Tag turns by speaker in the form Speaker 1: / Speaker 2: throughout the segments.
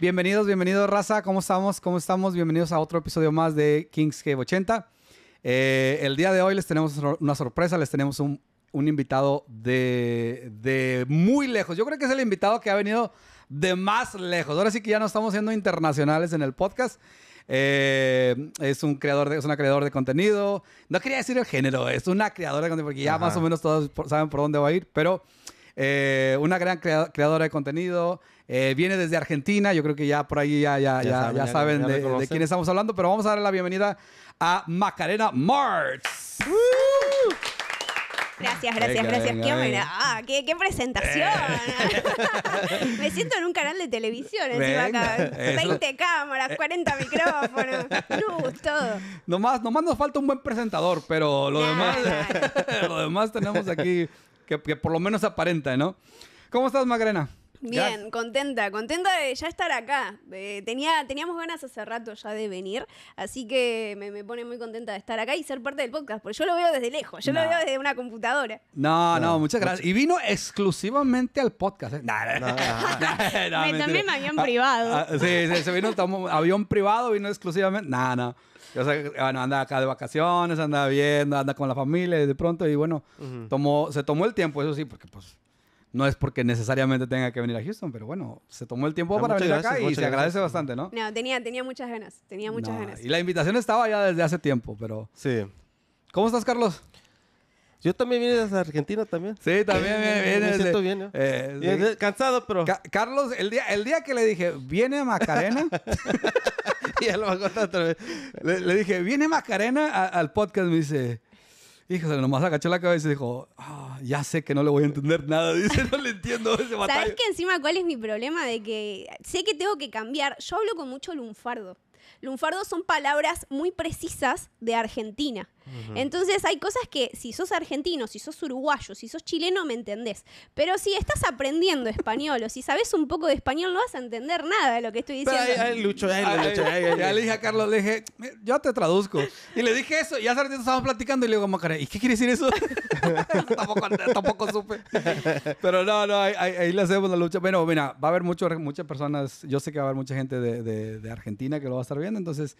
Speaker 1: Bienvenidos, bienvenidos, raza. ¿Cómo estamos? ¿Cómo estamos? Bienvenidos a otro episodio más de Kings Cave 80. Eh, el día de hoy les tenemos una sorpresa, les tenemos un, invitado de, muy lejos. Yo creo que es el invitado que ha venido de más lejos. Ahora sí que ya no estamos siendo internacionales en el podcast. Eh, es un creador de, es una creadora de contenido. No quería decir el género, es una creadora de contenido, porque ya más o menos todos saben por dónde va a ir, pero eh, una gran creadora de contenido. Eh, viene desde Argentina, yo creo que ya por ahí ya, saben, de, quién estamos hablando, pero vamos a darle la bienvenida a Macarena March.
Speaker 2: Gracias, gracias, gracias. Ah, qué, qué, presentación. Eh. Me siento en un canal de televisión encima 20 cámaras, 40 micrófonos, luz, todo.
Speaker 1: Nomás, nomás nos falta un buen presentador, pero lo demás, lo demás tenemos aquí que, por lo menos aparenta, ¿no? ¿Cómo estás, Magrena?
Speaker 2: Bien, contenta, contenta de ya estar acá. Eh, tenía, teníamos ganas hace rato ya de venir, así que me, pone muy contenta de estar acá y ser parte del podcast, porque yo lo veo desde lejos, yo lo veo desde una computadora.
Speaker 1: No, no, muchas gracias. Y vino exclusivamente al podcast. ¿eh? No, no,
Speaker 2: me también avión privado. Ah, ah,
Speaker 1: sí, sí, se vino avión privado, vino exclusivamente. No, no. O sea, bueno, anda acá de vacaciones, anda viendo, anda con la familia de pronto, y bueno, tomó, se tomó el tiempo, eso sí, porque pues no es porque necesariamente tenga que venir a Houston, pero bueno, se tomó el tiempo para venir acá y se agradece bastante, ¿no?
Speaker 2: No, tenía, tenía muchas ganas, tenía muchas ganas. Y
Speaker 1: la invitación estaba ya desde hace tiempo, pero... Sí. ¿Cómo estás, Carlos? Yo también vine
Speaker 3: desde Argentina también.
Speaker 1: Sí, también vine viene me siento bien, eh, Cansado, pero... Carlos, el día, el día que le dije, viene a Macarena... Le, dije, viene Macarena al podcast. Me dice, híjole, nomás agachó la cabeza y dijo, ah, ya sé que no le voy a entender nada. Dice, no le entiendo ese ¿Sabes que
Speaker 2: encima cuál es mi problema? De que sé que tengo que cambiar. Yo hablo con mucho lunfardo. Lunfardo son palabras muy precisas de Argentina. Entonces hay cosas que si sos argentino, si sos uruguayo, si sos chileno, me entendés. Pero si estás aprendiendo español o si sabes un poco de español, no vas a entender nada de lo que estoy diciendo. Pero ahí, Lucho, ahí, Lucho, ya
Speaker 1: le dije a Carlos, le dije, yo te traduzco. Y le dije eso, y hace ratito estábamos platicando y le digo, ¿y qué quiere decir eso? tampoco, supe. Pero no, no, ahí, le hacemos la lucha. Bueno, mira, va a haber mucho, muchas personas, yo sé que va a haber mucha gente de, de, de Argentina que lo va a estar viendo, entonces,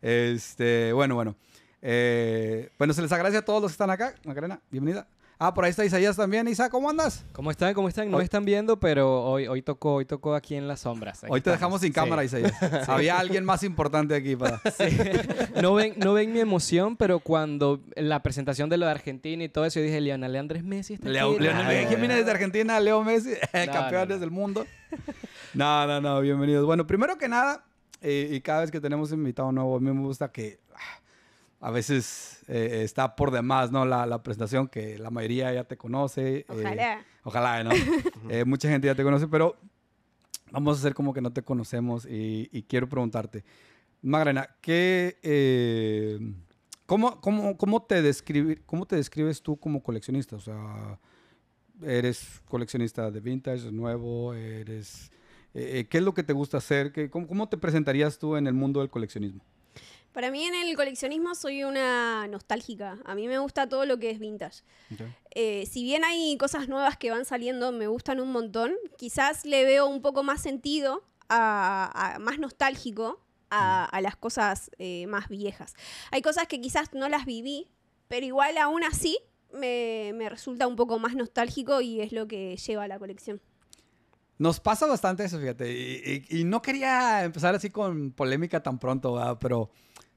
Speaker 1: este, bueno, bueno. Eh, bueno, se les agradece a todos los que están acá. Macarena, bienvenida. Ah, por ahí está Isaías también. Isa, ¿cómo andas? ¿Cómo están? ¿Cómo están? No me están viendo, pero hoy, hoy tocó, hoy tocó
Speaker 4: aquí en las sombras. hoy te dejamos sin cámara, Isaías. Había alguien
Speaker 1: más importante aquí
Speaker 4: No ven, no ven mi emoción, pero cuando la presentación de lo de Argentina y todo eso, yo dije, Leonel
Speaker 1: Andrés Messi está aquí. Leonel ¿Quién viene desde Argentina, Leo Messi, campeones del mundo. No, no, no, bienvenidos. Bueno, primero que nada, eh, y cada vez que tenemos invitado nuevo, a mí me gusta que a veces eh, está por demás, ¿no? La, la, presentación que la mayoría ya te conoce. Eh, ojalá. ojalá, ¿no? Eh, mucha gente ya te conoce, pero vamos a hacer como que no te conocemos y, quiero preguntarte, Magdalena, ¿qué, cómo, cómo, te describir, ¿cómo te describes tú como coleccionista? O sea, ¿eres coleccionista de vintage, nuevo? ¿Eres...? ¿Qué es lo que te gusta hacer? ¿Cómo te presentarías tú en el mundo del coleccionismo?
Speaker 2: Para mí en el coleccionismo soy una nostálgica. A mí me gusta todo lo que es vintage. Eh, si bien hay cosas nuevas que van saliendo, me gustan un montón, quizás le veo un poco más sentido, a, más nostálgico a, mm. las cosas eh, más viejas. Hay cosas que quizás no las viví, pero igual aún así me, me resulta un poco más nostálgico y es lo que lleva a la colección.
Speaker 1: Nos pasa bastante eso, fíjate. Y, no quería empezar así con polémica tan pronto, pero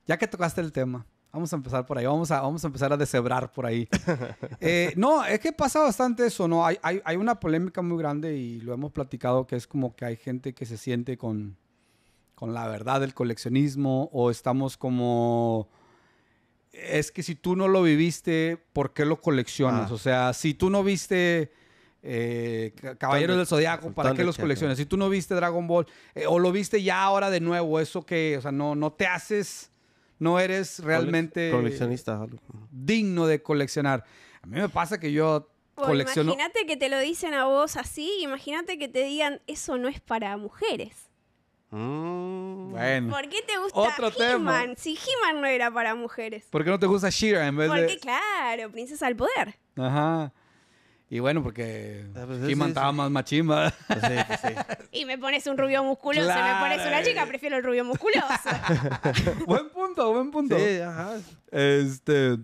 Speaker 1: ya que tocaste el tema, vamos a empezar por ahí, vamos a, vamos a empezar a deshebrar por ahí. Eh, no, es que pasa bastante eso, ¿no? Hay, hay, una polémica muy grande y lo hemos platicado que es como que hay gente que se siente con, con la verdad del coleccionismo o estamos como... Es que si tú no lo viviste, ¿por qué lo coleccionas? Ah. O sea, si tú no viste... Eh, Caballeros del Zodiaco, ¿para qué los coleccionas? Si tú no viste Dragon Ball eh, o lo viste ya ahora de nuevo, eso que, o sea, no, no te haces no eres realmente coleccionista digno de coleccionar. A mí me pasa que yo colecciono...
Speaker 2: Imagínate que te lo dicen a vos así, imagínate que te digan, eso no es para mujeres.
Speaker 1: Mm. bueno. ¿Por
Speaker 2: qué te gusta He-Man? Si He-Man no era para mujeres.
Speaker 1: ¿Por qué no te gusta she en vez de...? Porque
Speaker 2: claro, Princesa al Poder.
Speaker 1: Ajá. Y bueno, porque y ah, pues, mantaba sí, más pues sí.
Speaker 2: Pues y me pones un rubio musculoso, me pones una chica, prefiero el rubio musculoso. buen punto, buen punto. Sí, ajá.
Speaker 3: Este.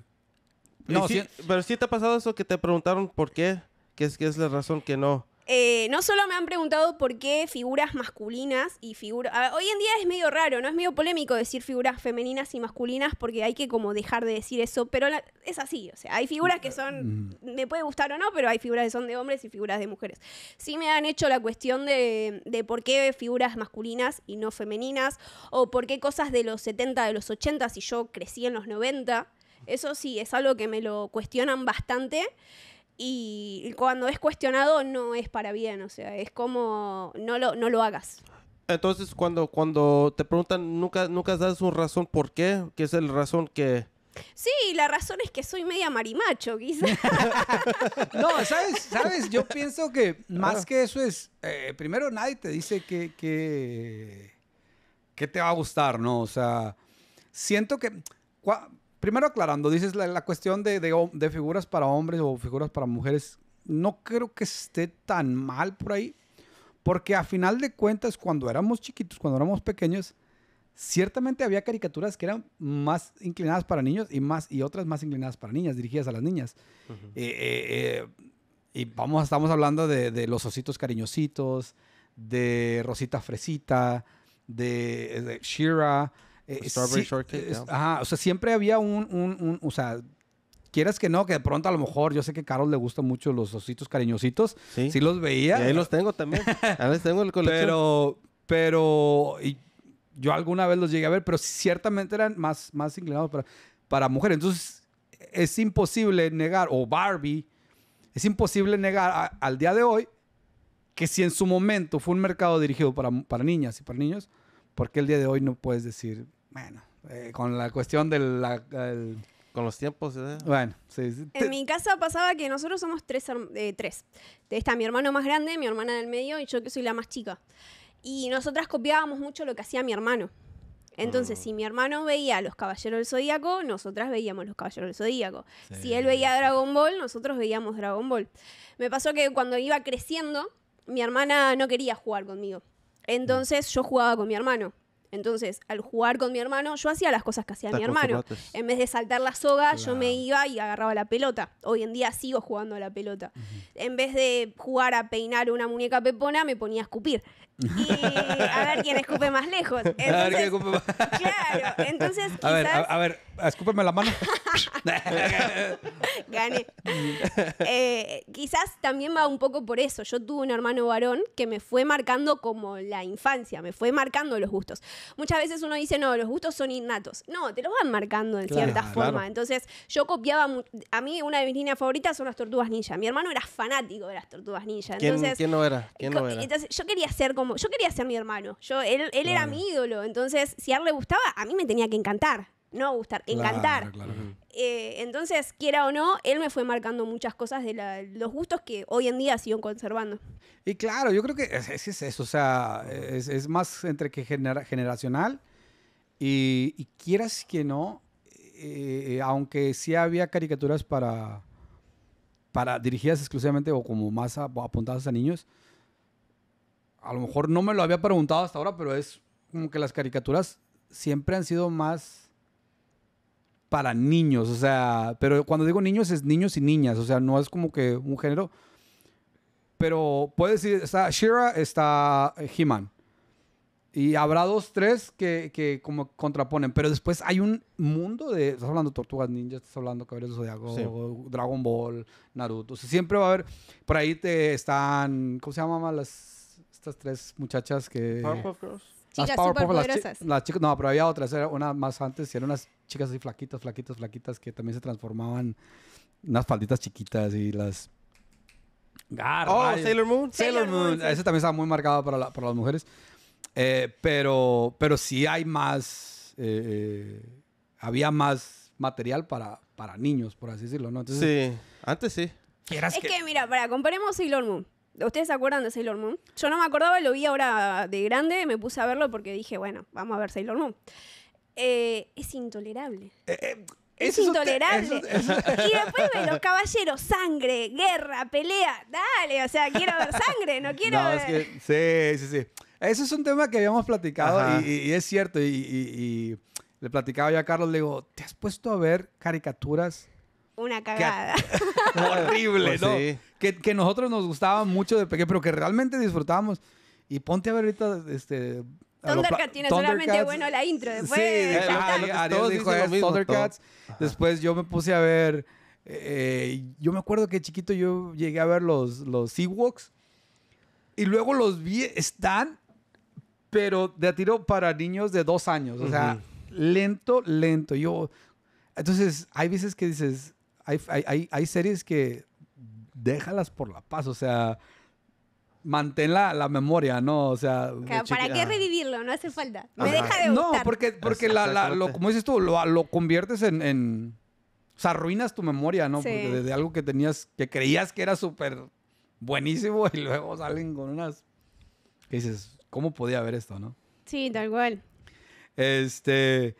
Speaker 3: No, si, Pero sí te ha pasado eso que te preguntaron por qué, ¿Qué es, que es la razón que no.
Speaker 2: Eh, no solo me han preguntado por qué figuras masculinas y figuras... Hoy en día es medio raro, ¿no? Es medio polémico decir figuras femeninas y masculinas porque hay que como dejar de decir eso, pero es así, o sea, hay figuras que son... Mm. Me puede gustar o no, pero hay figuras que son de hombres y figuras de mujeres. Sí me han hecho la cuestión de, de por qué figuras masculinas y no femeninas, o por qué cosas de los 70, de los 80, si yo crecí en los 90. Eso sí, es algo que me lo cuestionan bastante y cuando es cuestionado no es para bien, o sea, es como no lo, no lo hagas.
Speaker 3: Entonces, cuando, cuando te preguntan, ¿nunca, nunca das un razón por qué, que es el razón que...
Speaker 2: Sí, la razón es que soy media marimacho, quizás.
Speaker 1: no, ¿sabes? ¿sabes? Yo pienso que más ah. que eso es, eh, primero nadie te dice que, que, te va a gustar, ¿no? O sea, siento que... Primero aclarando, dices la, cuestión de, de, figuras para hombres o figuras para mujeres. No creo que esté tan mal por ahí, porque a final de cuentas, cuando éramos chiquitos, cuando éramos pequeños, ciertamente había caricaturas que eran más inclinadas para niños y, más, y otras más inclinadas para niñas, dirigidas a las niñas.
Speaker 3: Eh, eh, eh,
Speaker 1: y vamos, estamos hablando de, los ositos cariñositos, de Rosita Fresita, de, de Shira eh, pues o sea, siempre había un, un, o sea, quieras que no, que de pronto a lo mejor, yo sé que a Carlos le gustan mucho los ositos cariñositos, sí, sí los veía. Y ahí los tengo también, a veces tengo el colección. Pero, pero, yo alguna vez los llegué a ver, pero ciertamente eran más, más inclinados para, para mujeres. Entonces, es imposible negar, o Barbie, es imposible negar al día de hoy que si en su momento fue un mercado dirigido para, para niñas y para niños, porque el día de hoy no puedes decir bueno, eh, con la cuestión de La, Con los tiempos. ¿eh? Bueno, sí,
Speaker 2: En mi casa pasaba que nosotros somos tres, eh, tres. Está mi hermano más grande, mi hermana del medio y yo que soy la más chica. Y nosotras copiábamos mucho lo que hacía mi hermano. Entonces, ah. si mi hermano veía a los Caballeros del Zodíaco, nosotras veíamos los Caballeros del Zodíaco. Si él veía Dragon Ball, nosotros veíamos Dragon Ball. Me pasó que cuando iba creciendo, mi hermana no quería jugar conmigo. Entonces yo jugaba con mi hermano. Entonces, al jugar con mi hermano, yo hacía las cosas que hacía mi hermano. En vez de saltar la soga, yo me iba y agarraba la pelota. Hoy en día sigo jugando a la pelota. En vez de jugar a peinar una muñeca pepona, me ponía a escupir. Y a ver quién escupe más lejos. Entonces, a ver quién escupe más. Claro, entonces. a ver,
Speaker 1: a ver escúpeme la mano.
Speaker 2: Gane eh, quizás también va un poco por eso. Yo tuve un hermano varón que me fue marcando como la infancia, me fue marcando los gustos. Muchas veces uno dice, no, los gustos son innatos. No, te los van marcando en cierta forma. Entonces, yo copiaba. A mí, una de mis líneas favoritas son las tortugas ninja. Mi hermano era fanático de las tortugas ninja. ¿Quién, no era? ¿Quién no era? yo quería ser como. Yo quería ser mi hermano. Yo, él era mi ídolo. Entonces, si a él le gustaba, a mí me tenía que encantar no gustar, encantar. Eh, entonces, quiera o no, él me fue marcando muchas cosas de los gustos que hoy en día siguen conservando.
Speaker 1: Y claro, yo creo que es, es, eso, o sea, es, más entre que generacional y, quieras que no, eh, aunque sí había caricaturas para, para dirigidas exclusivamente o como más apuntadas a niños, a lo mejor no me lo había preguntado hasta ahora, pero es como que las caricaturas siempre han sido más para niños, o sea, pero cuando digo niños es niños y niñas, o sea, no es como que un género. Pero puedes decir, está Shira, está eh, He-Man. Y habrá dos, tres que, que, como contraponen. Pero después hay un mundo de. Estás hablando Tortugas Ninja, estás hablando de de Zodiaco, Dragon Ball, Naruto. siempre va a haber. Por ahí te están. ¿Cómo se llaman las, estas tres muchachas que. Powerpuff Girls. Chicas poderosas. Las, no, pero había otras, era una más antes, Y eran unas chicas así flaquitas, flaquitas, flaquitas, que también se transformaban unas falditas chiquitas y las...
Speaker 2: Ah, oh, Sailor Moon. Sailor, Moon. Ese también
Speaker 1: estaba muy marcado para, para las mujeres. Eh, pero, pero sí hay más... Eh, eh, había más material para, para niños, por así decirlo, ¿no? sí, antes sí. Es
Speaker 2: que... mira, para comparemos Sailor Moon. ¿Ustedes se acuerdan de Sailor Moon? Yo no me acordaba, lo vi ahora de grande, me puse a verlo porque dije, bueno, vamos a ver Sailor Moon. Eh, es intolerable. Eh, eh, es intolerable. Y después ve los caballeros, sangre, guerra, pelea. Dale, o sea, quiero ver sangre, no quiero no, Es que,
Speaker 1: sí, sí, sí. Ese es un tema que habíamos platicado y, es cierto. Y, y, le platicaba yo a Carlos, le digo, ¿te has puesto a ver caricaturas
Speaker 2: una cagada. horrible, pues ¿no?
Speaker 1: Que, nosotros nos gustaba mucho de pequeño, pero que realmente disfrutábamos. Y ponte a ver ahorita, este... Thundercats tiene solamente bueno
Speaker 2: la intro. Después eh, sí, todos dijo Thundercats.
Speaker 1: Después yo me puse a ver... Eh, yo me acuerdo que chiquito yo llegué a ver los, los Y luego los vi, están, pero de tiro para niños de dos años. O sea, lento, lento. Yo, entonces, hay veces que dices, hay, series que déjalas por la paz, o sea, mantén la, la, memoria, ¿no? O sea... ¿Para qué
Speaker 2: revivirlo? No hace falta. Me deja
Speaker 1: de gustar. No, porque, porque como dices tú, lo, lo conviertes en, O sea, arruinas tu memoria, ¿no? Sí. de, algo que tenías, que creías que era súper buenísimo y luego salen con unas... dices, ¿cómo podía haber esto, no?
Speaker 2: Sí, tal cual.
Speaker 1: Este...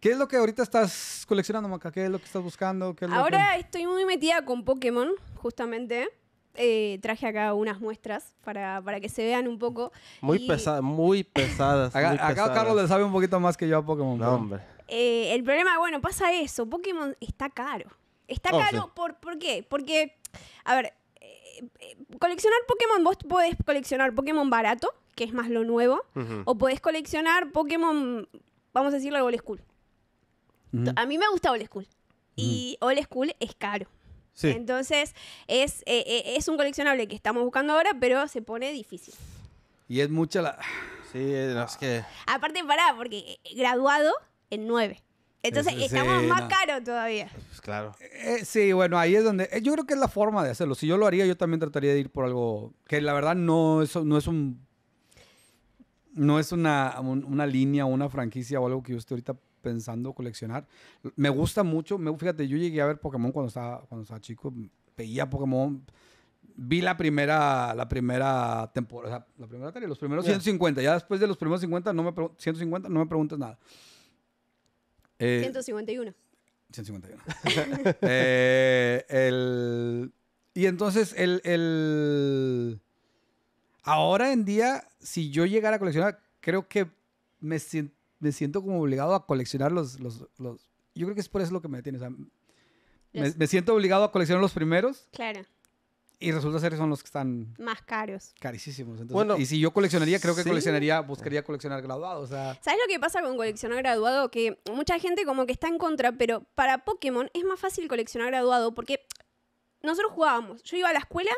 Speaker 1: ¿Qué es lo que ahorita estás coleccionando, Maca? ¿Qué es lo que estás buscando? Ahora
Speaker 2: estoy muy metida con Pokémon, justamente. Eh, traje acá unas muestras para, que se vean un poco. Muy, pesadas,
Speaker 1: muy pesadas. Acá Carlos le sabe un poquito más que yo a Pokémon. hombre.
Speaker 2: Eh, el problema, bueno, pasa eso. Pokémon está caro. Está oh, caro, por, ¿por qué? Porque, a ver, eh, coleccionar Pokémon, vos podés coleccionar Pokémon barato, que es más lo nuevo, o podés coleccionar Pokémon, vamos a decirlo, old school. A mí me gusta old school. Y old school es caro. Entonces, es, eh, eh, es un coleccionable que estamos buscando ahora, pero se pone difícil.
Speaker 1: Y es mucha la. Sí, es que.
Speaker 2: Aparte, pará, porque eh, graduado en 9. Entonces, estamos más caro caros todavía.
Speaker 1: Pues claro. sí, bueno, ahí es donde. yo creo que es la forma de hacerlo. Si yo lo haría, yo también trataría de ir por algo que la verdad no es, no es un. No es una, una línea o una franquicia o algo que yo esté ahorita pensando coleccionar. Me gusta mucho, me, fíjate, yo llegué a ver Pokémon cuando estaba, cuando estaba chico, veía Pokémon, vi la primera, la primera temporada, la primera serie, los primeros 150, ya después de los primeros 50, no me 150, no me preguntes nada.
Speaker 2: 151. Eh,
Speaker 1: 151. Eh, el, y entonces, el, el, ahora en día, si yo llegara a coleccionar, creo que me siento me siento como obligado a coleccionar los, los, los... Yo creo que es por eso lo que me detiene. O sea, me, siento obligado a coleccionar los primeros. Claro. Y resulta ser que son los que están...
Speaker 2: Más caros.
Speaker 1: Carísimos. bueno, y si yo coleccionaría, creo que coleccionaría, buscaría coleccionar graduados. O sea...
Speaker 2: ¿Sabes lo que pasa con coleccionar graduado? Que mucha gente como que está en contra, pero para Pokémon es más fácil coleccionar graduado porque nosotros jugábamos. Yo iba a la escuela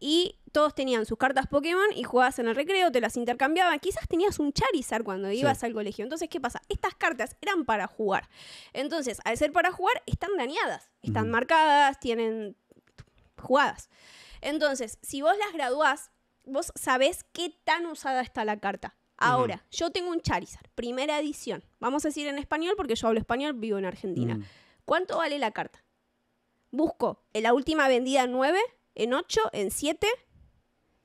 Speaker 2: y todos tenían sus cartas Pokémon y jugabas en el recreo, te las intercambiaban. Quizás tenías un Charizard cuando ibas al colegio. Entonces, ¿qué pasa? Estas cartas eran para jugar. Entonces, al ser para jugar, están dañadas, están marcadas, tienen jugadas. Entonces, si vos las graduás, vos sabés qué tan usada está la carta. Ahora, yo tengo un Charizard, primera edición. Vamos a decir en español porque yo hablo español, vivo en Argentina. Mm. ¿Cuánto vale la carta? Busco en la última vendida en 9, en 8, en 7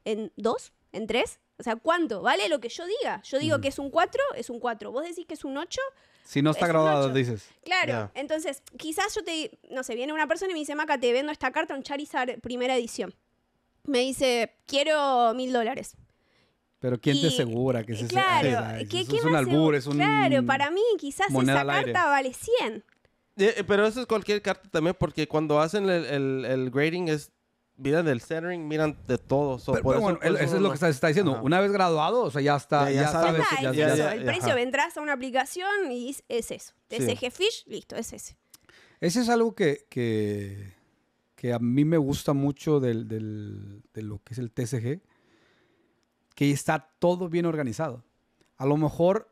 Speaker 2: en dos, en tres. O sea, ¿cuánto? ¿Vale? Lo que yo diga. Yo digo mm. que es un 4, es un 4. Vos decís que es un 8. Si no está grabado, dices. Claro. Entonces, quizás yo te. No sé, viene una persona y me dice, Maca, te vendo esta carta, un Charizard primera edición. Me dice, quiero mil dólares.
Speaker 1: Pero ¿quién te
Speaker 3: asegura que es es, un albur, es un... Claro,
Speaker 2: para mí quizás esa carta vale 100.
Speaker 3: Eh, eh, pero eso es cualquier carta también, porque cuando hacen el grading es miran del centering, miran de todo. eso, bueno, eso, es lo que está, está diciendo. Una vez graduado, o sea, ya está.
Speaker 1: Ya, sabes. el
Speaker 2: precio, vendrá hasta a una aplicación y es eso. TCG Fish, listo, es ese.
Speaker 1: Ese es algo que, que, a mí me gusta mucho del, de lo que es el TCG, que está todo bien organizado. A lo mejor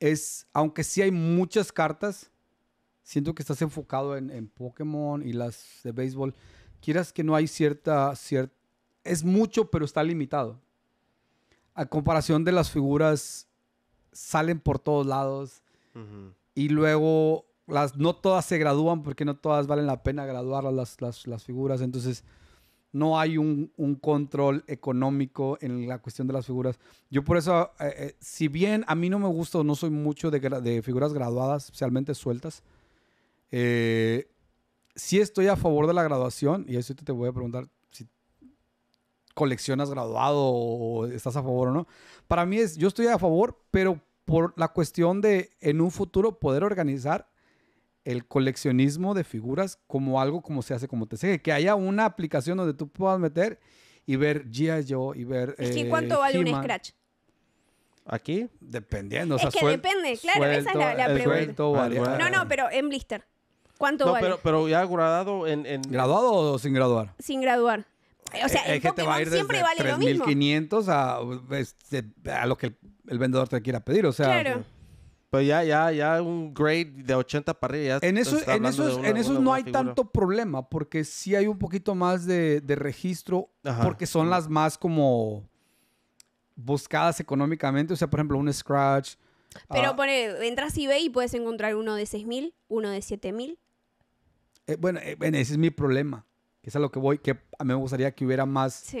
Speaker 1: es, aunque sí hay muchas cartas, siento que estás enfocado en, en Pokémon y las de béisbol quieras que no hay cierta, es mucho, pero está limitado. A comparación de las figuras, salen por todos lados y luego las, no todas se gradúan porque no todas valen la pena graduar las, figuras. Entonces, no hay un, control económico en la cuestión de las figuras. Yo por eso, eh, eh, si bien a mí no me gusta, no soy mucho de, de figuras graduadas, especialmente sueltas, eh, si estoy a favor de la graduación, y eso te voy a preguntar si coleccionas graduado o estás a favor o no. Para mí es, yo estoy a favor, pero por la cuestión de en un futuro poder organizar el coleccionismo de figuras como algo como se hace como te sigue que haya una aplicación donde tú puedas meter y ver G.I. yo y ver... Es que eh, ¿cuánto vale un
Speaker 2: scratch?
Speaker 3: ¿Aquí? Dependiendo. Es que depende, claro, esa es la, pregunta. Ah, no, no,
Speaker 2: pero en blister. ¿Cuánto vale? Pero,
Speaker 3: pero ya graduado en, ¿Graduado o sin
Speaker 1: graduar?
Speaker 2: Sin graduar. O sea, el Pokémon te va a ir siempre vale lo mismo.
Speaker 1: a, este,
Speaker 3: a lo que el, vendedor te quiera pedir, o sea... Pues ya, ya, ya un grade de 80 para arriba. en, eso, en esos, no hay tanto
Speaker 1: problema, porque sí hay un poquito más de, registro, porque son las más como buscadas económicamente. O sea, por ejemplo, un Scratch.
Speaker 2: Pero ah, entras a eBay y puedes encontrar uno de 6,000, uno de 7,000.
Speaker 1: Eh, eh, bueno, ese es mi problema. Es a lo que voy, que a mí me gustaría que hubiera más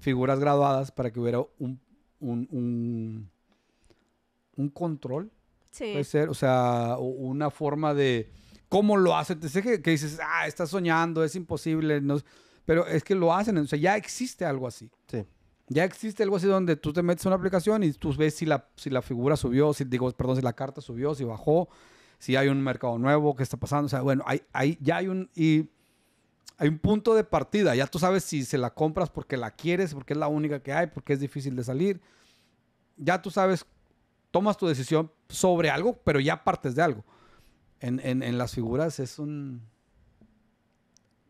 Speaker 1: figuras graduadas para que hubiera un, control. Puede ser, o sea, una forma de... ¿Cómo lo hacen? Te sé que, dices, ah, estás soñando, es imposible, no, pero es que lo hacen, o sea, ya existe algo así. Ya existe algo así donde tú te metes a una aplicación y tú ves si la, si la figura subió, si, digo, perdón, si la carta subió, si bajó, si hay un mercado nuevo, que está pasando. O sea, bueno, hay, hay, ya hay un, y hay un punto de partida. Ya tú sabes si se la compras porque la quieres, porque es la única que hay, porque es difícil de salir. Ya tú sabes, tomas tu decisión sobre algo, pero ya partes de algo. En, las figuras es un...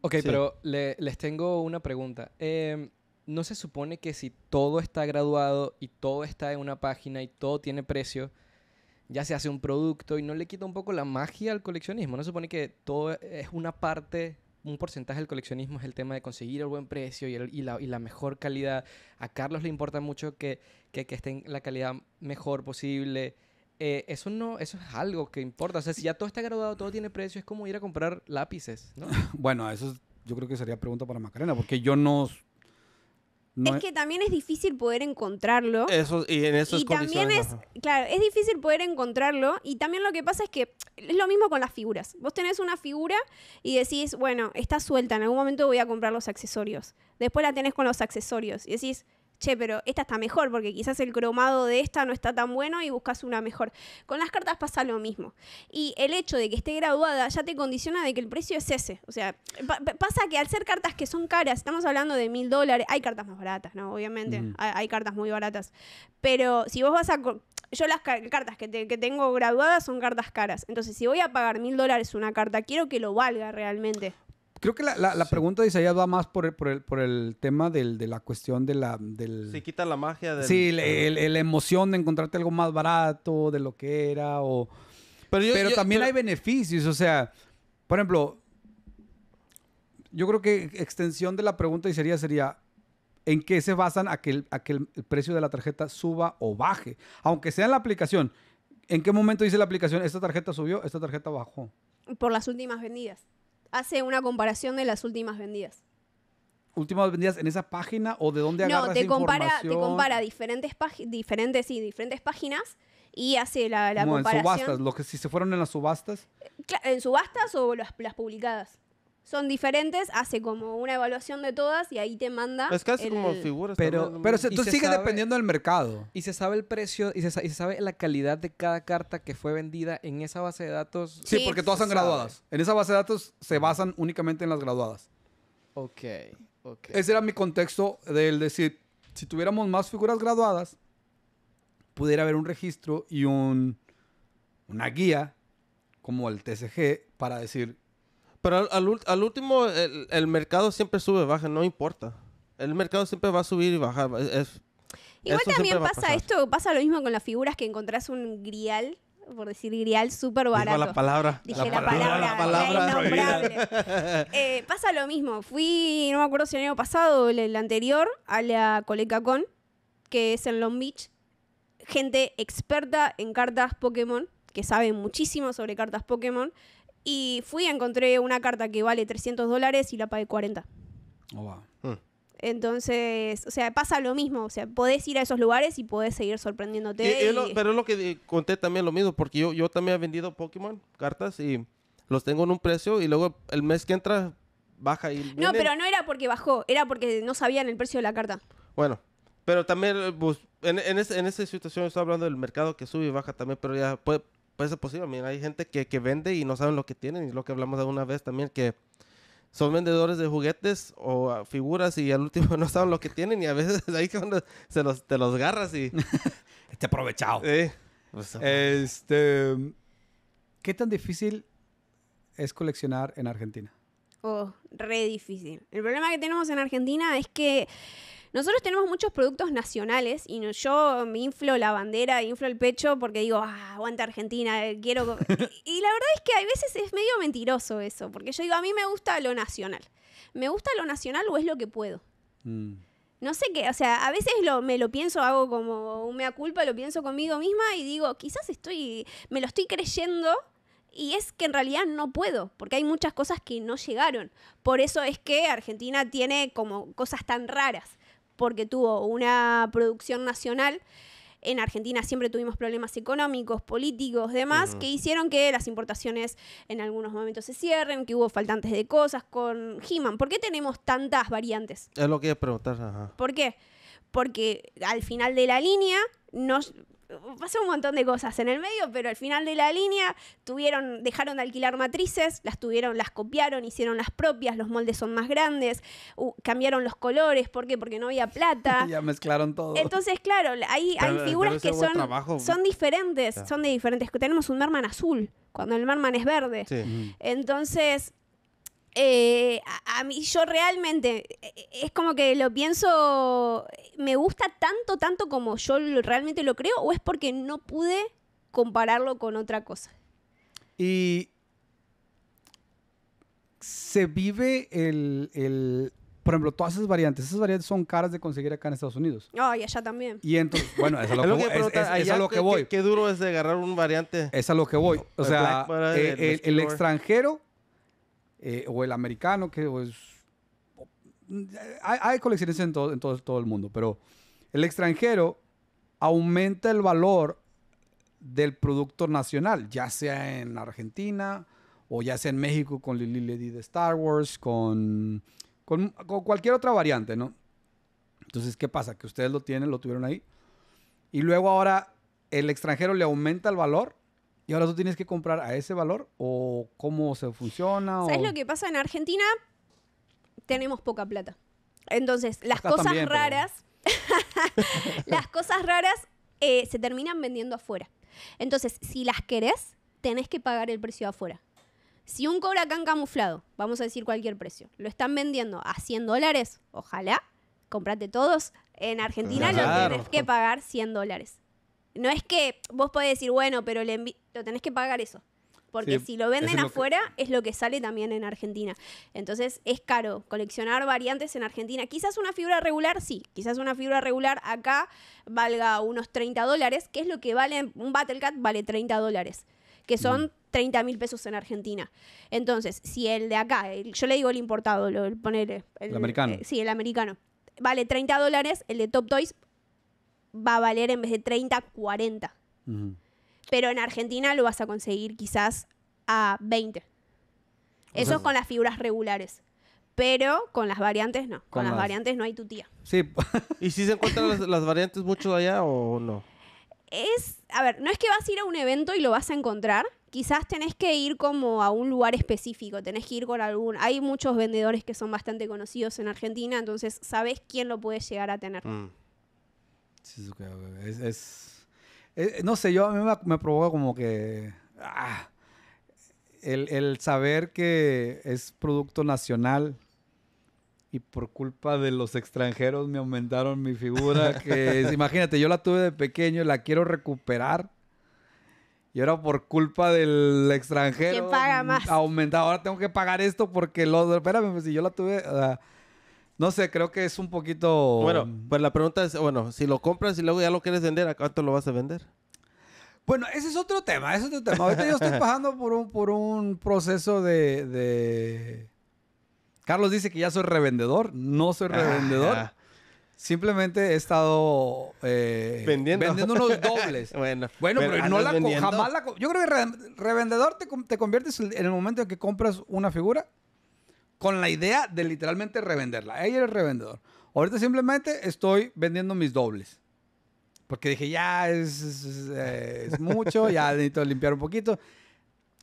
Speaker 1: Ok, pero
Speaker 4: les tengo una pregunta. Em, ¿No se supone que si todo está graduado y todo está en una página y todo tiene precio, ya se hace un producto y no le quita un poco la magia al coleccionismo. No se supone que todo es una parte, un porcentaje del coleccionismo es el tema de conseguir el buen precio y, el, y, la, mejor calidad. A Carlos le importa mucho que, que, esté en la calidad mejor posible. Eh, eso no, eso es algo que importa. O sea, si ya
Speaker 1: todo está graduado, todo tiene precio, es como ir a comprar lápices, ¿no? bueno, eso yo creo que sería pregunta para Macarena, porque yo no es e que
Speaker 2: también es difícil poder encontrarlo.
Speaker 3: y en eso y también es,
Speaker 2: claro, es difícil poder encontrarlo. Y también lo que pasa es que es lo mismo con las figuras. Vos tenés una figura y decís, bueno, está suelta, en algún momento voy a comprar los accesorios. Después la tenés con los accesorios y decís, che, pero esta está mejor, porque quizás el cromado de esta no está tan bueno y buscas una mejor. Con las cartas pasa lo mismo. Y el hecho de que esté graduada ya te condiciona de que el precio es ese. O sea, pasa que al ser cartas que son caras, estamos hablando de mil dólares, hay cartas más baratas, ¿no? Obviamente, hay, cartas muy baratas. Pero si vos vas a... Yo las cartas que, que, tengo graduadas son cartas caras. Entonces, si voy a pagar mil dólares una carta, quiero que lo valga realmente.
Speaker 1: Creo que la, pregunta de Isaías va más por el, por el, por el tema de la cuestión de la... Del,
Speaker 3: quita la magia del... Sí,
Speaker 1: la emoción de encontrarte algo más barato de lo que era o... Pero, también hay beneficios, o sea, por ejemplo, yo creo que extensión de la pregunta de Isaías sería, ¿en qué se basan a que, el, a que el precio de la tarjeta suba o baje? Aunque sea en la aplicación, ¿en qué momento dice la aplicación, esta tarjeta subió, esta tarjeta bajó?
Speaker 2: Por las últimas vendidas hace una comparación de las últimas vendidas.
Speaker 1: ¿Últimas vendidas en esa página o de dónde agarra no, te compara, te compara
Speaker 2: diferentes, diferentes, diferentes páginas y hace la, comparación. en subastas,
Speaker 1: lo que si se fueron en las subastas.
Speaker 2: En subastas o las, las publicadas son diferentes, hace como una evaluación de todas y ahí te manda. Es casi como figuras. Pero,
Speaker 1: pero tú sigues dependiendo del mercado.
Speaker 4: Y se sabe el precio y se, sabe la calidad de cada carta que fue vendida en esa base de datos.
Speaker 1: Sí, porque todas son graduadas. En esa base de datos se basan únicamente en las graduadas. Ok, ok. Ese era mi contexto del decir, si tuviéramos más figuras graduadas, pudiera haber un registro y un, una guía
Speaker 3: como el TCG para decir pero al, último, el, mercado siempre sube, baja, no importa. El mercado siempre va a subir y bajar. Igual también pasa
Speaker 2: esto, pasa lo mismo con las figuras que encontrás un grial por decir grial, súper barato. Dijo la palabra.
Speaker 3: Dije la, palabra. la
Speaker 2: palabra eh, pasa lo mismo. Fui, no me acuerdo si el año pasado o el, anterior, a la con que es en Long Beach. Gente experta en cartas Pokémon, que sabe muchísimo sobre cartas Pokémon. Y fui, y encontré una carta que vale 300 dólares y la pagué 40.
Speaker 3: Oh, wow. Mm.
Speaker 2: Entonces, o sea, pasa lo mismo. O sea, podés ir a esos lugares y podés seguir sorprendiéndote.
Speaker 3: pero es lo que eh, conté también lo mismo, porque yo, también he vendido Pokémon, cartas, y los tengo en un precio y luego el mes que entra baja y... No, pero
Speaker 2: no era porque bajó, era porque no sabían el precio de la carta.
Speaker 3: Bueno, pero también eh, en, en, en, esa situación estoy hablando del mercado que sube y baja también, pero ya puede, puede ser posible. Mira, hay gente que, vende y no saben lo que tienen. Y lo que hablamos alguna vez también, que son vendedores de juguetes o ah, figuras y al último no saben lo que tienen. Y a veces ahí cuando se los, te los garras y... te este aprovechado. Pues, este... Mm, ¿Qué tan
Speaker 1: difícil es coleccionar en Argentina?
Speaker 2: Oh, re difícil. El problema que tenemos en Argentina es que nosotros tenemos muchos productos nacionales y yo me inflo la bandera, inflo el pecho porque digo, ah, aguanta Argentina, eh, quiero... y la verdad es que a veces es medio mentiroso eso, porque yo digo, a mí me gusta lo nacional. Me gusta lo nacional o es lo que puedo. Mm. No sé qué, o sea, a veces me lo pienso, hago como un mea culpa, lo pienso conmigo misma y digo, quizás estoy, me lo estoy creyendo y es que en realidad no puedo, porque hay muchas cosas que no llegaron. Por eso es que Argentina tiene como cosas tan raras porque tuvo una producción nacional. En Argentina siempre tuvimos problemas económicos, políticos, demás, que hicieron que las importaciones en algunos momentos se cierren, que hubo faltantes de cosas con He-Man. ¿Por qué tenemos tantas variantes?
Speaker 3: Es lo que iba a preguntar.
Speaker 2: ¿Por qué? Porque al final de la línea nos pasó un montón de cosas en el medio, pero al final de la línea tuvieron, dejaron de alquilar matrices, las tuvieron, las copiaron, hicieron las propias, los moldes son más grandes, cambiaron los colores, ¿por qué? Porque no había plata. ya
Speaker 1: mezclaron todo.
Speaker 2: Entonces, claro, hay, eh, figuras que son, son diferentes, son de diferentes. Tenemos un merman azul, cuando el merman es verde. Entonces, eh, a, mí, yo realmente, eh, eh, es como que lo pienso, me gusta tanto, tanto como yo realmente lo creo, o es porque no pude compararlo con otra cosa.
Speaker 1: Y se vive el, por ejemplo, todas esas variantes, esas variantes son caras de conseguir acá en Estados Unidos.
Speaker 2: Ah, y allá también.
Speaker 1: Y entonces,
Speaker 3: bueno, es a lo, que, que voy. Qué, duro es de agarrar un variante. Es a lo que voy. O sea, el
Speaker 1: extranjero eh, o el americano, que es... Hay, colecciones en, todo, en todo, el mundo, pero el extranjero aumenta el valor del producto nacional, ya sea en Argentina o ya sea en México con Lily Lady de Star Wars, con, con, con, cualquier otra variante, ¿no? Entonces, ¿qué pasa? Que ustedes lo tienen, lo tuvieron ahí. Y luego ahora el extranjero le aumenta el valor y ahora tú tienes que comprar a ese valor o cómo se funciona. ¿Sabes lo que
Speaker 2: pasa? En Argentina tenemos poca plata. Entonces, las cosas raras, las cosas raras eh, se terminan vendiendo afuera. Entonces, si las querés, tenés que pagar el precio afuera. Si un Can camuflado, vamos a decir cualquier precio, lo están vendiendo a 100 dólares, ojalá, comprate todos. En Argentina lo tenés que pagar 100 dólares no es que vos podés decir, bueno, pero le lo tenés que pagar eso. Porque si lo venden afuera, es lo que sale también en Argentina. Entonces es caro coleccionar variantes en Argentina. Quizás una figura regular, sí. Quizás una figura regular acá valga unos 30 dólares, que es lo que vale un Battle Cat, vale 30 dólares, que son 30 mm. mil pesos en Argentina. Entonces, si el de acá, yo le digo el importado, el, poner, el, americano. Eh, sí, el americano. Vale 30 dólares, el de Top Toys va a valer en vez de 30, 40. Pero en Argentina lo vas a conseguir quizás a 20. Eso es con las figuras regulares. Pero con las variantes no. Con, las, variantes no hay tu tía.
Speaker 3: Sí. ¿Y si se encuentran las, variantes mucho allá o no?
Speaker 2: Es, a ver, no es que vas a ir a un evento y lo vas a encontrar. Quizás tenés que ir como a un lugar específico, tenés que ir con algún... Hay muchos vendedores que son bastante conocidos en Argentina, entonces sabes quién lo puede llegar a tener.
Speaker 1: Mm. Es, es, eh, no sé, yo a mí me, provoca como que... Ah, el, el, saber que es producto nacional y por culpa de los extranjeros me aumentaron mi figura, que imagínate, yo la tuve de pequeño, la quiero recuperar. Y ahora por culpa del extranjero... ¿Quién Aumentado. Ahora tengo que pagar esto porque lo Espérame, pues, si yo la tuve...
Speaker 3: No sé, creo que es un poquito... Bueno, mm, pues la pregunta es, bueno, si lo compras y luego ya lo quieres vender, ¿a cuánto lo vas a vender? Bueno, ese es otro tema, ese es otro tema. Ahorita yo estoy pasando
Speaker 1: por un, proceso de, Carlos dice que ya soy revendedor. No soy ah, revendedor. Simplemente he estado eh, vendiendo. vendiendo. unos dobles. bueno, bueno, pero, no la, jamás la... Yo creo que revendedor te, te conviertes en el momento en que compras una figura con la idea de literalmente revenderla. Ayer el revendedor. Ahorita simplemente estoy vendiendo mis dobles. Porque dije, ya es, eh, mucho, ya necesito limpiar un poquito.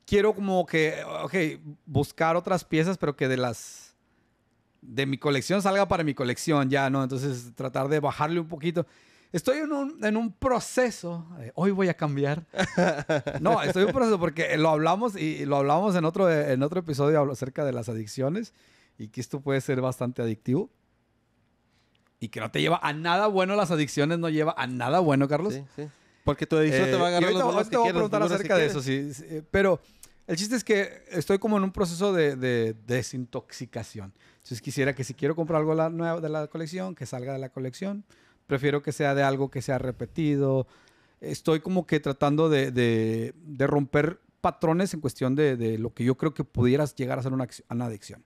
Speaker 1: Quiero como que, ok, buscar otras piezas, pero que de las de mi colección salga para mi colección ya, ¿no? Entonces tratar de bajarle un poquito estoy en un, en un proceso. Eh, hoy voy a cambiar. No, estoy en un proceso porque lo hablamos y, lo hablamos en otro, en otro episodio acerca de las adicciones y que esto puede ser bastante adictivo. Y que no te lleva a nada bueno las adicciones, no lleva a nada bueno, Carlos. Sí, sí. Porque tu adicción te va a eh, agarrar los que te voy a preguntar acerca de eso, sí, Pero el chiste es que estoy como en un proceso de, de desintoxicación. Entonces quisiera que si quiero comprar algo nuevo de la colección, que salga de la colección prefiero que sea de algo que sea repetido. Estoy como que tratando de, romper patrones en cuestión de, lo que yo creo que pudieras llegar a ser una, adicción.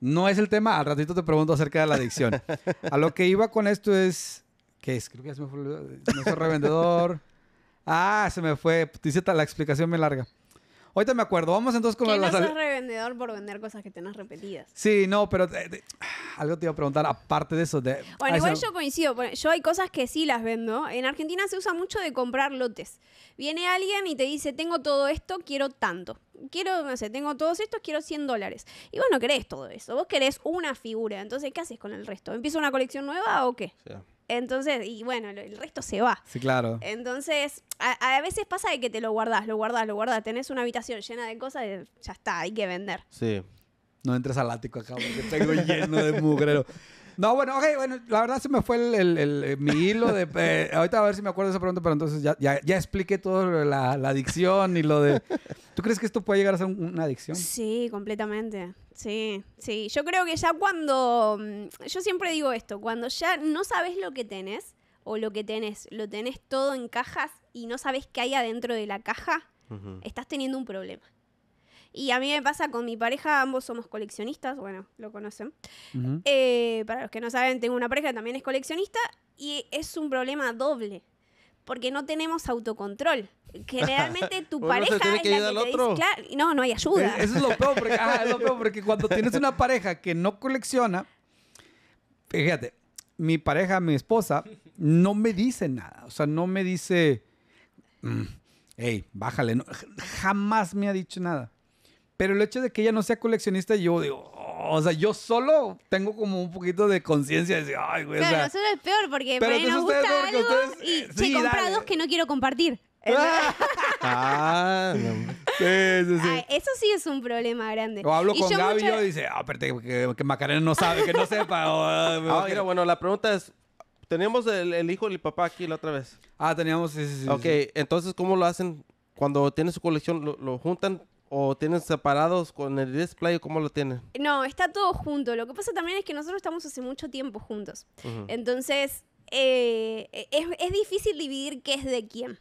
Speaker 1: No es el tema, al ratito te pregunto acerca de la adicción. A lo que iba con esto es, ¿qué es? Creo que ya se me fue, el revendedor. Ah, se me fue, dice la explicación me larga. Ahorita me acuerdo. Vamos entonces con el las... no
Speaker 2: revendedor por vender cosas que tenés repetidas.
Speaker 1: Sí, no, pero eh, algo te iba a preguntar aparte de eso. bueno, igual yo
Speaker 2: coincido. Yo hay cosas que sí las vendo. En Argentina se usa mucho de comprar lotes. Viene alguien y te dice, tengo todo esto, quiero tanto quiero, no sé, tengo todos estos, quiero 100 dólares. Y vos no querés todo eso, vos querés una figura. Entonces, ¿qué haces con el resto? ¿Empieza una colección nueva o qué? Sí. Entonces, y bueno, el resto se va. Sí, claro. Entonces, a, veces pasa de que te lo guardas, lo guardas, lo guardás. Tenés una habitación llena de cosas y ya está, hay que vender.
Speaker 1: Sí. No entres al ático acá porque tengo lleno de mugrero. No, bueno, ok, bueno, la verdad se me fue el, eh, mi hilo de... Eh, ahorita a ver si me acuerdo de esa pregunta, pero entonces ya, ya, expliqué todo la, la adicción y lo de... ¿Tú crees que esto puede llegar a ser una adicción? Sí,
Speaker 2: completamente. Sí, sí. Yo creo que ya cuando... Mm, yo siempre digo esto, cuando ya no sabes lo que tenés o lo que tenés, lo tenés todo en cajas y no sabes qué hay adentro de la caja, estás teniendo un problema. Y a mí me pasa con mi pareja, ambos somos coleccionistas, bueno, lo conocen. Eh, para los que no saben, tengo una pareja que también es coleccionista y es un problema doble, porque no tenemos autocontrol. Generalmente tu pareja otro. claro, no, no hay ayuda. Eh, eso ah,
Speaker 1: es lo peor, porque, cuando tienes una pareja que no colecciona, fíjate, mi pareja, mi esposa, no me dice nada. O sea, no me dice, mm, hey, bájale. jamás me ha dicho nada. Pero el hecho de que ella no sea coleccionista, yo digo, oh, o sea, yo solo tengo como un poquito de conciencia de
Speaker 2: ay, güey. Claro, o sea, es peor porque me gusta algo y eh, sí, compra dos que no quiero compartir.
Speaker 1: Ah, ah,
Speaker 3: eso
Speaker 2: sí es un problema grande. O hablo con Gaby y yo
Speaker 3: dice, ah, que, Macarena no sabe, que no sepa. ah, mira, bueno, la pregunta es, teníamos el, hijo y el papá aquí la otra vez. Ah, teníamos, sí, sí, sí. Ok, entonces, ¿cómo lo hacen? Cuando tienen su colección, lo juntan ¿O tienen separados con el display o cómo lo tienen?
Speaker 2: No, está todo junto. Lo que pasa también es que nosotros estamos hace mucho tiempo juntos. Entonces, eh, es, es difícil dividir qué es de quién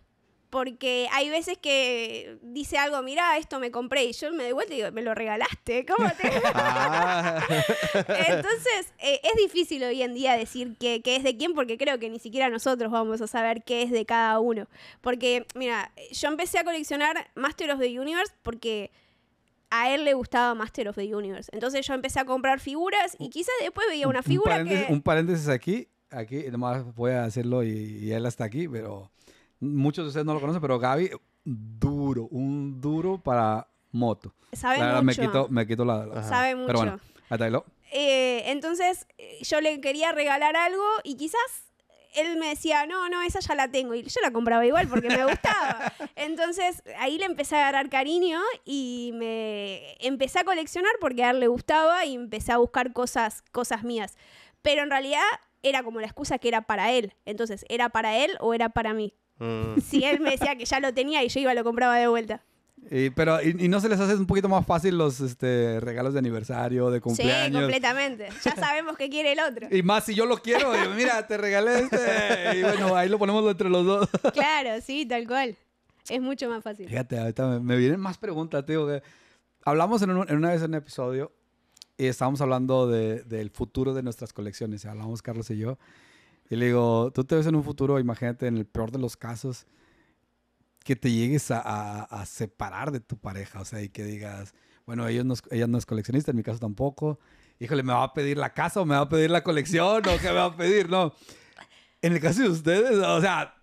Speaker 2: porque hay veces que dice algo, mira, esto me compré y yo me doy y digo, me lo regalaste, ¿cómo te...
Speaker 3: Ah. Entonces,
Speaker 2: eh, es difícil hoy en día decir qué es de quién porque creo que ni siquiera nosotros vamos a saber qué es de cada uno. Porque, mira, yo empecé a coleccionar Master of the Universe porque a él le gustaba Master of the Universe. Entonces yo empecé a comprar figuras y quizás después veía una figura
Speaker 1: un paréntesis, que... aquí, aquí nomás voy a hacerlo y, y él hasta aquí, pero Muchos de ustedes no lo conocen, pero Gaby, duro, un duro para moto. Sabe mucho. Me quito, me la... mucho. Pero bueno,
Speaker 2: eh, entonces yo le quería regalar algo y quizás él me decía, no, no, esa ya la tengo. Y yo la compraba igual porque me gustaba. Entonces ahí le empecé a agarrar cariño y me empecé a coleccionar porque a él le gustaba y empecé a buscar cosas, cosas mías. Pero en realidad era como la excusa que era para él. Entonces, ¿era para él o era para mí?
Speaker 1: Mm. Si
Speaker 2: él me decía que ya lo tenía y yo iba, lo compraba de vuelta.
Speaker 1: Y, pero, no se les hace un poquito más fácil los este, regalos de aniversario, de cumpleaños? Sí,
Speaker 2: completamente. Ya sabemos qué quiere el otro. y
Speaker 1: más si yo lo quiero, mira, te regalé este. Y bueno, ahí lo ponemos entre los dos.
Speaker 2: claro, sí, tal cual. Es mucho más fácil.
Speaker 1: Fíjate, ahorita me, vienen más preguntas, tío. Que hablamos en, una vez en un episodio y estábamos hablando del futuro de nuestras colecciones. Hablamos Carlos y yo. Y le digo, tú te ves en un futuro, imagínate, en el peor de los casos, que te llegues a, a, separar de tu pareja, o sea, y que digas, bueno, ellos no, ella no es coleccionista, en mi caso tampoco, híjole, ¿me va a pedir la casa o me va a pedir la colección o qué me va a pedir? No. En el caso de ustedes, o sea,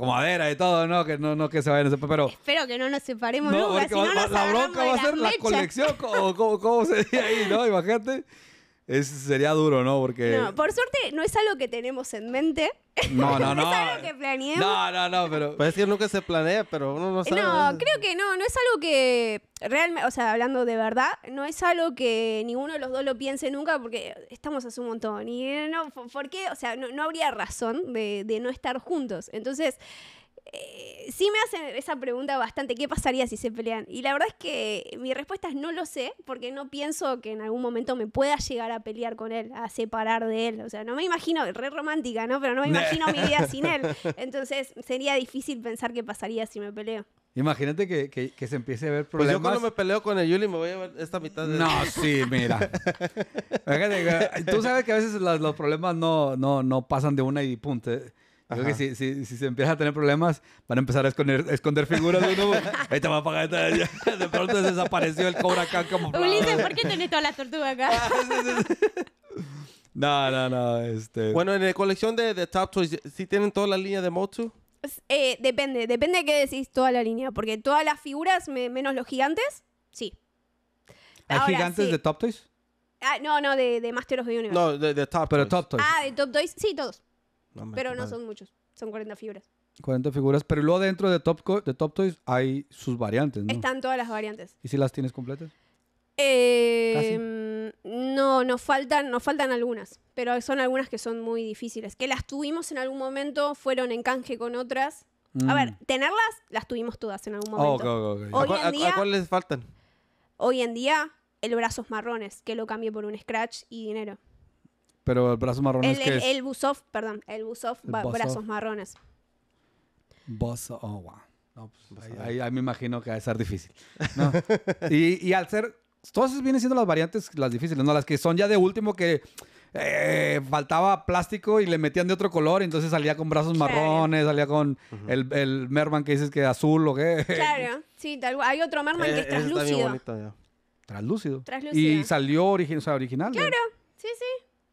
Speaker 1: madera y todo, ¿no? Que no, no que se vayan a separar, pero...
Speaker 2: Espero que no nos separemos nunca, si no nos La bronca va a ser la colección, ¿cómo,
Speaker 1: cómo, cómo se dice ahí, no? Imagínate sería
Speaker 3: duro, ¿no? Porque. No,
Speaker 2: por suerte no es algo que tenemos en mente. No,
Speaker 1: no, no. no es algo
Speaker 2: que planeemos. No,
Speaker 3: no, no, pero. Parece pues que nunca se planea, pero uno no sabe. No,
Speaker 2: creo que no, no es algo que. Realmente, o sea, hablando de verdad, no es algo que ninguno de los dos lo piense nunca porque estamos hace un montón. Y no, ¿por qué? O sea, no, habría razón de, de no estar juntos. Entonces. Eh, sí me hacen esa pregunta bastante, ¿qué pasaría si se pelean? Y la verdad es que mi respuesta es no lo sé, porque no pienso que en algún momento me pueda llegar a pelear con él, a separar de él. O sea, no me imagino, re romántica, ¿no? Pero no me imagino mi vida sin él. Entonces sería difícil pensar qué pasaría si me peleo.
Speaker 1: Imagínate que, se empiece a ver problemas. Pues yo cuando me
Speaker 3: peleo con el Yuli me voy a ver esta mitad de... No, sí, mira.
Speaker 1: Tú sabes que a veces los, problemas no, no, no pasan de una y punto. ¿eh? Creo que si, si, se empieza a tener problemas, van a empezar a esconder, esconder figuras de uno. Ahí te va a pagar. De
Speaker 3: pronto desapareció el Cobra acá como... Ulises, ¿por qué
Speaker 2: tenés toda la tortuga acá? Ah,
Speaker 3: no, no, no. Este... Bueno, en la colección de, de Top Toys, ¿sí tienen toda la línea de
Speaker 2: Motu? Eh, depende, depende de qué decís toda la línea. Porque todas las figuras, menos los gigantes, sí. ¿Hay gigantes de Top Toys? Ah, no, no, de, de Master of the Universe.
Speaker 1: No, de, de Pero Top Toys.
Speaker 2: Ah, de Top Toys. Sí, todos pero no son muchos, son 40 figuras.
Speaker 1: 40 figuras, pero luego dentro de Top, de Top Toys hay sus variantes, Están
Speaker 2: todas las variantes.
Speaker 1: ¿Y si las tienes completas?
Speaker 2: Eh, no, nos faltan, nos faltan algunas, pero son algunas que son muy difíciles. Que las tuvimos en algún momento, fueron en canje con otras. A ver, mm. tenerlas las tuvimos todas en algún momento. les faltan? Hoy en día, el brazos marrones, que lo cambié por un scratch y dinero.
Speaker 1: Pero El, brazo marrón es? el
Speaker 2: buzof, perdón, el buzof, brazos marrones.
Speaker 1: Buso, oh, wow. Pues, ahí, me imagino que va a ser difícil. y, y, al ser. Todas vienen siendo las variantes, las difíciles, ¿no? Las que son ya de último que. Eh, faltaba plástico y le metían de otro color, entonces salía con brazos marrones, salía con el, merman que dices que azul o qué. Claro,
Speaker 2: sí, hay otro merman que es eh, translúcido.
Speaker 1: translúcido. Y salió original. Claro,
Speaker 2: sí, sí.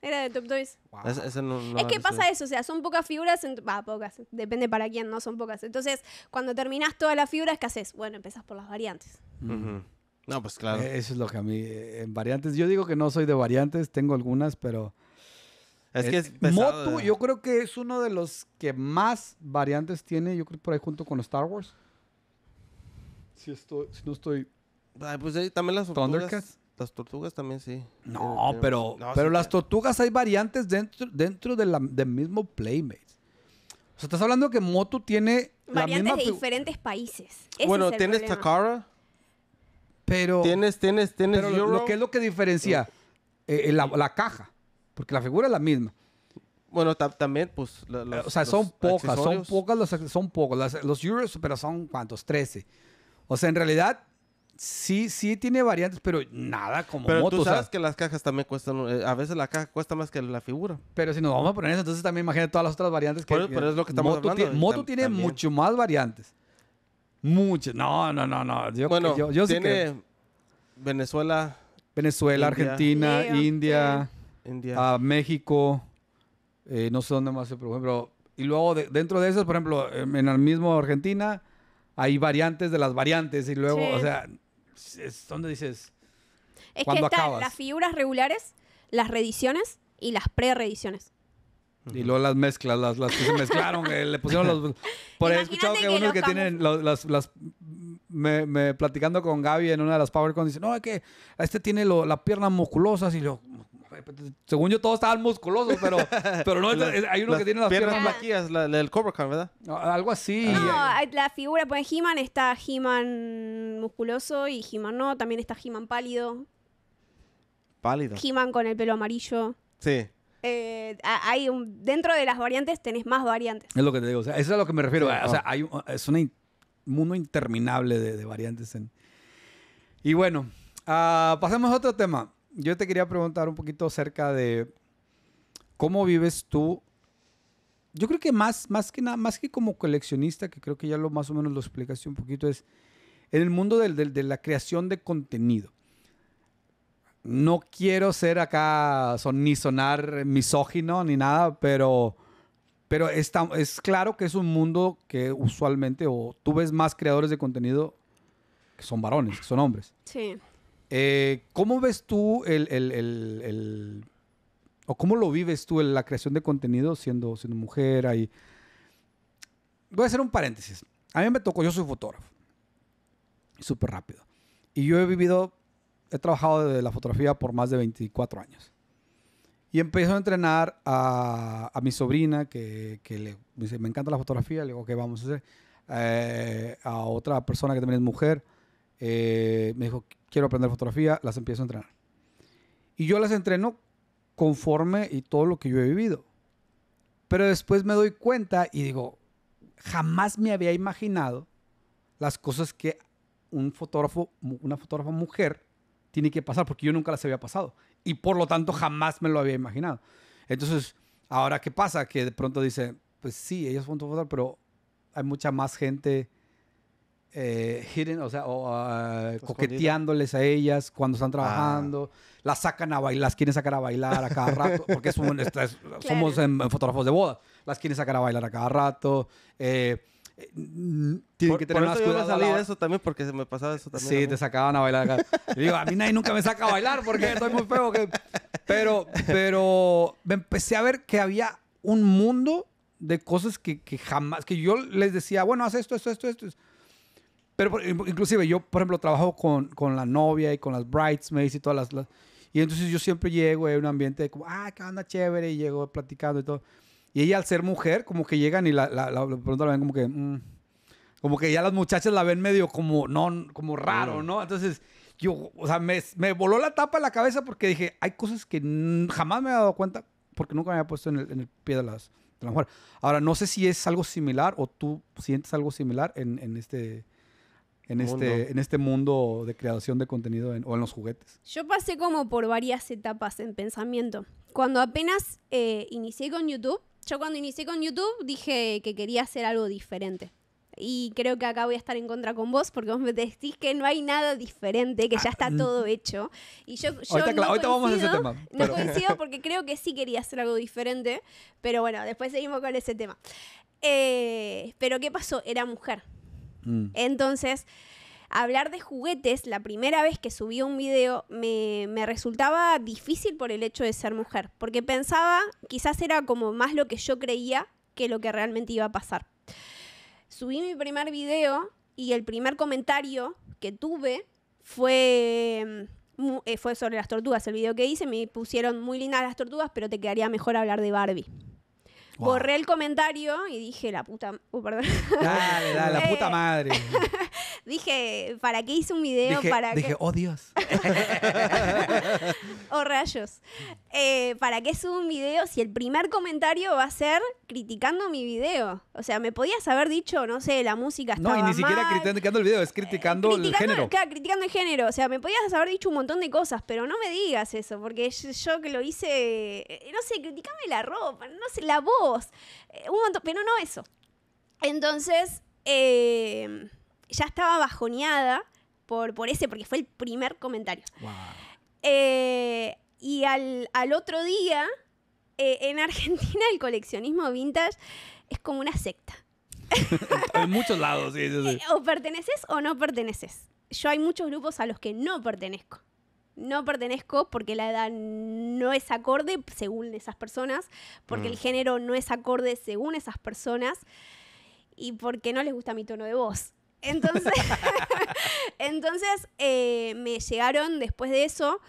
Speaker 2: Era de Top Toys.
Speaker 3: Es, que pasa eso,
Speaker 2: o sea, son pocas figuras, va, pocas, depende para quién, no son pocas. Entonces, cuando terminas todas las figuras, ¿qué haces? Bueno, empezás por las variantes.
Speaker 1: No, pues claro. Eh, eso es lo que a mí, eh, en variantes, yo digo que no soy de variantes, tengo algunas, pero... Es que es eh, pesado, Motu, yo creo que es uno de los que más variantes tiene, yo creo por ahí junto con Star Wars.
Speaker 3: Si, estoy, no estoy... pues también las Thundercats las tortugas también sí. No, pero, pero las
Speaker 1: tortugas hay variantes dentro, dentro del mismo playmate. O sea, estás hablando que moto tiene. Variantes de
Speaker 2: diferentes países. bueno, tienes Takara.
Speaker 1: Pero. Tienes, tienes, tienes. Lo, que es lo que diferencia eh, eh, la, caja. Porque
Speaker 3: la figura es la misma. Bueno, también, pues. Eh, o sea, son pocas, son
Speaker 1: pocas, los, son pocos los Euros, pero son cuántos? 13. O sea, en realidad, Sí, sí tiene variantes, pero nada como moto. Pero tú sabes que
Speaker 3: las cajas también cuestan, eh, a veces la
Speaker 1: caja cuesta más que la figura. Pero si nos vamos a poner eso, entonces también imagínate todas las otras variantes que... Pero, es lo que estamos moto hablando. moto tiene mucho más variantes. Muchas. No, no, no, no. bueno, yo, yo tiene
Speaker 3: Venezuela... Venezuela, Argentina, India,
Speaker 1: ah, México, eh, no sé dónde más, por ejemplo. Y luego dentro de esas, por ejemplo, en el mismo Argentina, hay variantes de las variantes y luego, o sea, es, donde dices.
Speaker 2: Es que están acabas? las figuras regulares, las reediciones y las pre-reediciones.
Speaker 1: Y luego las mezclas, las, las que se mezclaron, le pusieron los... Por ahí he escuchado que, uno unos que tiene tienen las... me, me, platicando con Gaby en una de las PowerCon, dice, no, es que este tiene lo, las piernas musculosas y lo según yo todos estaban musculosos, pero, no, hay uno que tiene las piernas,
Speaker 3: piernas la, del Cobra Khan, ¿verdad? Ah, algo
Speaker 1: así. No,
Speaker 2: la figura, pues He-Man está He-Man musculoso y He-Man no, también está He-Man pálido. Pálido. He-Man con el pelo amarillo. Sí. Eh, hay dentro de las variantes tenés más variantes.
Speaker 1: Es lo que te digo, eso es a lo que me refiero. o sea, oh. es un mundo interminable de, variantes. En... Y bueno, ah, pasemos a otro tema yo te quería preguntar un poquito acerca de cómo vives tú. Yo creo que más, más que nada, más que como coleccionista, que creo que ya lo más o menos lo explicaste un poquito, es en el mundo de la creación de contenido. No quiero ser acá ni sonar misógino ni nada, pero, pero es claro que es un mundo que usualmente o tú ves más creadores de contenido que son varones, que son hombres. Sí. Eh, ¿Cómo ves tú el, o cómo lo vives tú en la creación de contenido siendo, siendo mujer? Ahí? Voy a hacer un paréntesis. A mí me tocó, yo soy fotógrafo, súper rápido. Y yo he vivido, he trabajado de la fotografía por más de 24 años. Y empecé a entrenar a, mi sobrina, que, le, me dice, me encanta la fotografía, le digo, ¿qué vamos a hacer? Eh, a otra persona que también es mujer, eh, me dijo, quiero aprender fotografía, las empiezo a entrenar. Y yo las entreno conforme y todo lo que yo he vivido. Pero después me doy cuenta y digo, jamás me había imaginado las cosas que un fotógrafo, una fotógrafa mujer tiene que pasar, porque yo nunca las había pasado. Y por lo tanto jamás me lo había imaginado. Entonces, ahora qué pasa? Que de pronto dice, pues sí, ellas son fotógrafas, pero hay mucha más gente eh, o sea, ah, coqueteándoles a ellas cuando están ah. trabajando. Las sacan a bailar, las quieren sacar a bailar a cada rato, porque somos em, fotógrafos de boda. Las quieren sacar a bailar a cada rato. Eh, mm, tienen que tener por eso más de eso
Speaker 3: también porque se me pasaba eso también. Sí, te
Speaker 1: sacaban a bailar. Acá.
Speaker 3: digo, a mí nadie nunca me saca a bailar porque estoy muy feo. Pero,
Speaker 1: pero me empecé a ver que había un mundo de cosas que, que jamás, que yo les decía, bueno, haz esto, esto, esto. esto pero inclusive yo, por ejemplo, trabajo con, con la novia y con las bridesmaids y todas las, y entonces yo siempre llego en un ambiente de como, ah, qué anda chévere, y llego platicando y todo. Y ella al ser mujer, como que llegan y la, la, la, la ven como que... Mm, como que ya las muchachas la ven medio como, no, como raro, mm. ¿no? Entonces, yo, o sea, me, me voló la tapa en la cabeza porque dije, hay cosas que jamás me he dado cuenta porque nunca me había puesto en el, en el pie de las, la Ahora, no sé si es algo similar o tú sientes algo similar en, en este en, Este, en este mundo de creación de contenido o en los juguetes?
Speaker 2: Yo pasé como por varias etapas en pensamiento. Cuando apenas eh, inicié con YouTube, yo cuando inicié con YouTube dije que quería hacer algo diferente. Y creo que acá voy a estar en contra con vos porque vos me decís que no hay nada diferente, que ya está ah, todo mm. hecho. Y yo, yo ahorita, no coincido, vamos a ese tema. No coincido porque creo que sí quería hacer algo diferente, pero bueno, después seguimos con ese tema. Eh, pero ¿qué pasó? Era mujer. Mm. Entonces, hablar de juguetes, la primera vez que subí un video, me, resultaba difícil por el hecho de ser mujer, porque pensaba quizás era como más lo que yo creía que lo que realmente iba a pasar. Subí mi primer video y el primer comentario que tuve fue, mm, eh, fue sobre las tortugas. El video que hice me pusieron muy lindas las tortugas, pero te quedaría mejor hablar de Barbie. Borré el comentario y dije, la puta. Oh, perdón. la puta eh, madre. dije, ¿para qué hice un video? Dije, ¿Para dije oh Dios. oh rayos. Eh, ¿Para qué subo un video si el primer comentario va a ser criticando mi video? O sea, me podías haber dicho, no sé, la música estaba No, y ni siquiera
Speaker 1: criticando el video, es criticando, criticando, el género.
Speaker 2: criticando el género. O sea, me podías haber dicho un montón de cosas, pero no me digas eso, porque yo, yo que lo hice, eh, no sé, criticame la ropa, no sé, la voz eh, un montón, pero no eso. Entonces, eh, ya estaba bajoneada por, por ese, porque fue el primer comentario. Eh, y al, otro día, en Argentina el coleccionismo vintage es como una secta.
Speaker 1: en muchos lados, sí.
Speaker 2: O perteneces o no perteneces. Yo hay muchos grupos a los que no pertenezco no pertenezco porque la edad no es acorde según esas personas, porque el mm. género no es acorde según esas personas y porque no les gusta mi tono de voz. Entonces, entonces eh, me llegaron después de eso.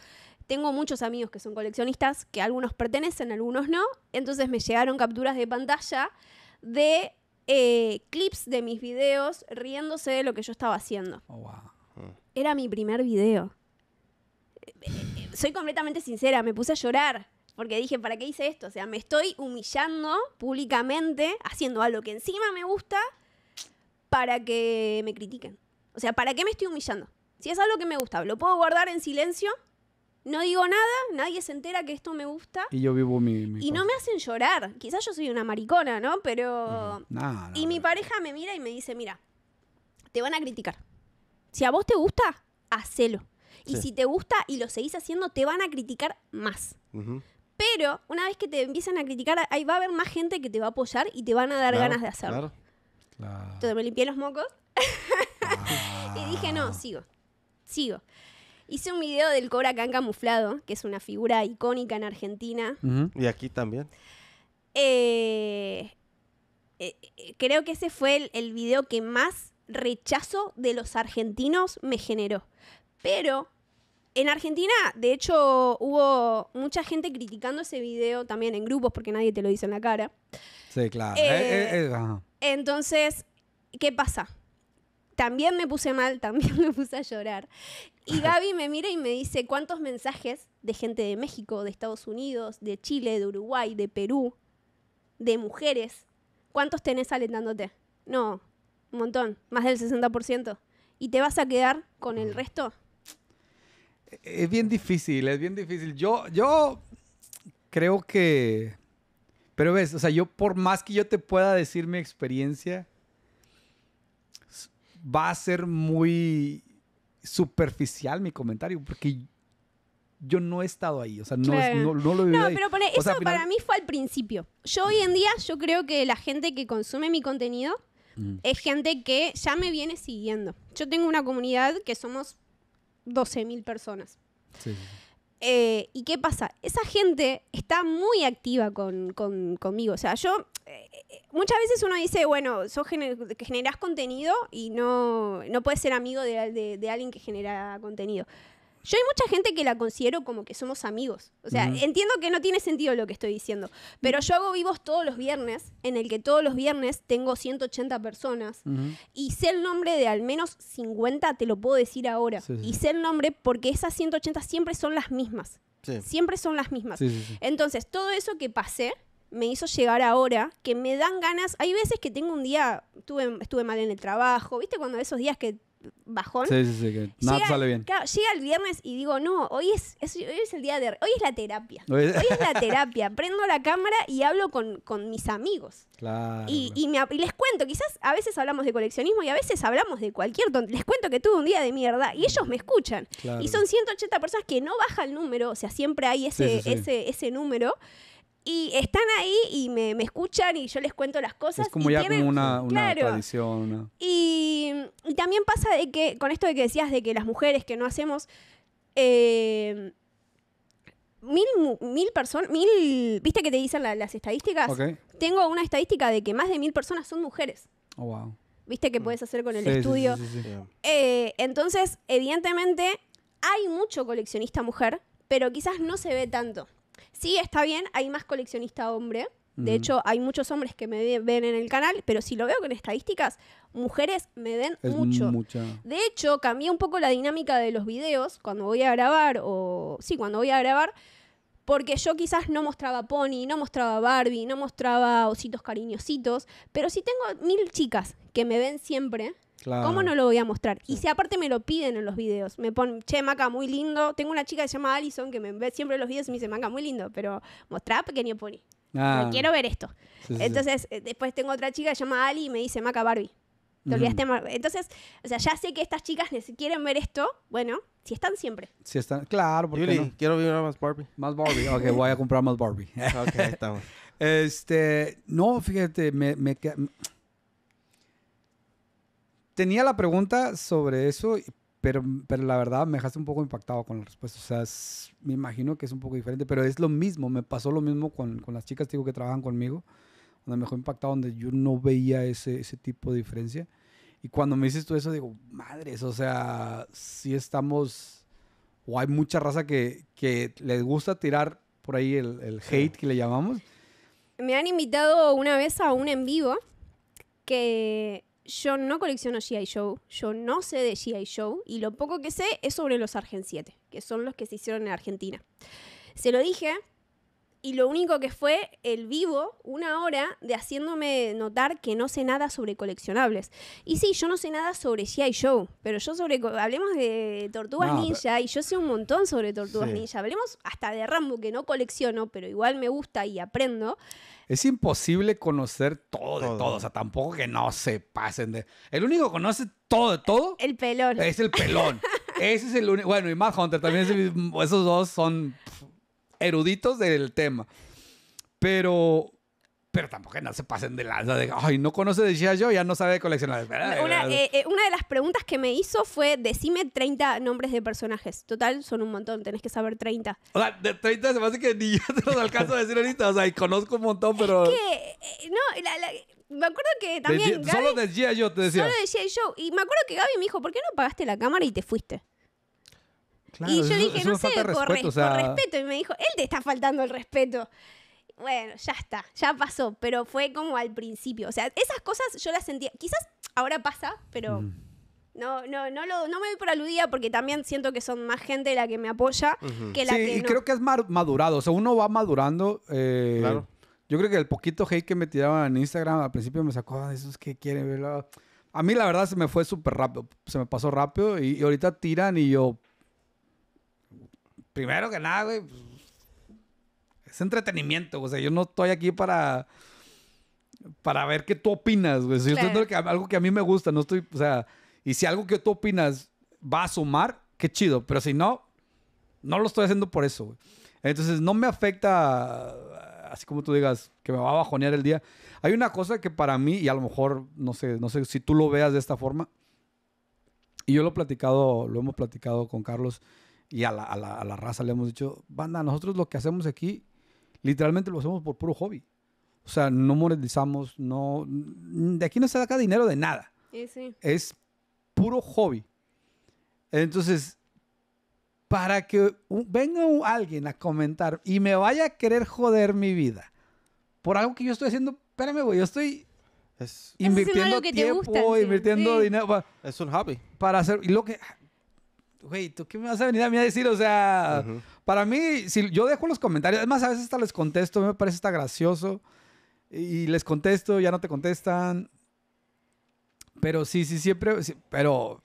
Speaker 2: Tengo muchos amigos que son coleccionistas, que algunos pertenecen, algunos no. Entonces me llegaron capturas de pantalla de eh, clips de mis videos riéndose de lo que yo estaba haciendo. Oh, mm. Era mi primer video soy completamente sincera, me puse a llorar. Porque dije, ¿para qué hice esto? O sea, me estoy humillando públicamente, haciendo algo que encima me gusta, para que me critiquen. O sea, ¿para qué me estoy humillando? Si es algo que me gusta, lo puedo guardar en silencio, no digo nada, nadie se entera que esto me gusta. Y
Speaker 1: yo vivo mi. y no me
Speaker 2: hacen llorar. Quizás yo soy una maricona, ¿no? Pero. y mi pareja me mira y me dice: Mira, te van a criticar. Si a vos te gusta, hacelo. Y si te gusta y lo seguís haciendo, te van a criticar más. Pero una vez que te empiezan a criticar, ahí va a haber más gente que te va a apoyar y te van a dar ganas de hacerlo. Claro, Entonces me limpié los mocos y dije, no, ah. sigo, sigo. Hice un video del Cobra Khan camuflado, que es una figura icónica en Argentina.
Speaker 3: Y aquí también.
Speaker 2: Eh, eh, eh, creo que ese fue el video que más rechazo de los argentinos me generó. Pero en Argentina, de hecho, hubo mucha gente criticando ese video también en grupos porque nadie te lo dice en la cara.
Speaker 1: Sí, claro. Eh, eh, eh,
Speaker 2: entonces, ¿qué pasa? También me puse mal, también me puse a llorar. Y Gaby me mira y me dice cuántos mensajes de gente de México, de Estados Unidos, de Chile, de Uruguay, de Perú, de mujeres, ¿cuántos tenés alentándote? No, un montón, más del 60%. ¿Y te vas a quedar con el mm. resto?
Speaker 1: es bien difícil, es bien difícil. Yo, yo creo que. Pero ves, o sea, yo por más que yo te pueda decir mi experiencia, va a ser muy superficial mi comentario, porque yo no he estado ahí, o sea, no, no, lo he vivido. pero pone, eso para mí
Speaker 2: fue al principio. Yo hoy en día, yo creo que la gente que consume mi contenido es gente que ya me viene siguiendo. Yo tengo una comunidad que somos 12.000 personas. Eh, ¿Y qué pasa? Esa gente está muy activa con, con, conmigo. O sea, yo. Eh, muchas veces uno dice, bueno, sos que generas contenido y no, no puedes ser amigo de, de, de, alguien que genera contenido. Yo hay mucha gente que la considero como que somos amigos. O sea, entiendo que no tiene sentido lo que estoy diciendo, pero yo hago vivos todos los viernes, en el que todos los viernes tengo 180 personas y sé el nombre de al menos 50, te lo puedo decir ahora. Y sé el nombre porque esas 180 siempre son las mismas. Siempre son las mismas. Entonces, todo eso que pasé, me hizo llegar ahora, que me dan ganas. Hay veces que tengo un día, estuve mal en el trabajo, ¿viste? Cuando esos días que bajón. Sí, sí, sí. llega, sale bien. el viernes y digo, no, hoy es, hoy es el día de. Hoy es la terapia.
Speaker 1: Hoy es, la
Speaker 2: terapia. Prendo la cámara y hablo con, con mis amigos.
Speaker 1: Claro. Y,
Speaker 2: les cuento, quizás a veces hablamos de coleccionismo y a veces hablamos de cualquier. Les cuento que tuve un día de mierda y ellos me escuchan. Y son 180 personas que no baja el número, o sea, siempre hay ese, ese, ese número y están ahí y me, escuchan y yo les cuento las cosas. Es como ya tienen,
Speaker 1: una, tradición.
Speaker 2: Y, también pasa de que, con esto de que decías de que las mujeres que no hacemos. Eh, mil, mil personas, mil, viste que te dicen las estadísticas. Tengo una estadística de que más de mil personas son mujeres. Oh, wow. Viste que mm. puedes hacer con el estudio. eh, entonces, evidentemente, hay mucho coleccionista mujer, pero quizás no se ve tanto. Sí, está bien, hay más coleccionista hombre. De hecho, hay muchos hombres que me ven en el canal, pero si lo veo con estadísticas, mujeres me ven mucho. De hecho, cambié un poco la dinámica de los videos cuando voy a grabar, o sí, cuando voy a grabar, porque yo quizás no mostraba Pony, no mostraba Barbie, no mostraba ositos cariñositos, pero si tengo mil chicas que me ven siempre, ¿Cómo no lo voy a mostrar? Y si aparte me lo piden en los videos, me ponen, che, Maca, muy lindo. Tengo una chica que se llama Allison que me ve siempre en los videos y me dice, Maca, muy lindo, pero ¿mostrar, pequeño pony. No ah. Quiero ver esto. Entonces, eh, después tengo otra chica que se llama Ali y me dice, Maca, Barbie. Te olvidaste Entonces, o sea, ya sé que estas chicas quieren ver esto. Bueno, si están siempre.
Speaker 1: Si están, claro, porque quiero ver más Barbie. Más Barbie, ok, voy a comprar más Barbie. ok, estamos. Este, no, fíjate, me, me, tenía la pregunta sobre eso, pero, pero la verdad me dejaste un poco impactado con la respuesta. O sea, me imagino que es un poco diferente, pero es lo mismo. Me pasó lo mismo con, con las chicas digo, que trabajan conmigo, donde me dejó impactado, donde yo no veía ese, ese tipo de diferencia. Y cuando me dices tú eso, digo, madres, o sea, sí estamos, o hay mucha raza que, que les gusta tirar por ahí el, el hate que le llamamos.
Speaker 2: Me han invitado una vez a un en vivo que yo no colecciono G.I. Joe, yo no sé de G.I. Joe y lo poco que sé es sobre los Argen 7, que son los que se hicieron en Argentina. Se lo dije y lo único que fue el vivo, una hora, de haciéndome notar que no sé nada sobre coleccionables. Y sí, yo no sé nada sobre G.I. Joe, pero yo sobre. Hablemos de Tortugas Ninja y yo sé un montón sobre Tortugas Ninja. Hablemos hasta de Rambo, que no colecciono, pero igual me gusta y aprendo.
Speaker 1: Es imposible conocer todo, de todo. O sea, tampoco que no se pasen de. El único que conoce todo de todo.
Speaker 2: El pelón.
Speaker 1: Es el pelón. Ese es el único. Bueno, y Matt Hunter también. esos dos son eruditos del tema. Pero pero tampoco que no se pasen de lanza de, ay, no conoce de G.I. Joe, ya no sabe de coleccionar. Eh,
Speaker 2: eh, una, de las preguntas que me hizo fue, decime 30 nombres de personajes. Total, son un montón, tenés que saber 30.
Speaker 1: O sea, de 30 se me hace que ni yo te los alcanzo a decir ahorita, o sea, conozco un montón, pero... Es que,
Speaker 2: eh, no, me acuerdo que también... solo
Speaker 1: de G.I. Joe, te decía. Solo de
Speaker 2: G.I. Joe. Y me acuerdo que Gaby me dijo, ¿por qué no pagaste la cámara y te fuiste? Claro, y yo dije, no sé, por, respeto, por respeto. Y me dijo, él te está faltando el respeto bueno, ya está, ya pasó, pero fue como al principio. O sea, esas cosas yo las sentía, quizás ahora pasa, pero mm. no, no, no, lo, no me doy por aludida porque también siento que son más gente la que me apoya que la sí, que... Y creo
Speaker 1: que es madurado, o sea, uno va madurando. Eh, claro. Yo creo que el poquito hate que me tiraban en Instagram al principio me sacó de ah, que quieren verlo. A mí la verdad se me fue súper rápido, se me pasó rápido y, ahorita tiran y yo... Primero que nada, güey, pues, es entretenimiento, o sea, yo no estoy aquí para para ver qué tú opinas, güey. Si algo que a mí me gusta, no estoy, o sea, y si algo que tú opinas va a sumar, qué chido, pero si no, no lo estoy haciendo por eso, güey. Entonces, no me afecta, así como tú digas, que me va a bajonear el día. Hay una cosa que para mí, y a lo mejor, no sé, no sé si tú lo veas de esta forma, y yo lo he platicado, lo hemos platicado con Carlos y a la, a la raza le hemos dicho, banda, nosotros lo que hacemos aquí literalmente lo hacemos por puro hobby. O sea, no monetizamos, no... De aquí no se saca dinero de nada. Sí, sí. Es puro hobby. Entonces, para que venga alguien a comentar y me vaya a querer joder mi vida por algo que yo estoy haciendo, espérame, güey, yo estoy invirtiendo tiempo, invirtiendo dinero. es un hobby. Para hacer... Y lo que... Güey, ¿tú qué me vas a venir a mí a decir? O sea para mí, si yo dejo los comentarios, además a veces hasta les contesto, me parece está gracioso. Y les contesto, ya no te contestan. Pero sí, sí, siempre, pero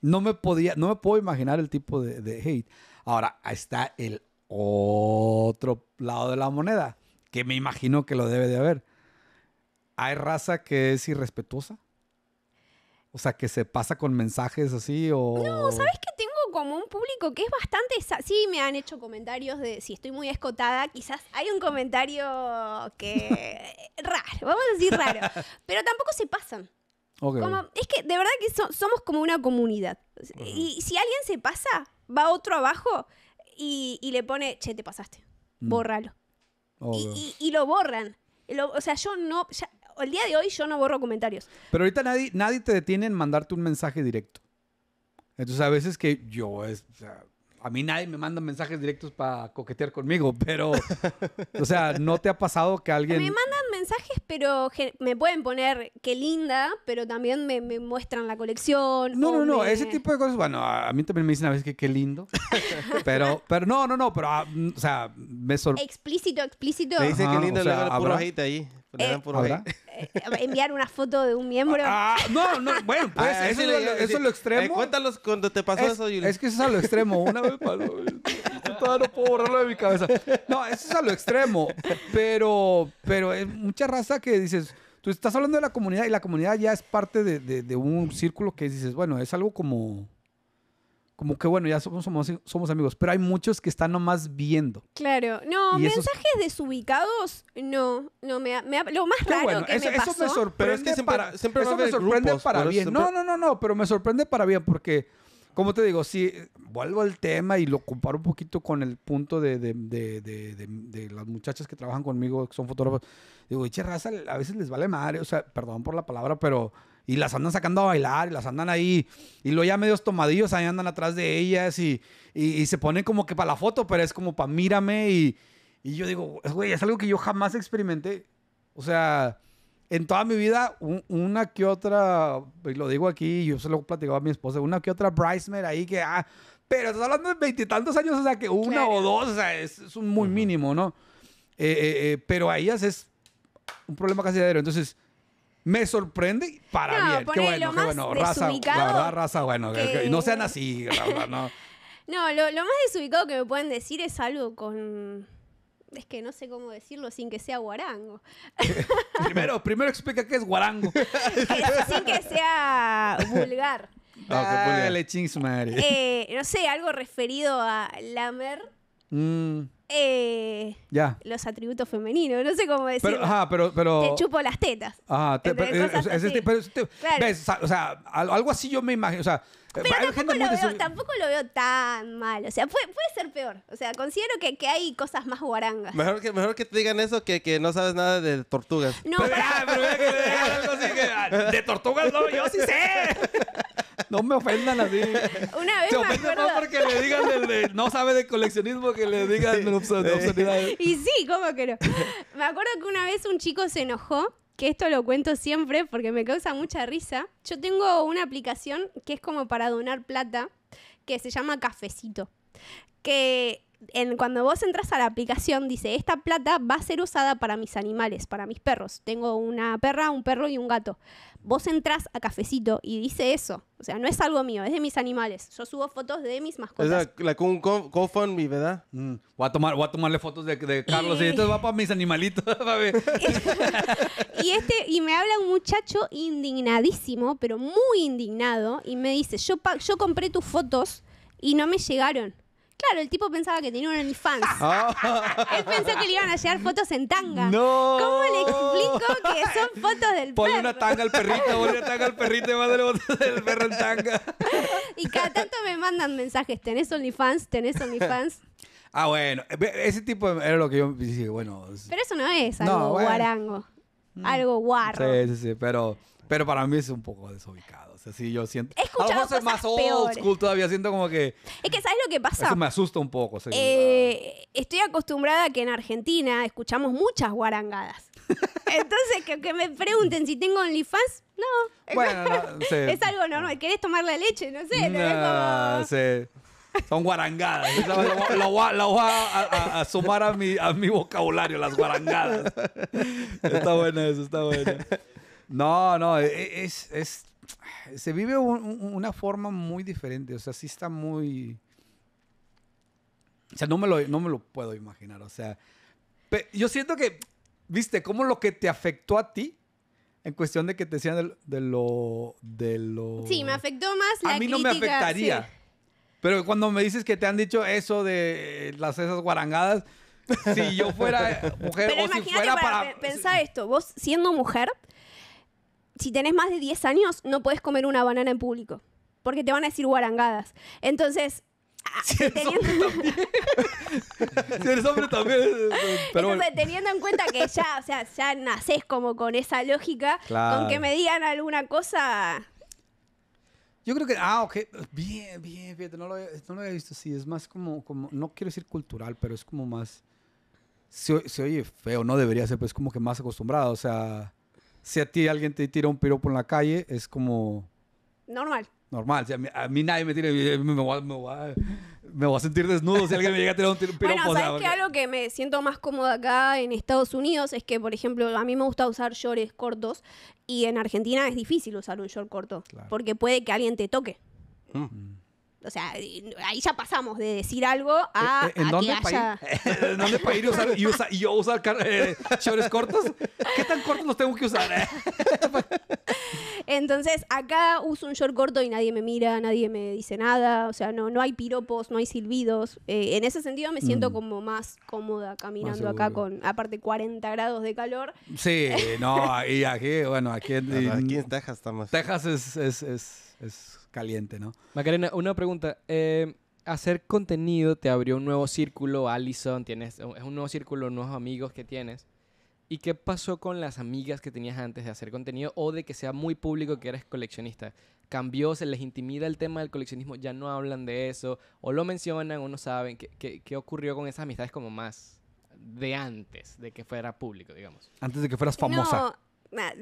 Speaker 1: no me podía, no me puedo imaginar el tipo de, hate. Ahora, está el otro lado de la moneda, que me imagino que lo debe de haber. Hay raza que es irrespetuosa. O sea, que se pasa con mensajes así o... No, ¿sabes
Speaker 2: qué como un público que es bastante... Sí, me han hecho comentarios de si estoy muy escotada, quizás hay un comentario que... raro, vamos a decir raro. Pero tampoco se pasan. es que de verdad que somos como una comunidad. Y si alguien se pasa, va otro abajo y, le pone, che, te pasaste, mm. bórralo. Y, lo borran. o sea, yo no, el día de hoy yo no borro comentarios.
Speaker 1: Pero ahorita nadie, nadie te detiene en mandarte un mensaje directo. Entonces, a veces que yo, es, a mí nadie me manda mensajes directos para coquetear conmigo, pero, o sea, ¿no te ha pasado que alguien... Me
Speaker 2: manda mensajes, pero me pueden poner qué linda, pero también me, me muestran la colección. No, no, no, ese
Speaker 1: tipo de cosas, bueno, a mí también me dicen a veces que qué lindo, pero, pero no, no, no, pero, ah, mm, o sea, me sorprende.
Speaker 2: Explícito, explícito. Me dicen qué
Speaker 3: lindo, o le dan puro ahí. Eh,
Speaker 2: eh, eh, enviar una foto de un miembro. Ah, no, no,
Speaker 3: bueno, pues ah, eso, es, lo, extremo. cuéntanos cuando te pasó eso, Es que eso es a lo extremo. Una
Speaker 1: vez,
Speaker 3: todavía no puedo borrarlo de mi cabeza. No, eso es a lo extremo.
Speaker 1: Pero, pero es mucha raza que dices, tú estás hablando de la comunidad y la comunidad ya es parte de, de, un círculo que dices, bueno, es algo como como que bueno, ya somos, somos, somos, amigos, pero hay muchos que están nomás viendo.
Speaker 2: Claro, no, mensajes desubicados, no, no, me, lo más raro que me pasó. Eso me sorprende pero
Speaker 3: es que siempre, para, eso me sorprende para bien. No,
Speaker 1: no, no, no, pero me sorprende para bien porque ¿Cómo te digo, si eh, vuelvo al tema y lo comparo un poquito con el punto de, de, de, de las muchachas que trabajan conmigo, que son fotógrafos, digo, eche raza, a veces les vale madre, o sea, perdón por la palabra, pero y las andan sacando a bailar, y las andan ahí, y luego ya medios tomadillos, ahí andan atrás de ellas, y, y, y se ponen como que para la foto, pero es como para mírame, y, y yo digo, güey, es algo que yo jamás experimenté, o sea, en toda mi vida, una que otra, y lo digo aquí, yo se lo platicaba a mi esposa, una que otra bridesmaid ahí que, ah, pero estás hablando de veintitantos años, o sea, que una o dos, o sea, es, un muy mínimo, ¿no? Eh, eh, eh, pero a ellas es un problema casi de Entonces, me sorprende para bien. Qué bueno, qué bueno. Raza, la verdad, raza, bueno. no sean así, verdad, no.
Speaker 2: no, lo, lo más desubicado que me pueden decir es algo con es que no sé cómo decirlo sin que sea guarango.
Speaker 1: primero, primero explica qué es guarango.
Speaker 2: sin que sea vulgar. Ah,
Speaker 1: no,
Speaker 2: eh, no sé, algo referido a lamer Mm. Eh, Los atributos femeninos, no sé cómo decir
Speaker 1: te chupo las tetas. o sea, algo así yo me imagino. pero tampoco lo, veo,
Speaker 2: tampoco lo, veo, tan mal. O sea, puede, ser peor. O sea, considero que, que, hay cosas más guarangas. Mejor
Speaker 3: que, mejor que te digan eso que, que no sabes nada de tortugas.
Speaker 2: No, pero, ah,
Speaker 3: de tortugas no, yo sí sé. no me ofendan así.
Speaker 2: Una vez más porque le digan
Speaker 1: el de, no sabe de coleccionismo que le digan de obscenidad.
Speaker 2: Y sí, ¿cómo que no? Me acuerdo que una vez un chico se enojó que esto lo cuento siempre porque me causa mucha risa. Yo tengo una aplicación que es como para donar plata, que se llama Cafecito. Que en, cuando vos entras a la aplicación dice, esta plata va a ser usada para mis animales, para mis perros. Tengo una perra, un perro y un gato vos entras a cafecito y dice eso. O sea, no es algo mío, es de mis animales. Yo subo fotos de mis
Speaker 3: mascotas. Es la, con un mi, ¿verdad? Mm, voy,
Speaker 1: a tomar, tomarle fotos de, Carlos y... Eh. entonces va para mis animalitos.
Speaker 2: y, este, y me habla un muchacho indignadísimo, pero muy indignado, y me dice, yo, yo compré tus fotos y no me llegaron. Claro, el tipo pensaba que tenía un OnlyFans.
Speaker 3: Ah.
Speaker 2: Él pensó que le iban a llegar fotos en tanga. No. ¿Cómo le explico que son fotos del Pon una
Speaker 1: tanga al perrito, ponle una tanga al perrito y mandale fotos del perro en tanga.
Speaker 2: Y cada tanto me mandan mensajes, ¿tenés OnlyFans? ¿Tenés OnlyFans?
Speaker 1: Ah, bueno, ese tipo era lo que yo dije, bueno.
Speaker 2: Pero eso no es algo guarango, mm. algo guarro.
Speaker 1: Sí, sí, sí, pero pero para mí es un poco desubicado. O sea, yo siento.
Speaker 2: He más
Speaker 1: todavía. Siento como que.
Speaker 2: Es que, ¿sabes lo que pasa? me asusta
Speaker 1: un poco. Eh,
Speaker 2: estoy acostumbrada a que en Argentina escuchamos muchas guarangadas. Entonces, que, me pregunten si tengo OnlyFans, no. no, Es algo normal. ¿Querés tomar la leche? No
Speaker 1: sé. como... Son guarangadas. Lo, voy, a, sumar a mi, a mi vocabulario, las guarangadas. Está bueno eso, está bueno. No, no, e, e, es, es, se vive una forma muy diferente, o sea, sí está muy... O sea, no me lo, no me lo puedo imaginar, o sea, yo siento que, viste, como lo que te afectó a ti, en cuestión de que te decían de, lo, de lo... Sí,
Speaker 2: me afectó más la A mí no me afectaría.
Speaker 1: Pero cuando me dices que te han dicho eso de las esas guarangadas, si yo fuera eh, mujer pero o si fuera para...
Speaker 2: para... esto, vos siendo mujer, si tenés más de 10 años, no puedes comer una banana en público. Porque te van a decir guarangadas. Entonces, teniendo... en cuenta que ya, o sea, ya nacés como con esa lógica, con que me digan alguna cosa.
Speaker 1: Yo creo que, ah, ok, bien, bien, bien, no lo, había, visto así, es más como, como, no quiero decir cultural, pero es como más, se, se oye feo, no debería ser, pero es como que más acostumbrado, o sea, si a ti alguien te tira un piropo en la calle, es como... Normal. Normal. a, mí, nadie me tira... Eh, me voy, a, sentir desnudo si alguien me llega a tirar un piropo. Bueno, ¿sabes o que
Speaker 2: algo que me siento más cómoda acá en Estados Unidos es que, por ejemplo, a mí me gusta usar shorts cortos y en Argentina es difícil usar un short corto porque puede que alguien te toque. Mm. mm. O sea, ahí ya pasamos de decir algo a. Eh, eh, ¿En, dónde que haya...
Speaker 1: ¿En dónde para ir y, usar, yo usar eh, shorts cortos? ¿Qué tan cortos los tengo que usar?
Speaker 2: Entonces, acá uso un short corto y nadie me mira, nadie me dice nada. O sea, no, no hay piropos, no hay silbidos. en ese sentido, me siento mm. como más cómoda caminando acá con, aparte, 40 grados de calor.
Speaker 1: Sí, no, y aquí, bueno, aquí en, aquí en Texas estamos. Texas es, es, es caliente, ¿no?
Speaker 4: Macarena, una pregunta. Eh, hacer contenido te abrió un nuevo círculo, Allison, tienes, es un nuevo círculo, nuevos amigos que tienes. ¿Y qué pasó con las amigas que tenías antes de hacer contenido o de que sea muy público que eres coleccionista? ¿Cambió? ¿Se les intimida el tema del coleccionismo? ¿Ya no hablan de eso? ¿O lo mencionan o no saben? ¿Qué, qué ocurrió con esas amistades como más de antes de
Speaker 1: que fuera público, digamos? Antes de que fueras famosa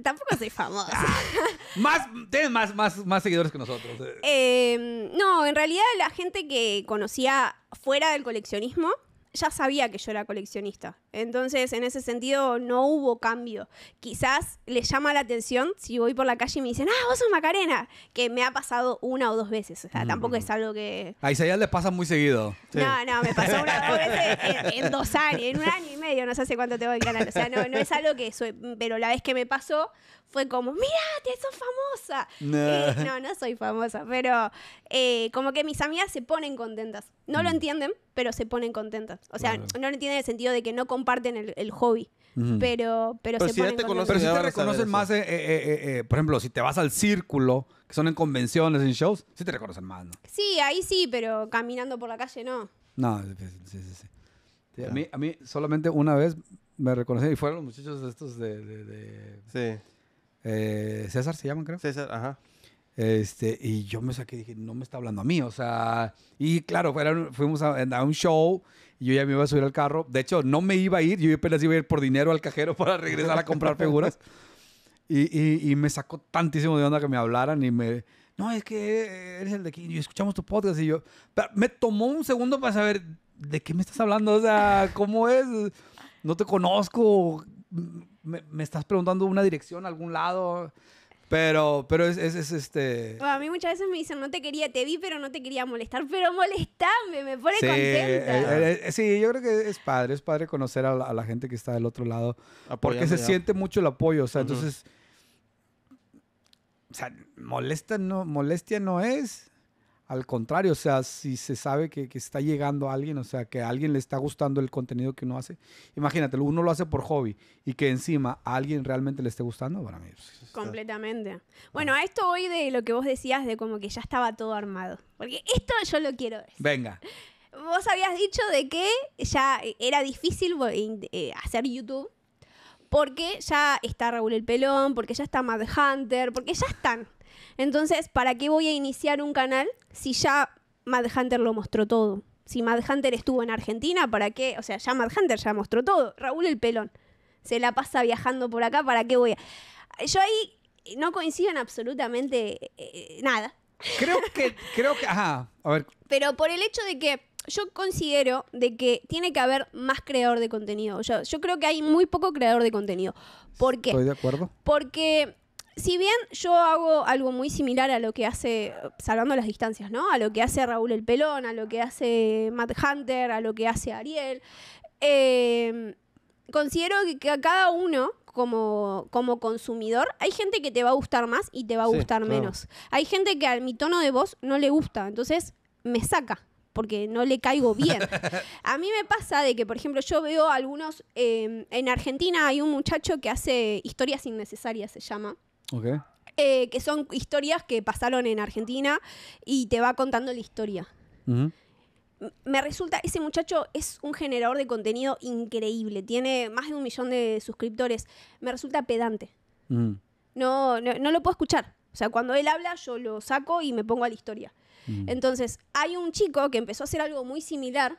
Speaker 2: tampoco soy famosa. Ah,
Speaker 1: más, tienes más, más, más seguidores que nosotros.
Speaker 2: Eh. Em, no, en realidad la gente que conocía fuera del coleccionismo ya sabía que yo era coleccionista. Entonces, en ese sentido, no hubo cambio. Quizás le llama la atención si voy por la calle y me dicen, ah, vos sos Macarena, que me ha pasado una o dos veces. O sea, tampoco mm. es algo que.
Speaker 1: A Isaías les pasa muy seguido. No,
Speaker 2: no, me pasó una o dos veces en, dos años, en un año y medio, no sé hace cuánto tengo el canal. O sea, no, no es algo que Pero la vez que me pasó fue como, mira, te sos famosa. No. Eh, no, no soy famosa, pero eh, como que mis amigas se ponen contentas. No lo mm. entienden, pero se ponen contentas. O sea, no lo entienden en el sentido de que no comparten el, el hobby. Pero, pero, se si te reconocen
Speaker 1: más, eh, eh, eh, por ejemplo, si te vas al círculo, que son en convenciones, en shows, sí te reconocen más, ¿no?
Speaker 2: Sí, ahí sí, pero caminando por la calle no. No, sí, sí,
Speaker 1: sí. a, mí, a mí solamente una vez me reconocen y fueron los muchachos estos de... de, de sí. César se llaman, creo. César, ajá. Este, y yo me saqué y dije, no me está hablando a mí, o sea, y claro, fueron, fuimos a, a, un show y yo ya me iba a subir al carro. De hecho, no me iba a ir, yo apenas iba a ir por dinero al cajero para regresar a comprar figuras. Y, y, me sacó tantísimo de onda que me hablaran y me... No, es que eres el de aquí. Y escuchamos tu podcast y yo... Pero me tomó un segundo para saber de qué me estás hablando. O sea, ¿cómo es? No te conozco. Me, me estás preguntando una dirección a algún lado. Pero, pero es, este.
Speaker 2: a mí muchas veces me dicen, no te quería, te vi, pero no te quería molestar. Pero molestame, me pone contenta. Eh, eh,
Speaker 1: eh, sí, yo creo que es padre, es padre conocer a la, gente que está del otro lado. porque se siente mucho el apoyo. O sea, entonces. O sea, molesta no, molestia no es. Al contrario, o sea, si se sabe que, está llegando a alguien, o sea, que a alguien le está gustando el contenido que uno hace, imagínate, uno lo hace por hobby y que encima a alguien realmente le esté gustando, para mí. Pues,
Speaker 2: Completamente. Bueno, ah. a esto voy de lo que vos decías de como que ya estaba todo armado. Porque esto yo lo quiero Venga. Vos habías dicho de que ya era difícil eh, hacer YouTube porque ya está Raúl el Pelón, porque ya está Mad Hunter, porque ya están. Entonces, ¿para qué voy a iniciar un canal si ya Mad Hunter lo mostró todo? Si Mad Hunter estuvo en Argentina, ¿para qué? O sea, ya Mad Hunter ya mostró todo. Raúl el pelón se la pasa viajando por acá, ¿para qué voy a.? Yo ahí no coincido en absolutamente eh, nada. Creo
Speaker 1: que, creo que, ajá, a ver.
Speaker 2: Pero por el hecho de que yo considero de que tiene que haber más creador de contenido. Yo, yo creo que hay muy poco creador de contenido. ¿Por qué? Estoy de acuerdo. Porque si bien yo hago algo muy similar a lo que hace, salvando las distancias, ¿no? A lo que hace Raúl El Pelón, a lo que hace Matt Hunter, a lo que hace Ariel, em, considero que a cada uno como, consumidor, hay gente que te va a gustar más y te va a gustar menos. Hay gente que a mi tono de voz no le gusta, entonces me saca porque no le caigo bien. a mí me pasa de que, por ejemplo, yo veo algunos, em, en Argentina hay un muchacho que hace historias innecesarias, se llama. Eh, que son historias que pasaron en Argentina y te va contando la historia. Me resulta, ese muchacho es un generador de contenido increíble, tiene más de un millón de suscriptores, me resulta pedante. Mm. no, no, lo puedo escuchar. O sea, cuando él habla yo lo saco y me pongo a la historia. Mm. Entonces, hay un chico que empezó a hacer algo muy similar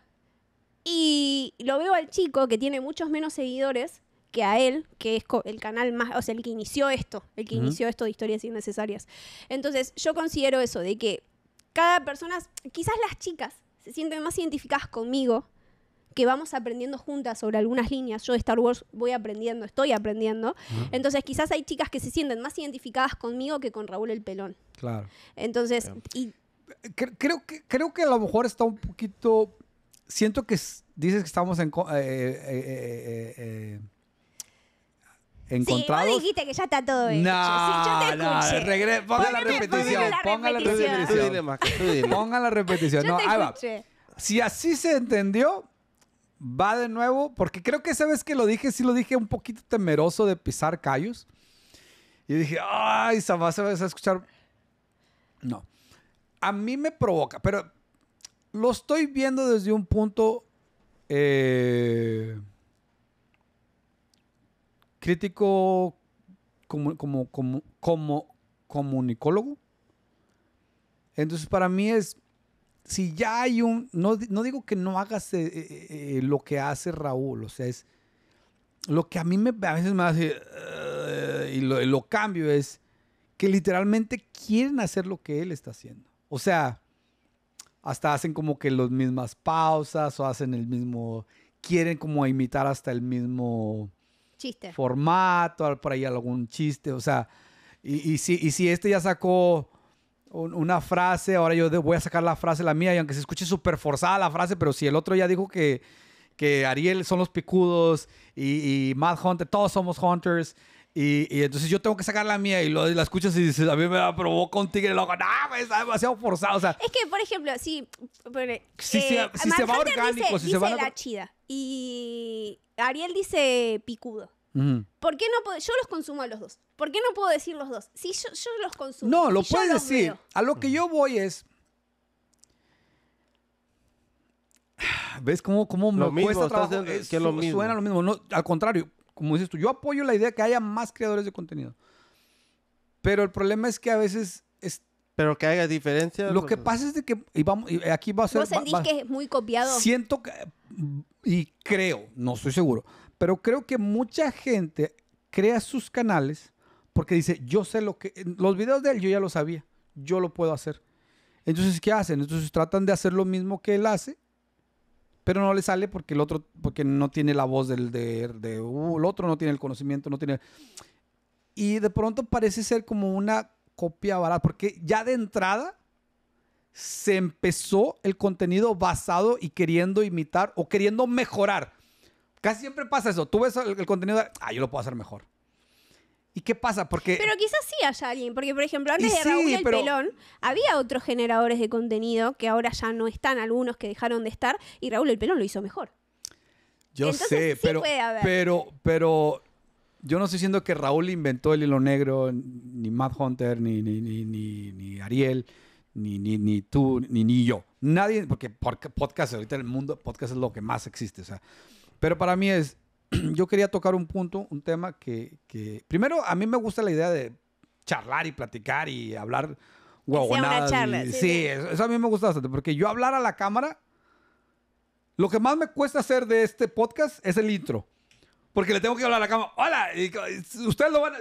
Speaker 2: y lo veo al chico que tiene muchos menos seguidores que a él, que es el canal más, o sea, el que inició esto, el que inició esto de historias innecesarias. Entonces, yo considero eso, de que cada persona, quizás las chicas, se sienten más identificadas conmigo, que vamos aprendiendo juntas sobre algunas líneas. Yo de Star Wars voy aprendiendo, estoy aprendiendo. Entonces, quizás hay chicas que se sienten más identificadas conmigo que con Raúl el Pelón.
Speaker 1: Claro. Entonces, y... Eh, creo que, creo que a lo mejor está un poquito siento que dices que estamos en, eh, eh, encontrados. Sí,
Speaker 2: dijiste que ya está todo bien. No, sí, no, ponga, la repetición, ponga la repetición.
Speaker 1: Ponga la repetición. No, ahí va. Si así se entendió, va de nuevo, porque creo que esa vez que lo dije, sí lo dije un poquito temeroso de pisar callos. Y dije, ay, Samás, se va a escuchar. No. A mí me provoca, pero lo estoy viendo desde un punto. Eh, crítico como, como, como, como comunicólogo. Entonces, para mí es, si ya hay un, no, digo que no hagas eh, eh, eh, lo que hace Raúl, o sea, es lo que a mí me, a veces me hace, y lo cambio, es que literalmente quieren hacer lo que él está haciendo. O sea, hasta hacen como que las mismas pausas o hacen el mismo, quieren como imitar hasta el mismo chiste. formato, por ahí algún chiste, o sea, y, si, este ya sacó una frase, ahora yo voy a sacar la frase, la mía, y aunque se escuche súper forzada la frase, pero si el otro ya dijo que, que Ariel son los picudos y, y Mad Hunter, todos somos Hunters. Y, entonces yo tengo que sacar la mía y, lo, la escuchas y dices, a mí me aprobó provoca un tigre loco. No, está demasiado forzado. O sea,
Speaker 2: es que, por ejemplo, si, bueno, si, se, eh, si se, va orgánico, si se va. la chida. Y Ariel dice picudo. ¿Por qué no puedo? Yo los consumo a los dos. ¿Por qué no puedo decir los dos? Si yo, yo los consumo. No, lo puedes decir.
Speaker 1: A lo que yo voy es. ¿Ves cómo, cómo me cuesta trabajo? que lo Suena lo mismo. al contrario, como dices tú, yo apoyo la idea que haya más creadores de contenido. Pero el problema es que a veces pero que haya diferencia Lo pues, que pasa es de que y vamos, aquí va a ser. ¿Vos sentís que
Speaker 2: es muy copiado?
Speaker 1: Siento que, mm, y creo, no estoy seguro, pero creo que mucha gente crea sus canales porque dice, yo sé lo que. Los videos de él yo ya lo sabía, yo lo puedo hacer. Entonces, ¿qué hacen? Entonces tratan de hacer lo mismo que él hace, pero no le sale porque el otro, porque no tiene la voz del de, de uh, el otro no tiene el conocimiento, no tiene. Y de pronto parece ser como una copia barata, porque ya de entrada se empezó el contenido basado y queriendo imitar o queriendo mejorar. Casi siempre pasa eso. Tú ves el, contenido, ah, yo lo puedo hacer mejor. ¿Y qué pasa? Porque... Pero
Speaker 2: quizás sí haya alguien, porque por ejemplo, antes de Raúl el Pelón, había otros generadores de contenido que ahora ya no están, algunos que dejaron de estar, y Raúl el Pelón lo hizo mejor.
Speaker 1: Yo sé, pero, pero yo no estoy diciendo que Raúl inventó el hilo negro, ni Matt Hunter, ni, ni, Ariel, ni, ni, tú, ni, yo. Nadie, porque podcast, ahorita en el mundo, podcast es lo que más existe. O sea. Pero para mí es, yo quería tocar un punto, un tema que, primero, a mí me gusta la idea de charlar y platicar y hablar huevonadas. Sí, sí, sí. eso a mí me gusta bastante, porque yo hablar a la cámara, lo que más me cuesta hacer de este podcast es el intro porque le tengo que hablar a la cámara. Hola, ustedes lo van a...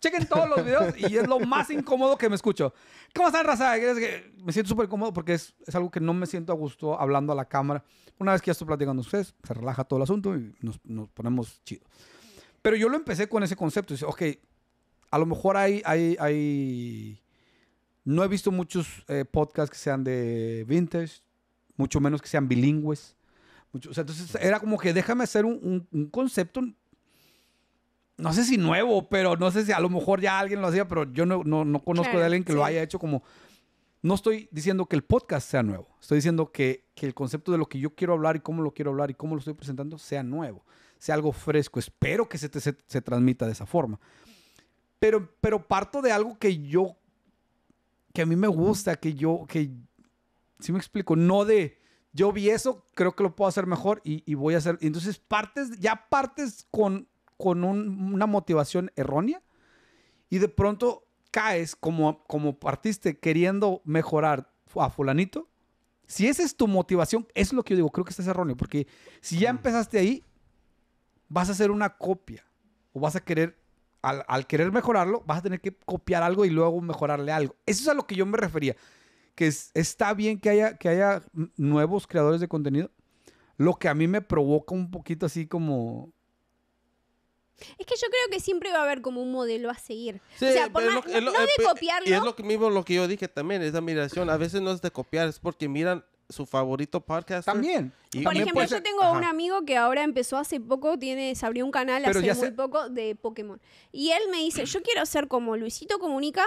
Speaker 1: Chequen todos los videos y es lo más incómodo que me escucho. ¿Cómo están, raza? que me siento súper cómodo porque es, es, algo que no me siento a gusto hablando a la cámara. Una vez que ya estoy platicando con ustedes, se relaja todo el asunto y nos, nos ponemos chido. Pero yo lo empecé con ese concepto. Dice, ok, a lo mejor hay, hay, hay... No he visto muchos eh, podcasts que sean de vintage, mucho menos que sean bilingües o sea, entonces era como que déjame hacer un, un, concepto,
Speaker 2: no sé si nuevo,
Speaker 1: pero no sé si a lo mejor ya alguien lo hacía, pero yo no, no, no conozco de alguien que lo haya hecho como... No estoy diciendo que el podcast sea nuevo, estoy diciendo que, que el concepto de lo que yo quiero hablar y cómo lo quiero hablar y cómo lo estoy presentando sea nuevo, sea algo fresco. Espero que se, te, se, transmita de esa forma. Pero, pero parto de algo que yo que a mí me gusta, que yo, que, si me explico, no de, yo vi eso, creo que lo puedo hacer mejor y, voy a hacer. Entonces partes, ya partes con, con una motivación errónea y de pronto caes como, como partiste queriendo mejorar a fulanito. Si esa es tu motivación, es lo que yo digo, creo que estás erróneo, porque si ya empezaste ahí, vas a hacer una copia o vas a querer, al, al querer mejorarlo, vas a tener que copiar algo y luego mejorarle algo. Eso es a lo que yo me refería que está bien que haya, que haya nuevos creadores de contenido. Lo que a mí me provoca un poquito así como...
Speaker 2: Es que yo creo que siempre va a haber como un modelo a seguir. o sea, no, eh, de copiarlo. Y es
Speaker 3: lo mismo lo que yo dije también, es admiración. A veces no es de copiar, es porque miran su favorito podcast. También. por ejemplo, yo tengo un
Speaker 2: amigo que ahora empezó hace poco, tiene, se abrió un canal hace muy poco de Pokémon. Y él me dice, yo quiero ser como Luisito Comunica,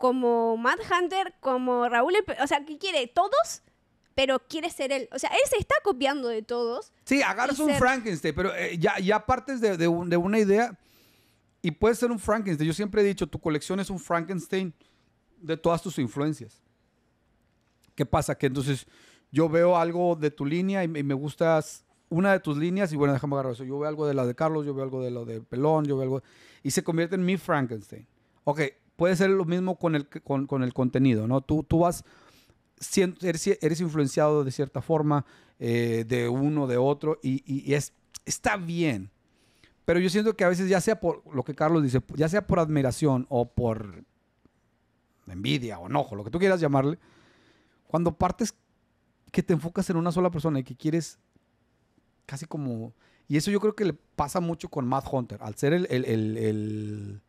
Speaker 2: como Mad Hunter, como Raúl, o sea, qué quiere todos, pero quiere ser él. O sea, él se está copiando de todos.
Speaker 1: Sí, agarras un Frankenstein, pero eh, ya, ya partes de, una idea y puedes ser un Frankenstein. Yo siempre he dicho, tu colección es un Frankenstein de todas tus influencias. ¿Qué pasa? Que entonces yo veo algo de tu línea y, me gustas una de tus líneas y bueno, déjame agarrar eso. Yo veo algo de la de Carlos, yo veo algo de lo de Pelón, yo veo algo... Y se convierte en mi Frankenstein. Ok, puede ser lo mismo con el, con, el contenido, ¿no? Tú, tú vas, eres, eres influenciado de cierta forma, eh, de uno, de otro, y, es, está bien. Pero yo siento que a veces, ya sea por lo que Carlos dice, ya sea por admiración o por envidia o enojo, lo que tú quieras llamarle, cuando partes que te enfocas en una sola persona y que quieres casi como... Y eso yo creo que le pasa mucho con Matt Hunter, al ser el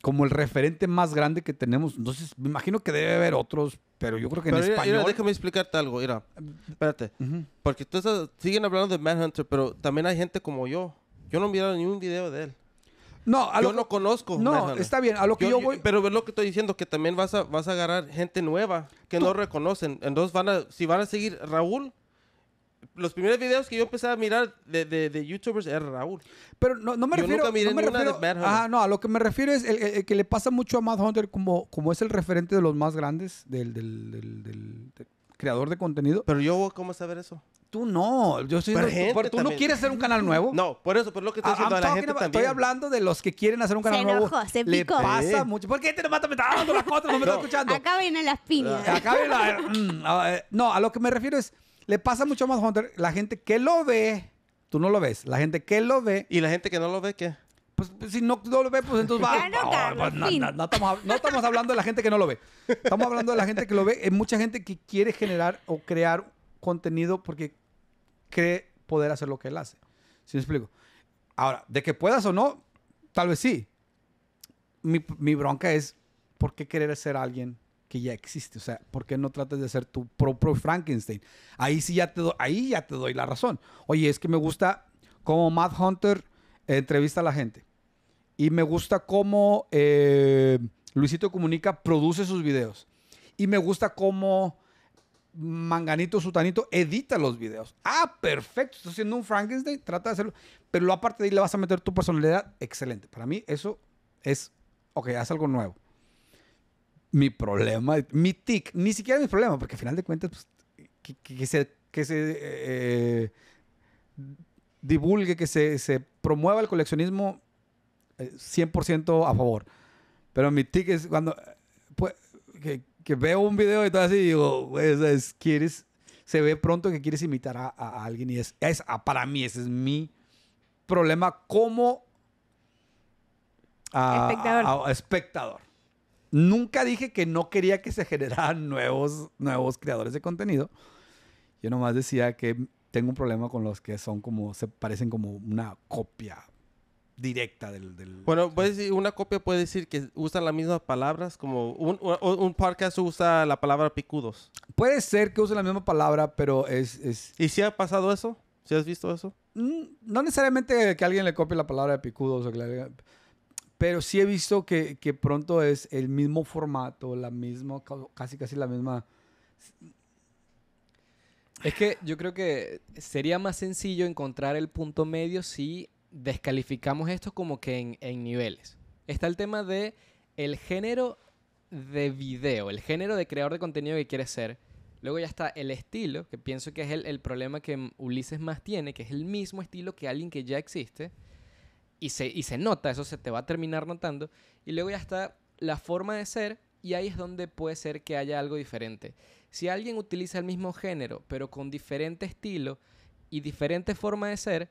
Speaker 1: como el referente más grande que tenemos. Entonces, me imagino que debe haber otros, pero yo creo que en español. Mira,
Speaker 3: déjame explicarte algo, mira. Espérate. Porque tú siguen hablando de Manhunter, pero también hay gente como yo. Yo no mirado ni un video de él. No, lo yo no conozco. No, está bien, a lo que yo, voy. Pero es lo que estoy diciendo, que también vas a, vas a agarrar gente nueva que no reconocen. Entonces, van a, si van a seguir Raúl, los primeros videos que yo empecé a mirar de, de, de YouTubers era Raúl. Pero no, no me yo refiero... Nunca miré no me refiero, de Mad ajá, no, a lo
Speaker 1: que me refiero es el, que le pasa mucho a Mad Hunter como, como es el referente de los más grandes, del, del, del, del creador de contenido. Pero yo,
Speaker 3: ¿cómo saber eso?
Speaker 1: Tú no, yo soy. Pero gente tú, tú no quieres hacer un canal nuevo.
Speaker 3: No, por eso, por lo que estoy ah,
Speaker 1: diciendo a la gente about, también. Estoy hablando de los que quieren hacer un canal se enojó, nuevo. Se Le pasa
Speaker 2: mucho. ¿Por qué te mata? Me está dando la contra, no me está escuchando. Acá vienen las piñas. Acá vienen
Speaker 1: las. Mm, ah, eh, no, a lo que me refiero es. Le pasa mucho más Hunter. La gente que lo ve, tú no lo ves. La gente que lo ve. ¿Y la gente que no lo ve qué? Pues, pues si no, lo ve, pues entonces va. no, estamos, no estamos hablando de la gente que no lo ve. Estamos hablando de la gente que lo ve. Hay mucha gente que quiere generar o crear contenido porque cree poder hacer lo que él hace. ¿Sí me explico? Ahora, de que puedas o no, tal vez sí. Mi, mi bronca es por qué querer ser alguien que ya existe. O sea, ¿por qué no tratas de hacer tu propio Frankenstein? Ahí sí ya te, do ahí ya te doy la razón. Oye, es que me gusta cómo Matt Hunter entrevista a la gente. Y me gusta cómo eh, Luisito Comunica produce sus videos. Y me gusta cómo Manganito Sutanito edita los videos. Ah, perfecto. Estás haciendo un Frankenstein. Trata de hacerlo. Pero aparte de ahí le vas a meter tu personalidad. Excelente. Para mí eso es, ok, haz algo nuevo mi problema, mi tic, ni siquiera mi problema, porque al final de cuentas, pues, que, se, eh, divulgue, que se, promueva el coleccionismo, 100% eh, a favor. Pero mi tic es cuando eh, pues, que, veo un video y todo así, digo, quieres, se ve pronto que quieres imitar a, alguien y es, ah, para mí, ese es mi problema como ah, espectador. Nunca dije que no quería que se generaran nuevos, nuevos creadores de contenido. Yo nomás decía que tengo un problema con los que son como, se parecen como una copia
Speaker 3: directa del... bueno, una copia puede decir que usan las mismas palabras, como un, un, podcast usa la palabra picudos.
Speaker 1: Puede ser que use la misma palabra, pero es... es... ¿Y si ha pasado eso? ¿Si has visto eso? Mm, no necesariamente que alguien le copie la palabra de picudos, o que le... Pero sí he visto que, que, pronto es el mismo formato, la misma, casi casi la misma.
Speaker 4: Es que yo creo que sería más sencillo encontrar el punto medio si descalificamos esto como que en, en niveles. Está el tema de el género de video, el género de creador de contenido que quieres ser. Luego ya está el estilo, que pienso que es el, el problema que Ulises más tiene, que es el mismo estilo que alguien que ya existe y se, nota, eso se te va a terminar notando. Y luego ya está la forma de ser y ahí es donde puede ser que haya algo diferente. Si alguien utiliza el mismo género, pero con diferente estilo y diferente forma de ser,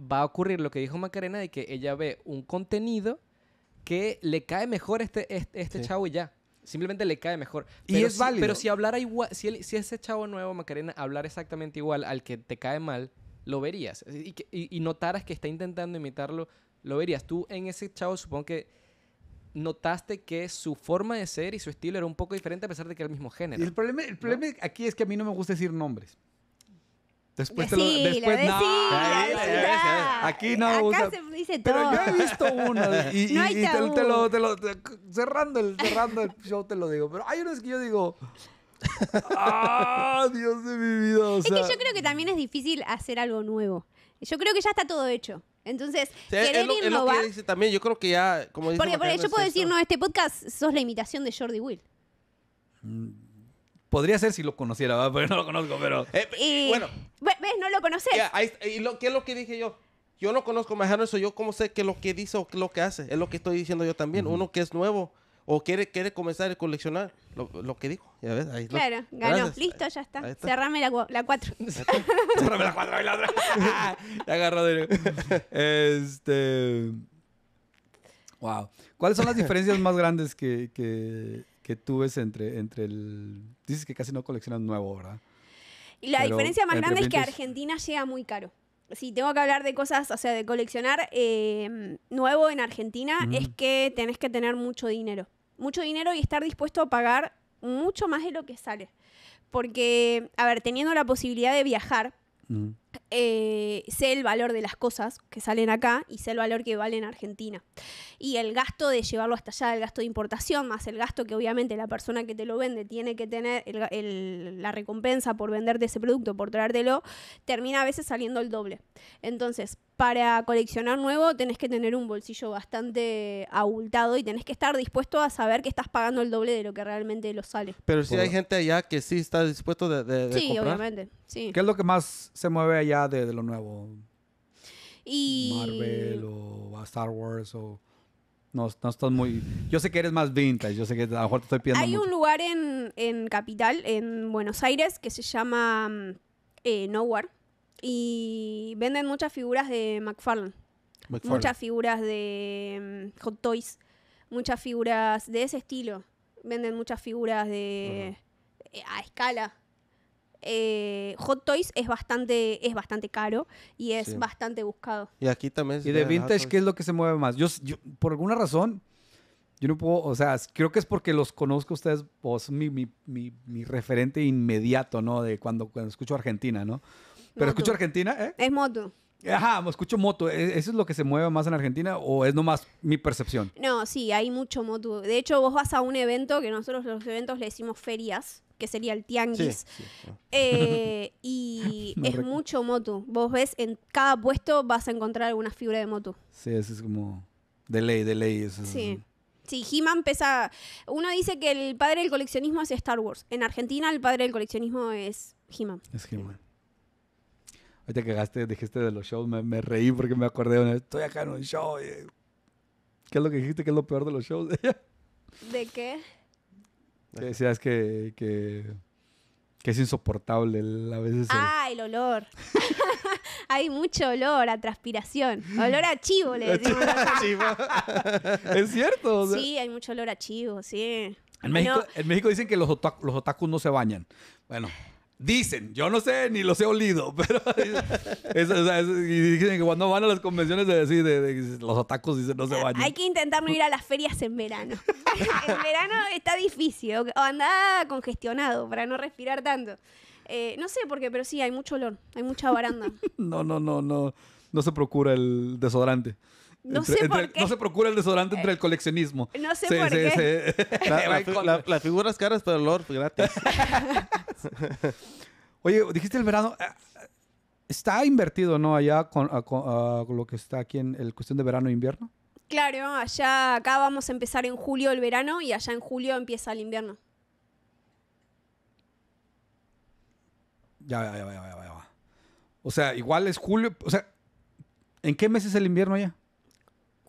Speaker 4: va a ocurrir lo que dijo Macarena de que ella ve un contenido que le cae mejor este, este, este chavo y ya. Simplemente le cae mejor. y es Pero si hablara igual, si, si ese chavo nuevo, Macarena, hablar exactamente igual al que te cae mal, lo verías. Y, y, notaras que está intentando imitarlo, lo verías. Tú en ese chavo supongo que notaste que su forma de
Speaker 1: ser y su estilo era un poco diferente a pesar de que era el mismo género. el problema, el problema aquí es que a mí no me gusta decir nombres. Después te lo. Después, no. aquí no. Acá se dice todo. Pero yo he visto uno. y, te, lo. Te lo cerrando, el, cerrando el show te lo digo. Pero hay unos que yo digo. Ah, Dios de mi vida!
Speaker 3: Es que yo creo
Speaker 2: que también es difícil hacer algo nuevo. Yo creo que ya está todo hecho. Entonces, es lo, que dice
Speaker 3: también, yo creo que ya, como dice yo puedo decir,
Speaker 2: no, este podcast sos la imitación de Jordi Will.
Speaker 3: Mm, podría ser si lo conociera, pero no lo conozco, pero. Eh, eh, bueno. ¿Ves? No lo conoces. ¿Qué es lo que dije yo? Yo no conozco más eso, yo cómo sé que lo que dice o lo que hace, es lo que estoy diciendo yo también. Uno que es nuevo o quiere, comenzar a coleccionar lo, que dijo. Ya ves, ahí claro, ganó.
Speaker 2: Listo, ya está. Cerrame la cuatro. Cerrame la cuatro y la otra. ya agarró de...
Speaker 3: Este...
Speaker 1: Wow. ¿Cuáles son las diferencias más grandes que, que, tú ves entre, entre el... Dices que casi no coleccionas nuevo, ¿verdad? Y la diferencia más grande es que
Speaker 2: Argentina llega muy caro si tengo que hablar de cosas, o sea, de coleccionar em, nuevo en Argentina, es que tenés que tener mucho dinero. Mucho dinero y estar dispuesto a pagar mucho más de lo que sale. Porque, a ver, teniendo la posibilidad de viajar, eh, sé el valor de las cosas que salen acá y sé el valor que vale en Argentina. Y el gasto de llevarlo hasta allá, el gasto de importación, más el gasto que obviamente la persona que te lo vende tiene que tener la recompensa por venderte ese producto, por traértelo, termina a veces saliendo el doble. Entonces, para coleccionar nuevo tenés que tener un bolsillo bastante abultado y tenés que estar dispuesto a saber que estás pagando el doble de lo que realmente lo sale. Pero si hay
Speaker 3: gente allá que sí está dispuesto de, sí, obviamente.
Speaker 2: ¿Qué es
Speaker 1: lo que más se mueve ya de, lo nuevo.
Speaker 2: Y... Marvel
Speaker 1: o Star Wars o... No, no muy... Yo sé que eres más vintage, yo sé que a lo mejor estoy pidiendo Hay un
Speaker 2: lugar en, Capital, en Buenos Aires, que se llama mm, eh, Nowhere. Y venden muchas figuras de McFarlane. Muchas figuras de mm, Hot Toys. Muchas figuras de ese estilo. Venden muchas figuras de... Eh, a escala eh, Hot Toys es bastante, es bastante caro y es bastante buscado.
Speaker 3: Y aquí también. ¿Y de vintage qué
Speaker 1: es lo que se mueve más? Yo, por alguna razón, yo no puedo, o sea, creo que es porque los conozco a ustedes, vos, mi, mi, mi, referente inmediato, ¿no? De cuando, cuando escucho Argentina, ¿no? Pero escucho Argentina, ¿eh? Es moto. Ajá, escucho moto. ¿E, ¿Eso es lo que se mueve más en Argentina o es nomás mi percepción?
Speaker 2: No, sí, hay mucho moto. De hecho, vos vas a un evento que nosotros los eventos le decimos ferias que sería el tianguis. Eh, y es mucho moto. Vos ves, en cada puesto vas a encontrar alguna fibra de moto.
Speaker 1: Sí, eso es como de ley, de ley. Eso sí.
Speaker 2: Sí, He-Man pesa. Uno dice que el padre del coleccionismo es Star Wars. En Argentina, el padre del coleccionismo es He-Man.
Speaker 1: Es He-Man. Ahorita cagaste, dijiste de los shows, me, reí porque me acordé de Estoy acá en un show. ¿Qué es lo que dijiste ¿Qué es lo peor de los shows? ¿De qué? Que decías que, es insoportable a veces. el- Ah,
Speaker 2: el olor. Hay mucho olor a transpiración. Olor a chivo, le decimos.
Speaker 3: es cierto. Sí,
Speaker 2: hay mucho olor a chivo, sí. En
Speaker 1: México, dicen que los, otaku- los otakus no se bañan. Bueno, Dicen, yo no sé, ni los he olido, pero. y dicen que cuando van a las convenciones de, decir los atacos no se bañan. Hay que intentar no ir a
Speaker 2: las ferias en verano. en verano está difícil, o anda congestionado para no respirar tanto. Eh, no sé por qué, pero sí, hay mucho olor, hay mucha baranda.
Speaker 1: no, no, no, no. No se procura el desodorante.
Speaker 2: No se
Speaker 1: procura el desodorante entre el coleccionismo. No sé se, por qué.
Speaker 3: las figuras caras, pero el gratis.
Speaker 1: Oye, dijiste el verano. Ah, está invertido, ¿no? Allá ah, ah, con, lo que está aquí en el cuestión de verano e invierno.
Speaker 2: Claro, allá acá vamos a empezar en julio el verano y allá en julio empieza el invierno.
Speaker 1: Ya, ya, ya, ya, ya. ya. O sea, igual es julio. O sea, ¿en qué meses es el invierno allá?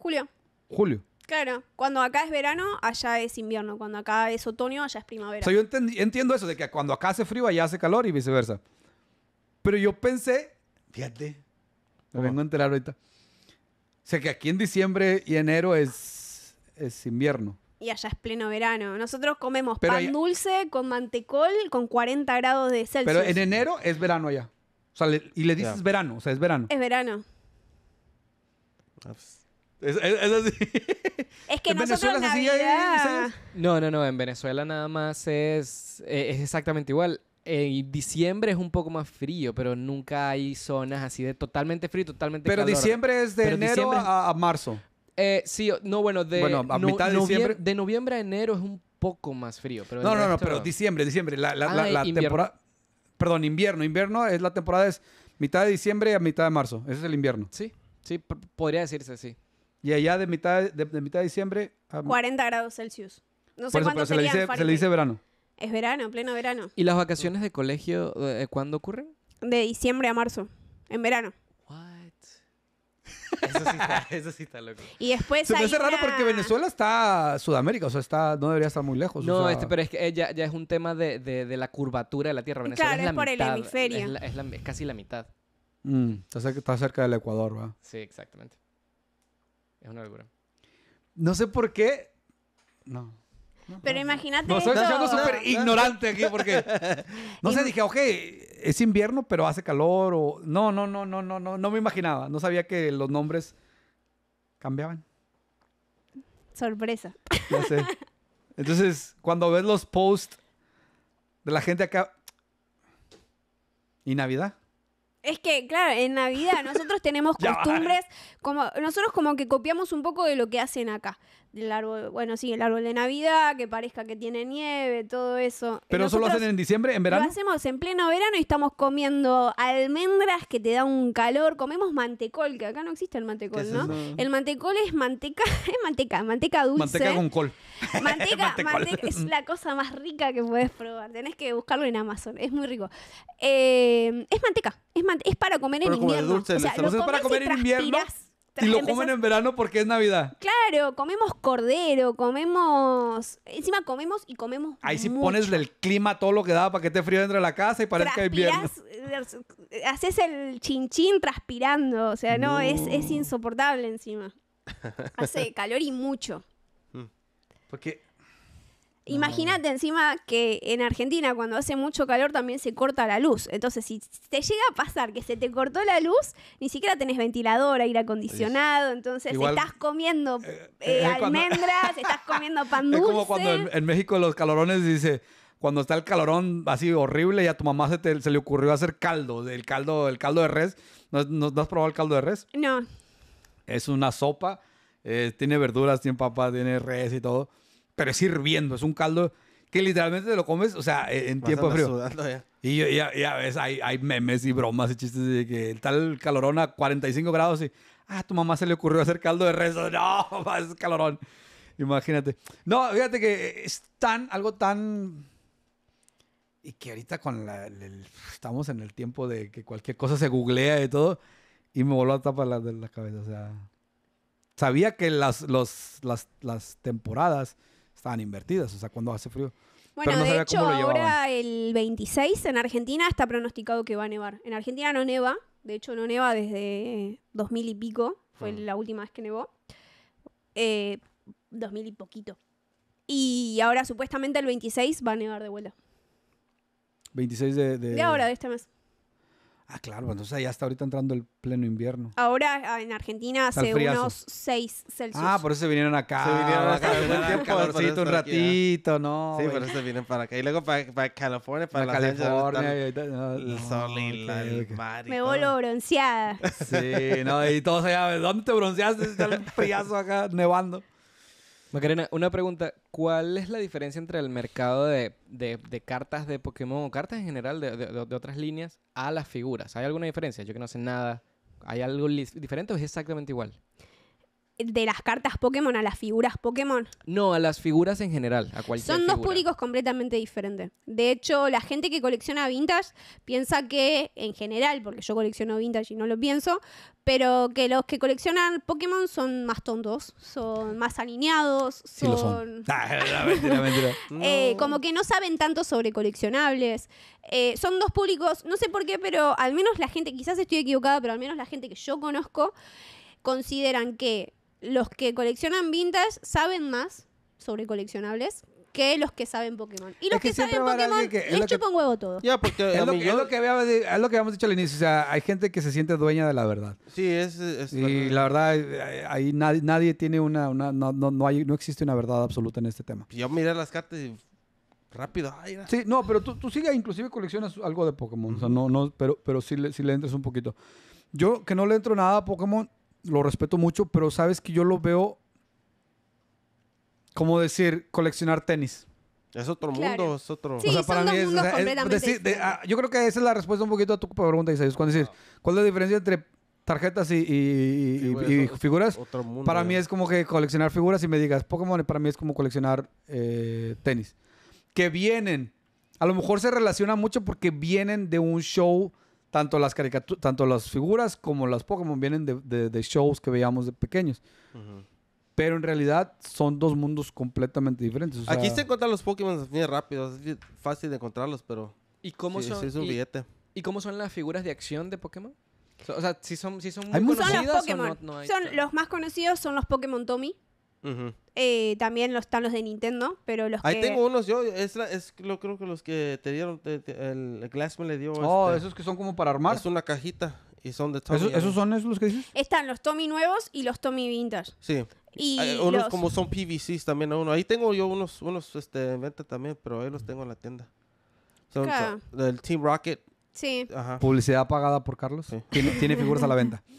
Speaker 1: Julio. Julio.
Speaker 2: Claro, cuando acá es verano, allá es invierno. Cuando acá es otoño, allá es primavera. O sea,
Speaker 1: yo entiendo eso, de que cuando acá hace frío, allá hace calor y viceversa. Pero yo pensé, fíjate, me vengo a enterar ahorita. O sea, que aquí en diciembre y enero es, es invierno.
Speaker 2: Y allá es pleno verano. Nosotros comemos pan dulce con mantecol con 40 grados de Celsius. Pero en enero
Speaker 1: es verano allá. O sea, y le dices verano, o sea, es verano. Es verano. Ah, pues, Es,
Speaker 2: que en nosotros Venezuela
Speaker 1: No, no, no. En
Speaker 4: Venezuela nada más es, eh, es exactamente igual. En diciembre es un poco más frío, pero nunca hay zonas así de totalmente frío, totalmente Pero diciembre es de enero a, marzo. Eh, sí, no, bueno, de, de noviembre a enero es un poco más frío. Pero No, no, no, pero diciembre, diciembre. La, la- ah, temporada.
Speaker 1: Perdón, invierno. Invierno es la temporada, es mitad de diciembre a mitad de marzo. Ese es el invierno. Sí, sí, podría decirse así. Y allá de mitad de, mitad de diciembre... A...
Speaker 4: 40 grados
Speaker 2: Celsius. No sé eso, se, le dice, se le dice verano. Es verano, pleno verano.
Speaker 4: ¿Y las vacaciones de colegio eh, cuándo ocurren?
Speaker 2: De diciembre a marzo, en verano. Eso
Speaker 4: eso sí está, loco.
Speaker 2: Y después. Se me raro porque
Speaker 1: Venezuela está Sudamérica, o sea, está, no debería estar muy lejos.
Speaker 4: No,
Speaker 2: este,
Speaker 1: pero es que
Speaker 4: eh, ya, ya es un tema
Speaker 1: de, la curvatura de la Tierra.
Speaker 4: Venezuela es, la por mitad, el hemisferio. Es, casi la mitad.
Speaker 1: Mm, está, cerca, está, cerca, del Ecuador, ¿verdad?
Speaker 4: Sí, exactamente.
Speaker 1: Es una No sé por qué. No.
Speaker 2: Pero imagínate. No, soy súper ignorante
Speaker 1: aquí porque. No sé, dije, ok, es invierno, pero hace calor. O... No, no, no, no, no, no. No me imaginaba. No sabía que los nombres cambiaban.
Speaker 2: Sorpresa.
Speaker 1: No sé. Entonces, cuando ves los posts de la gente acá. ¿Y Navidad?
Speaker 2: Es que, claro, en Navidad nosotros tenemos costumbres, como nosotros como que copiamos un poco de lo que hacen acá el árbol, bueno, sí, el árbol de Navidad, que parezca que tiene nieve, todo eso. Eh, ¿Pero solo hacen en diciembre, en verano? Lo hacemos en pleno verano y estamos comiendo almendras que te da un calor, comemos mantecol, que acá no existe el mantecol, ¿no? El mantecol es manteca, es manteca, manteca dulce. Manteca con
Speaker 1: col. Manteca, manteca es mm.
Speaker 2: la cosa más rica que puedes probar. Tenés que buscarlo en Amazon, es muy rico. Eh, es manteca, es, es para comer en invierno. o sea, es para comer en
Speaker 1: invierno. Y lo comen en verano porque es Navidad.
Speaker 2: Claro, comemos cordero, comemos. Encima comemos y comemos. Ahí
Speaker 1: sí pones el clima todo lo que daba para que esté frío dentro de la casa y parezca invierno.
Speaker 2: Haces el chinchín transpirando. O sea, no, Es, es insoportable encima. Hace calor y mucho. Mm.
Speaker 1: Porque Imagínate
Speaker 2: encima que en Argentina cuando hace mucho calor también se corta la luz. Entonces, si te llega a pasar que se te cortó la luz, ni siquiera tenés ventilador, aire acondicionado, entonces estás comiendo eh, eh, eh, almendras, estás comiendo pan Es como cuando en,
Speaker 1: México los calorones dice cuando está el calorón así horrible y a tu mamá se, le ocurrió hacer caldo, el caldo, el caldo de res. ¿No, has probado el caldo de res? No. Es una sopa, tiene verduras, tiene papas, tiene res y todo pero es hirviendo, es un caldo que literalmente te lo comes, o sea, en tiempo frío. Y ya, ya, ves, hay, memes y bromas y chistes de que el tal calorón a 45 grados y, ah, tu mamá se le ocurrió hacer caldo de rezo. No, es calorón. Imagínate. No, fíjate que es tan, algo tan... Y que ahorita con la, estamos en el tiempo de que cualquier cosa se googlea y todo, y me voló a tapar la, de la cabeza. O sea, sabía que las, los, las, las temporadas estaban invertidas, o sea, cuando hace frío. Bueno, de hecho, ahora
Speaker 2: el 26 en Argentina está pronosticado que va a nevar. En Argentina no neva, de hecho no neva desde 2000 y pico, fue mm. la última vez que nevó. Eh, 2000 y poquito. Y ahora supuestamente el 26 va a nevar de vuelta.
Speaker 1: 26 De, de ahora, de este mes. Ah, claro, pues, entonces ya está ahorita entrando el pleno invierno.
Speaker 2: Ahora ah, en Argentina hace unos 6 Celsius. Ah, por eso se vinieron acá. Se vinieron acá.
Speaker 3: Se vinieron un ratito, ¿no? Sí, por eso vienen para acá. Y luego para, California, para, la California. el sol y la, mar.
Speaker 2: me voló bronceada.
Speaker 3: Sí, no, y todos allá, ¿dónde te bronceaste? Está
Speaker 1: el friazo acá nevando.
Speaker 4: Macarena, una pregunta. ¿Cuál es la diferencia entre el mercado de, cartas de Pokémon o cartas en general de, de, otras líneas a las figuras? ¿Hay alguna diferencia? Yo que no sé nada. ¿Hay algo diferente o es exactamente igual?
Speaker 2: de las cartas Pokémon a las figuras Pokémon?
Speaker 4: No, a las figuras en general, a cualquier Son dos públicos
Speaker 2: completamente diferentes. De hecho, la gente que colecciona vintage piensa que, en general, porque yo colecciono vintage y no lo pienso, pero que los que coleccionan Pokémon son más tontos, son más alineados, son... como que no saben tanto sobre coleccionables. Eh, son dos públicos, no sé por qué, pero al menos la gente, quizás estoy equivocada, pero al menos la gente que yo conozco, consideran que los que coleccionan vintage saben más sobre coleccionables que los que saben Pokémon. Y los que, saben Pokémon les chupa un huevo todo.
Speaker 3: Ya, porque
Speaker 1: es, lo, que habíamos, dicho al inicio. O sea, hay gente que se siente dueña de la verdad. Sí, es... y la verdad, eh, ahí nadie, tiene una... no, no, no, hay, no existe una verdad absoluta en este tema.
Speaker 3: Yo miré las cartas y...
Speaker 1: Rápido. sí, no, pero tú, tú inclusive coleccionas algo de Pokémon. no, no, pero, pero sí, le, sí le entras un poquito. Yo, que no le entro nada a Pokémon, lo respeto mucho, pero sabes que yo lo veo como decir coleccionar tenis.
Speaker 3: Es otro mundo, es otro. o sea, para mí es. decir, ah,
Speaker 1: yo creo que esa es la respuesta un poquito a tu pregunta, Isaías. Cuando ah. ¿cuál es la diferencia entre tarjetas y, figuras? para mí es como que coleccionar figuras y me digas, Pokémon para mí es como coleccionar eh, tenis. Que vienen. A lo mejor se relaciona mucho porque vienen de un show tanto las caricaturas, tanto las figuras como las Pokémon vienen de, shows que veíamos de pequeños. Pero en realidad son dos mundos completamente diferentes. Aquí se
Speaker 3: encuentran los Pokémon muy rápido, es fácil de encontrarlos, pero. ¿Y cómo son? es un y, billete. ¿Y cómo son las
Speaker 4: figuras de acción de Pokémon? o sea, si son, si son muy conocidas. Son, no,
Speaker 2: los más conocidos son los Pokémon Tommy. Eh, también los, están los de Nintendo, pero los Ahí tengo unos
Speaker 3: yo, es, es lo, creo que los que te dieron, el Glassman le dio... Oh, este, esos que son como para armar. Es una cajita y son de ¿Esos, son esos los que dices?
Speaker 2: Están los Tommy nuevos y los Tommy vintage. Sí. Y eh, eh, unos como son
Speaker 3: PVCs también, uno. Ahí tengo yo unos, unos este, en venta también, pero ahí los tengo en la tienda. Son, del Team Rocket. Sí. Ajá. Publicidad pagada por Carlos. ¿Tiene, tiene figuras a la
Speaker 1: venta.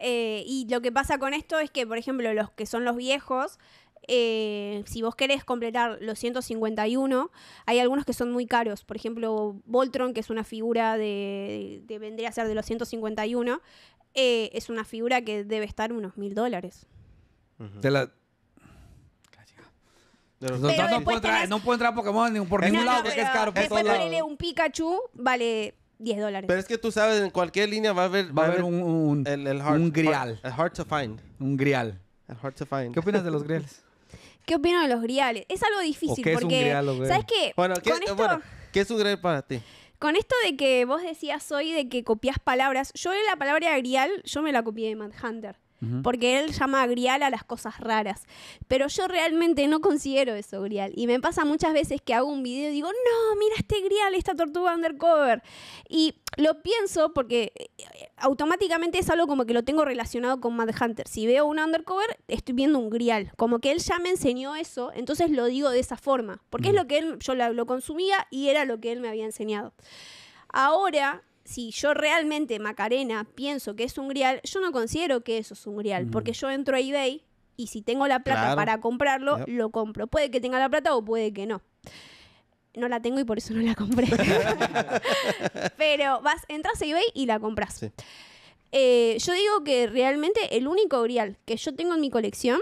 Speaker 2: Eh, y lo que pasa con esto es que, por ejemplo, los que son los viejos, eh, si vos querés completar los 151, hay algunos que son muy caros. Por ejemplo, Voltron, que es una figura de, vendría a ser de los 151, eh, es una figura que debe estar unos mil dólares.
Speaker 1: De la... no, puedo
Speaker 3: entrar, Pokémon por ningún
Speaker 2: lado porque es caro. después un Pikachu, vale 10 dólares. Pero es
Speaker 3: que tú sabes, en cualquier línea va a haber, va a haber un, un, un grial. el hard to find. Un grial. El hard to find. ¿Qué opinas de los griales?
Speaker 2: ¿Qué opinas de los griales? Es algo difícil porque. Es un grial, ¿Sabes qué? Bueno, ¿qué, esto, bueno,
Speaker 3: ¿qué es un grial para ti?
Speaker 2: Con esto de que vos decías hoy de que copias palabras, yo la palabra grial, yo me la copié de Hunter porque él llama a grial a las cosas raras. Pero yo realmente no considero eso grial. Y me pasa muchas veces que hago un video y digo, no, mira este grial, esta tortuga undercover. Y lo pienso porque eh, automáticamente es algo como que lo tengo relacionado con Mad Hunter. Si veo un undercover, estoy viendo un grial. Como que él ya me enseñó eso, entonces lo digo de esa forma. Porque es lo que él, yo lo consumía y era lo que él me había enseñado. Ahora si yo realmente, Macarena, pienso que es un grial, yo no considero que eso es un grial, porque yo entro a eBay y si tengo la plata para comprarlo, lo compro. Puede que tenga la plata o puede que no. No la tengo y por eso no la compré. Pero vas, entras a eBay y la compras. Eh, yo digo que realmente el único grial que yo tengo en mi colección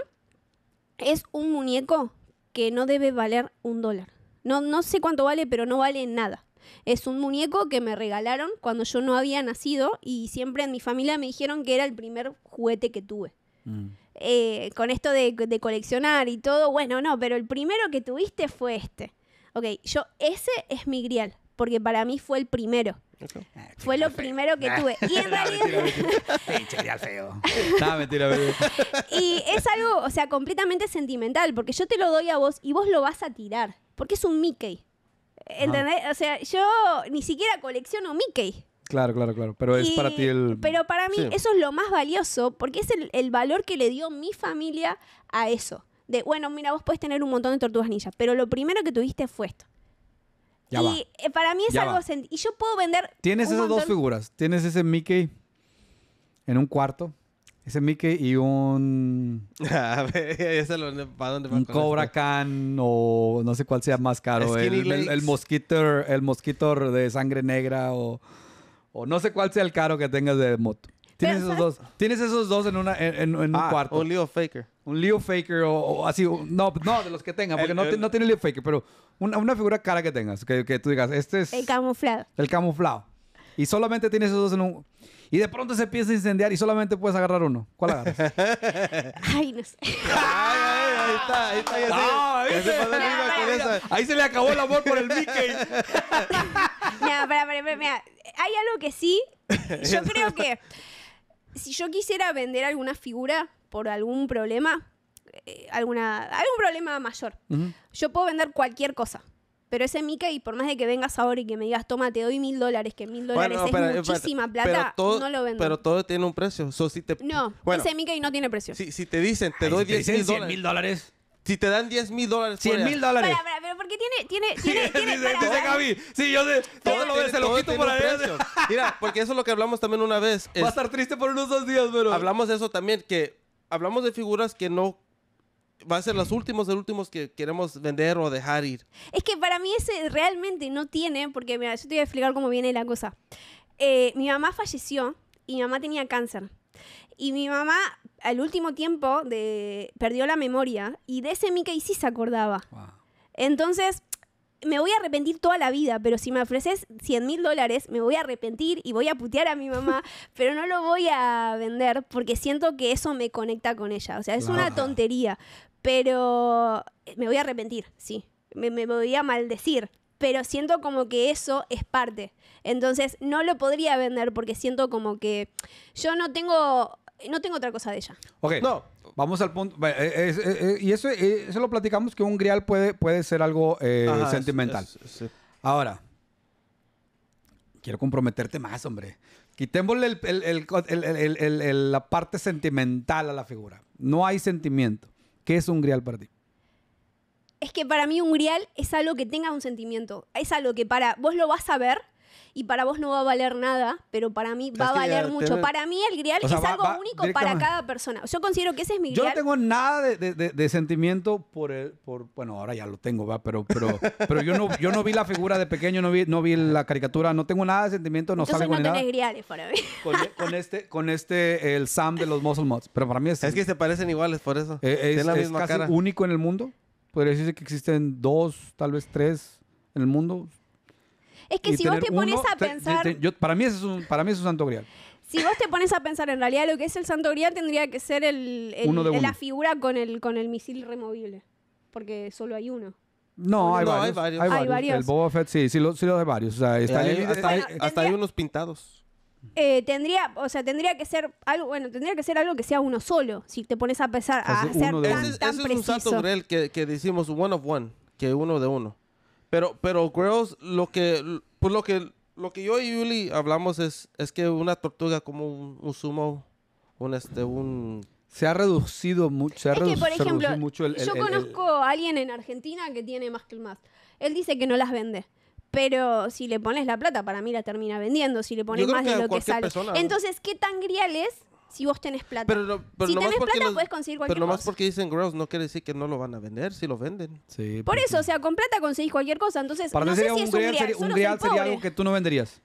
Speaker 2: es un muñeco que no debe valer un dólar. No, no sé cuánto vale, pero no vale nada. Es un muñeco que me regalaron cuando yo no había nacido y siempre en mi familia me dijeron que era el primer juguete que tuve. Mm. Eh, con esto de, coleccionar y todo, bueno, no, pero el primero que tuviste fue este. Ok, yo, ese es mi grial, porque para mí fue el primero. Ah, fue lo primero que tuve. Y en y es algo, o sea, completamente sentimental, porque yo te lo doy a vos y vos lo vas a tirar, porque es un Mickey. ¿Entendés? O sea, yo ni siquiera colecciono Mickey.
Speaker 1: Claro,
Speaker 4: claro, claro. Pero es para ti el. Pero
Speaker 2: para mí eso es lo más valioso, porque es el, valor que le dio mi familia a eso. De, bueno, mira, vos puedes tener un montón de tortugas ninjas, pero lo primero que tuviste fue esto. y eh, para mí es algo. Y yo puedo vender. Tienes esas dos
Speaker 1: figuras. Tienes ese Mickey en un cuarto. Ese Mickey y un.
Speaker 3: A ¿para dónde va un Cobra
Speaker 1: Khan o no sé cuál sea más caro. El, mosquito, el mosquito de sangre negra o, o no sé cuál sea el caro que tengas de moto. Tienes esos dos. Tienes esos dos en, una, un ah, cuarto. Un Leo Faker. Un Leo Faker o, así. No, no, de los que tengas, porque no, tiene Leo Faker, pero una, figura cara que tengas, que, que, tú digas, este es.
Speaker 2: El camuflado.
Speaker 1: El camuflado. Y solamente tienes esos dos en un y de pronto se empieza a incendiar y solamente puedes agarrar uno. ¿Cuál agarras?
Speaker 3: ay, no sé. ahí está, ahí está. se, ah, ah, ahí, se, le acabó el amor por el Mickey.
Speaker 2: no, pero, mira, hay algo que sí. Yo creo que si yo quisiera vender alguna figura por algún problema, eh, alguna, algún problema mayor, yo puedo vender cualquier cosa. Pero ese Mickey, por más de que vengas ahora y que me digas, toma, te doy mil dólares, que mil dólares es muchísima plata, no lo vendo. Pero
Speaker 3: todo tiene un precio. si te, no, bueno, ese
Speaker 2: Mickey no tiene precio. Si,
Speaker 3: si te dicen, te doy diez mil dólares. Si te dan 10 mil dólares. 100 mil dólares.
Speaker 2: pero porque tiene. tiene, tiene, tiene dice, Gaby.
Speaker 3: Sí, yo sé. Todo lo ves, se lo quito por ahí. Mira, porque eso es lo que hablamos también una vez. Va a estar triste por unos dos días, pero. Hablamos de eso también, que hablamos de figuras que no va a ser los últimos, los últimos que queremos vender o dejar ir.
Speaker 2: Es que para mí ese realmente no tiene, porque mira, yo te voy a explicar cómo viene la cosa. Eh, mi mamá falleció y mi mamá tenía cáncer. Y mi mamá al último tiempo perdió la memoria y de ese Mickey sí se acordaba. Entonces, me voy a arrepentir toda la vida, pero si me ofreces 100 mil dólares, me voy a arrepentir y voy a putear a mi mamá, pero no lo voy a vender porque siento que eso me conecta con ella. O sea, es una tontería pero eh, me voy a arrepentir, sí, me, voy a maldecir, pero siento como que eso es parte. Entonces no lo podría vender porque siento como que yo no tengo no tengo otra cosa de ella.
Speaker 1: Ok. No. Vamos al punto. Eh, eh, y eso, eso, lo platicamos que un grial puede, puede ser algo sentimental. Ahora, quiero comprometerte más, hombre. Quitémosle la parte sentimental a la figura. No hay sentimiento. ¿Qué es un grial para ti?
Speaker 2: Es que para mí un grial es algo que tenga un sentimiento. Es algo que para vos lo vas a ver y para vos no va a valer nada, pero para mí va a valer mucho. Para mí el grial es algo único para cada persona. Yo considero que ese es mi grial. Yo no
Speaker 1: tengo nada de, de, sentimiento por, el, por, bueno, ahora ya lo tengo, va, pero, pero, pero yo, no, yo no vi la figura de pequeño, no vi, no vi la caricatura, no tengo nada de sentimiento, no Entonces no griales e, Con, este, con este, el Sam de los Muscle Mods, pero para mí es... Es que se parecen
Speaker 3: iguales, por eso. Eh, es, la misma cara. único
Speaker 1: en el mundo. Podría decirse que existen dos, tal vez tres en el mundo.
Speaker 2: Es que si vos te pones a pensar.
Speaker 1: para, mí es un, para mí es un santo grial.
Speaker 2: Si vos te pones a pensar, en realidad lo que es el santo grial tendría que ser el, la figura con el, con el misil removible. Porque solo hay uno.
Speaker 1: No, hay, varios, hay,
Speaker 3: varios, El Boba Fett, sí, sí, lo, sí los hay varios. O sea, ahí, hasta, hay unos pintados.
Speaker 2: Eh, tendría, o sea, tendría que ser algo, bueno, tendría que ser algo que sea uno solo, si te pones a pensar, a ser tan, ese, es un santo grial
Speaker 3: que, que decimos one of one, que uno de uno. Pero, pero, Girls, lo que, pues lo que, lo que yo y Yuli hablamos es, es que una tortuga como un, sumo, un este, un se ha reducido mucho. ha por ejemplo, mucho el, yo conozco
Speaker 2: a alguien en Argentina que tiene más que el más. Él dice que no las vende. Pero si le pones la plata, para mí la termina vendiendo. Si le pones más de lo que sale. Entonces, ¿qué tan grial es si vos tenés plata. Pero, si tenés plata, puedes conseguir cualquier cosa. Pero nomás
Speaker 3: porque dicen gross no quiere decir que no lo van a vender, si lo venden. Sí, Por eso, o
Speaker 2: sea, con plata conseguís cualquier cosa. Entonces, Para no sé si un es un Sería, un sería algo
Speaker 3: que tú no venderías.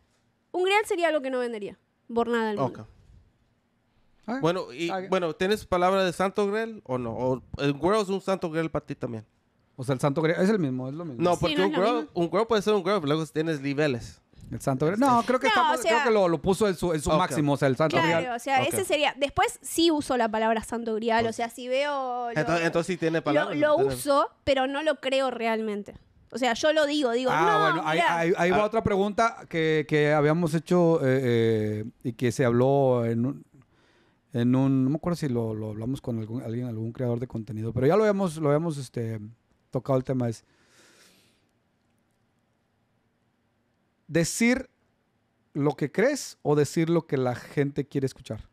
Speaker 2: Un grial sería algo que no vendería. Por nada del
Speaker 3: ah, bueno, y, ah, bueno, ¿tienes palabra de Santo Grial o no? el gross es un Santo Grial para ti también? O sea, el Santo Grial es el mismo, es lo mismo. No, porque un, grow, un grow puede ser un grill pero luego tienes niveles. El Santo Grial. Este. No, creo que, lo, puso en su, máximo, o sea, el Santo Claro, o sea, ese
Speaker 2: sería. Después sí uso la palabra santo grial, o sea, si veo. Entonces,
Speaker 1: sí tiene lo, lo uso,
Speaker 2: pero no lo creo realmente. O sea, yo lo digo, digo, ah, bueno, ahí,
Speaker 1: va ah. otra pregunta que, habíamos hecho eh, eh, y que se habló en un, en un- no me acuerdo si lo, hablamos con algún, alguien, algún creador de contenido, pero ya lo habíamos, lo habíamos este, tocado el tema, es decir lo que crees o decir lo que la gente quiere escuchar?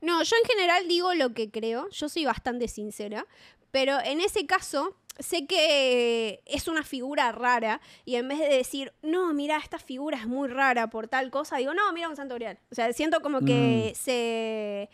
Speaker 2: No, yo en general digo lo que creo, yo soy bastante sincera, pero en ese caso sé que es una figura rara y en vez de decir, no, mira, esta figura es muy rara por tal cosa, digo, no, mira un santo grial. O sea, siento como que mm. se,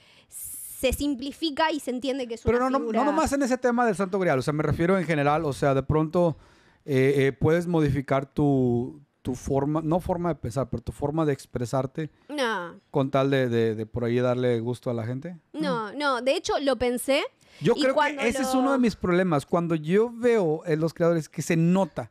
Speaker 2: simplifica y se entiende que es una no, Pero no, no nomás en
Speaker 1: ese tema del santo grial, o sea, me refiero en general, o sea, de pronto eh, eh, puedes modificar tu, tu forma, no forma de pensar, pero tu forma de expresarte. No. Con tal de, por ahí darle gusto a la gente.
Speaker 2: No, mm. no, de hecho lo pensé. Yo creo que ese es uno de
Speaker 1: mis problemas. Cuando yo veo en los creadores que se nota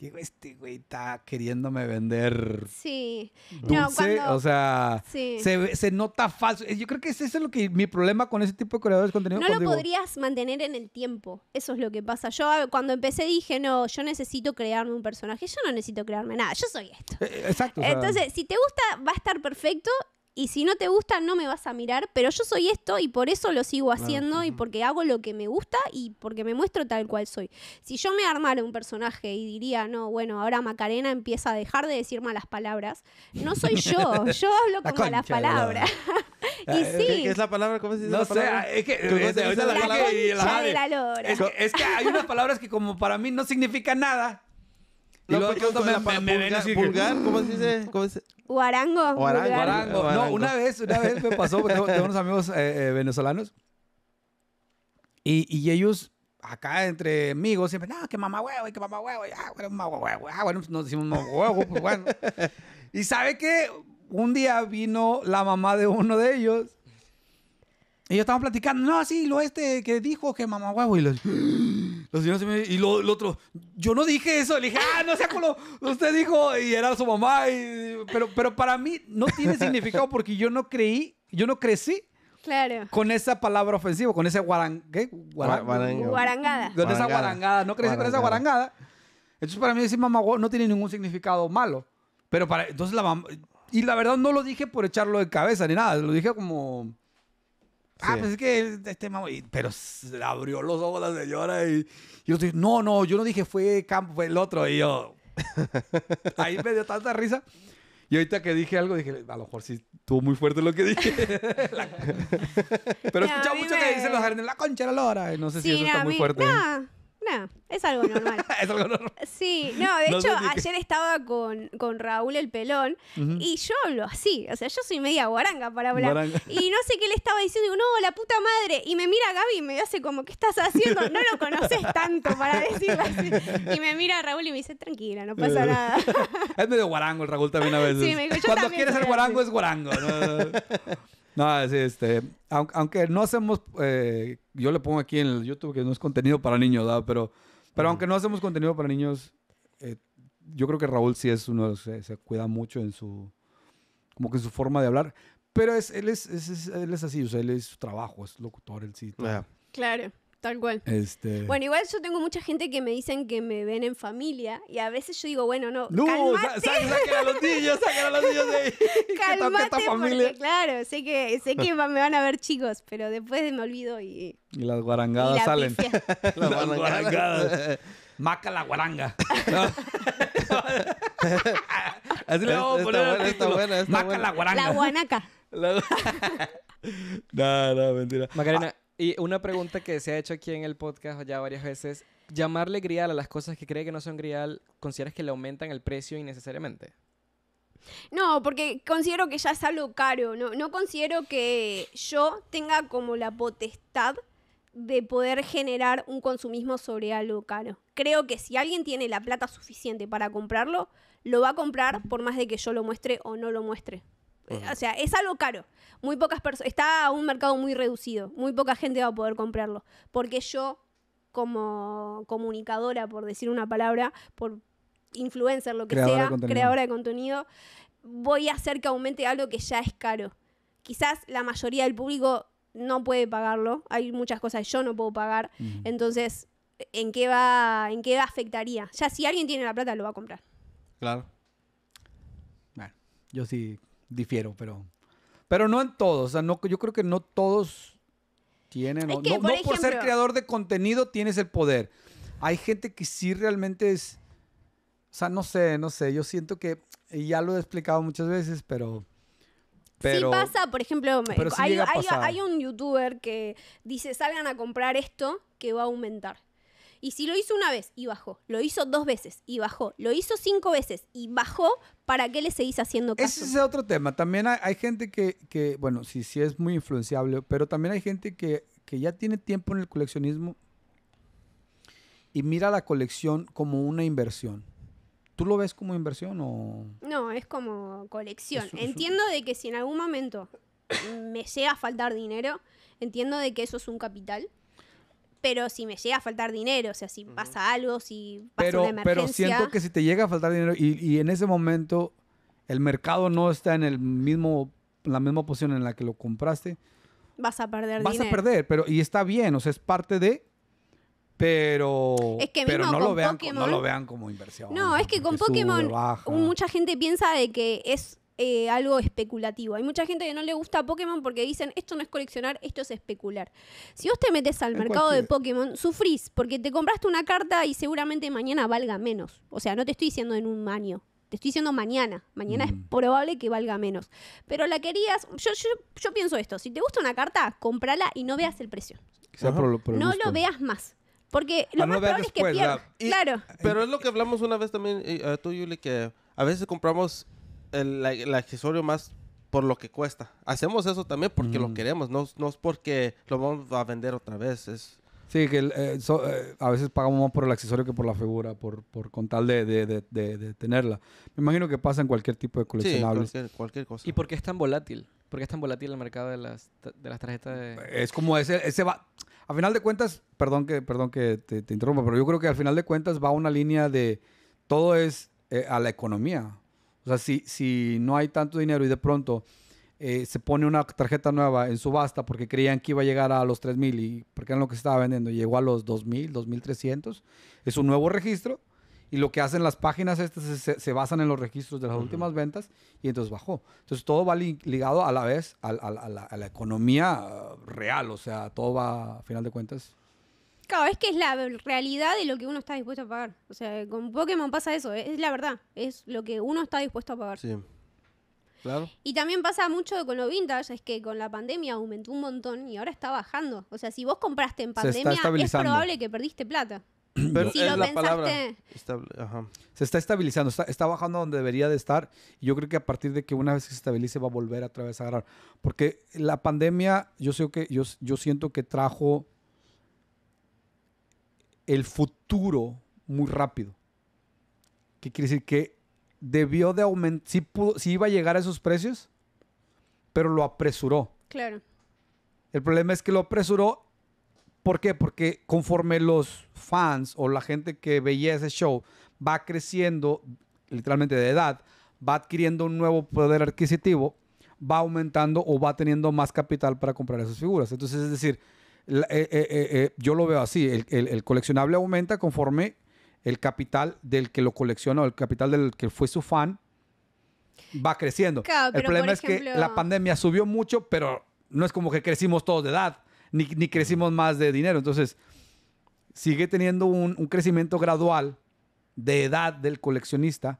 Speaker 1: que este güey está queriéndome vender
Speaker 2: sí. No, cuando... O sea, se,
Speaker 1: se, nota falso. Yo creo que ese es lo que mi problema con ese tipo de creadores de contenido. No lo podrías
Speaker 2: mantener en el tiempo. Eso es lo que pasa. Yo cuando empecé dije, no, yo necesito crearme un personaje. Yo no necesito crearme nada. Yo soy esto. Eh, exacto. Entonces, si te gusta, va a estar perfecto y si no te gusta no me vas a mirar, pero yo soy esto y por eso lo sigo haciendo y porque hago lo que me gusta y porque me muestro tal cual soy. Si yo me armara un personaje y diría, no, bueno, ahora Macarena empieza a dejar de decir malas palabras, no soy yo, yo hablo con las palabras.
Speaker 3: y ah, sí. es la palabra? ¿Cómo se dice? No sé, es que
Speaker 1: hay unas palabras que como para mí no significan nada.
Speaker 3: Y luego pues Me- me- ven pulgar, ¿cómo se dice? ¿Cómo se
Speaker 2: Guarango. No, una vez, una vez me pasó,
Speaker 1: tengo, unos amigos eh, eh, venezolanos y, y ellos acá entre amigos siempre, no, que mamá huevo, que mamá huevo, y, ah, bueno, mamá huevo, ah, bueno, nos decimos mamá huevo, pues bueno. Y sabe que un día vino la mamá de uno de ellos y yo estaba platicando, no, sí, lo este que dijo que mamá huevo y los... Y lo, otro, yo no dije eso. Le dije, ah, no sea cómo Usted dijo, y era su mamá. pero, pero para mí no tiene significado porque yo no creí, yo no crecí Con esa palabra ofensiva, con esa guarangada. ¿qué? guarangada. Con esa guarangada. No crecí con esa guarangada. Entonces, para mí decir mamá no tiene ningún significado malo. Pero para... Entonces, la Y la verdad no lo dije por echarlo de cabeza ni nada. Lo dije como... Ah, pues es que este mamón. Pero abrió los ojos la señora y, yo dije, no, no, yo no dije fue Campo, fue el otro. Y yo. Ahí me dio tanta risa. Y ahorita que dije algo, dije, a lo mejor sí estuvo muy fuerte lo que dije. Pero he escuchado mucho que dicen los jardines, la concha la lora. Y no sé si eso está muy fuerte.
Speaker 2: No, es algo normal. es algo normal. Sí, no, de hecho, ayer estaba con, con, Raúl el pelón y yo hablo así. O sea, yo soy media guaranga para hablar. Y no sé qué le estaba diciendo. Digo, no, la puta madre. Y me mira Gaby y me hace como, ¿qué estás haciendo? No lo conoces tanto para decirlo así. Y me mira Raúl y me dice, tranquila, no pasa eh. nada.
Speaker 1: es medio guarango el Raúl también a veces. Sí, Cuando quieres ser guarango, es guarango. No, sí, este, aunque, aunque no hacemos, eh, yo le pongo aquí en el YouTube que no es contenido para niños, ¿verdad? Pero, pero aunque no hacemos contenido para niños, eh, yo creo que Raúl sí es uno, se, cuida mucho en su, como que en su forma de hablar. Pero es, él, es, él es así, o sea, él es su trabajo, es locutor, él sí.
Speaker 2: Claro. Tal cual. Este... Bueno, igual yo tengo mucha gente que me dicen que me ven en familia y a veces yo digo, bueno, no. No, calmate.
Speaker 1: a los niños, ¡Sáquen a los niños de ahí.
Speaker 2: Calmate, familia. Porque, claro, sé que, sé que me van a ver chicos, pero después me olvido y.
Speaker 1: Y las guarangadas salen. las, guarangadas. Maca la guaranga. No.
Speaker 4: Así le Está
Speaker 2: buena, Maca la guaranga. La guanaca.
Speaker 4: no, no, mentira. Macarena, ah, y una pregunta que se ha hecho aquí en el podcast ya varias veces, ¿llamarle grial a las cosas que cree que no son grial, consideras que le aumentan el precio innecesariamente?
Speaker 2: No, porque considero que ya es algo caro, no, no considero que yo tenga como la potestad de poder generar un consumismo sobre algo caro. Creo que si alguien tiene la plata suficiente para comprarlo, lo va a comprar por más de que yo lo muestre o no lo muestre. O sea, es algo caro. Muy pocas personas. Está a un mercado muy reducido. Muy poca gente va a poder comprarlo. Porque yo, como comunicadora, por decir una palabra, por influencer, lo que sea, creadora de contenido, voy a hacer que aumente algo que ya es caro. Quizás la mayoría del público no puede pagarlo. Hay muchas cosas que yo no puedo pagar. Entonces, ¿en qué va, en qué afectaría? Ya si alguien tiene la plata, lo va a comprar. Claro. Bueno,
Speaker 1: yo sí difiero, pero, pero no en todos. O sea, no, yo creo que no todos tienen. no, por, por ser creador de contenido tienes el poder. Hay gente que sí realmente es. O sea, no sé, no sé. Yo siento que. ya lo he explicado muchas veces, pero. Pero, sí pasa,
Speaker 2: por ejemplo, hay, hay, un youtuber que dice, salgan a comprar esto que va a aumentar. Y si lo hizo una vez y bajó, lo hizo dos veces y bajó, lo hizo cinco veces y bajó, ¿para qué le seguís haciendo caso? Ese es
Speaker 1: otro tema. También hay, gente que, bueno, sí, sí es muy influenciable, pero también hay gente que, ya tiene tiempo en el coleccionismo y mira la colección como una inversión. ¿Tú lo ves como inversión o...?
Speaker 2: No, es como colección. Entiendo de que si en algún momento me llega a faltar dinero, entiendo de que eso es un capital pero si me llega a faltar dinero, o sea, si pasa algo, si pasa una emergencia. Pero siento que
Speaker 1: si te llega a faltar dinero y, en ese momento el mercado no está en el mismo, la misma posición en la que lo compraste,
Speaker 2: vas a perder dinero. Vas a
Speaker 1: perder, pero y está bien, o sea, es parte de pero es que no, lo vean, no lo vean como inversión. No, es que con Pokémon mucha
Speaker 2: gente piensa de que es eh, algo especulativo. Hay mucha gente que no le gusta Pokémon porque dicen, esto no es coleccionar, esto es especular. Si vos te metes al mercado de Pokémon, sufrís porque te compraste una carta y seguramente mañana valga menos. O sea, no te estoy diciendo en un año, te estoy diciendo mañana. Mañana es mm. probable que valga menos. Pero la querías. Yo, yo, pienso esto: si te gusta una carta, cómprala y no veas el precio.
Speaker 3: no lo
Speaker 2: veas más. Porque lo ah, más probable es que pierdas. Claro.
Speaker 3: Pero es lo que hablamos una vez también eh, tú, Yuli, que a veces compramos el, el, accesorio más por lo que cuesta. Hacemos eso también porque lo mm. queremos, no, no es porque lo vamos a vender otra vez. Es,
Speaker 1: Sí, que eh, eh, a veces pagamos más por el accesorio que por la figura, por, por con tal de, de, de, tenerla. Me imagino que pasa en cualquier tipo de coleccionables.
Speaker 3: Sí, cualquier, cualquier, cosa. ¿Y por
Speaker 4: qué es tan volátil? ¿Por qué es tan volátil el mercado de las, de las tarjetas de...?
Speaker 1: Es como ese, ese va... A final de cuentas, perdón que, perdón que te, te interrumpa, pero yo creo que al final de cuentas va una línea de... Todo es eh, a la economía. O sea, si, no hay tanto dinero y de pronto eh, se pone una tarjeta nueva en subasta porque creían que iba a llegar a los 3.000 y porque era lo que se estaba vendiendo, llegó a los 2.000, 2.300, es un nuevo registro y lo que hacen las páginas estas se, se basan en los registros de las últimas ventas y entonces bajó. Entonces todo va ligado a la vez a, la, economía ah, real, o sea, todo va a final de cuentas
Speaker 2: Claro, es que es la realidad de lo que uno está dispuesto a pagar. O sea, con Pokémon pasa eso, es la verdad, es lo que uno está dispuesto a pagar. Sí. Claro. Y también pasa mucho con lo vintage, es que con la pandemia aumentó un montón y ahora está bajando. O sea, si vos compraste en pandemia, es probable que perdiste plata. Pero si
Speaker 3: lo pensaste...
Speaker 1: Se está estabilizando, está, bajando donde debería de estar. Y yo creo que a partir de que una vez se estabilice va a volver a través a agarrar. Porque la pandemia, yo, sé que, yo, yo siento que trajo el futuro muy rápido. ¿Qué quiere decir? Que debió de aumentar, sí, iba a llegar a esos precios, pero lo apresuró. Claro. El problema es que lo apresuró. ¿Por qué? Porque conforme los fans o la gente que veía ese show va creciendo, literalmente de edad, va adquiriendo un nuevo poder adquisitivo, va aumentando o va teniendo más capital para comprar esas figuras. Entonces, es decir, eh, eh, eh, yo lo veo así, el, coleccionable aumenta conforme el capital del que lo colecciona o el capital del que fue su fan va creciendo. el problema es que la pandemia subió mucho, pero no es como que crecimos todos de edad, ni, ni crecimos más de dinero. Entonces, sigue teniendo un, crecimiento gradual de edad del coleccionista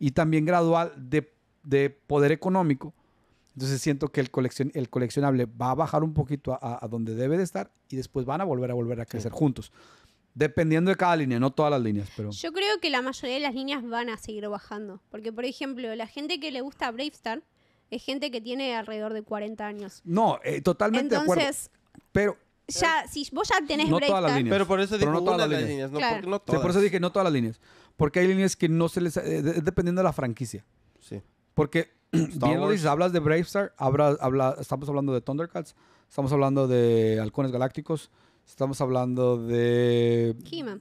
Speaker 1: y también gradual de poder económico entonces siento que el, coleccion, el coleccionable va a bajar un poquito a, donde debe de estar y después van a volver a volver a crecer juntos. Dependiendo de cada línea, no todas las líneas, pero...
Speaker 2: Yo creo que la mayoría de las líneas van a seguir bajando. Porque, por ejemplo, la gente que le gusta Brave Star es gente que tiene alrededor de 40 años.
Speaker 1: No, eh, totalmente Entonces, de
Speaker 2: acuerdo. Pero ya, si vos ya tenés no todas las líneas. Pero por eso dije no todas las líneas. no, todas. Sí, por eso
Speaker 1: dije no todas las líneas. Porque hay líneas que no se les... Es eh, dependiendo de la franquicia. Sí. Porque hablas de Bravestar, estamos hablando de Thundercats, estamos hablando de Halcones Galácticos, estamos hablando de... He-Man.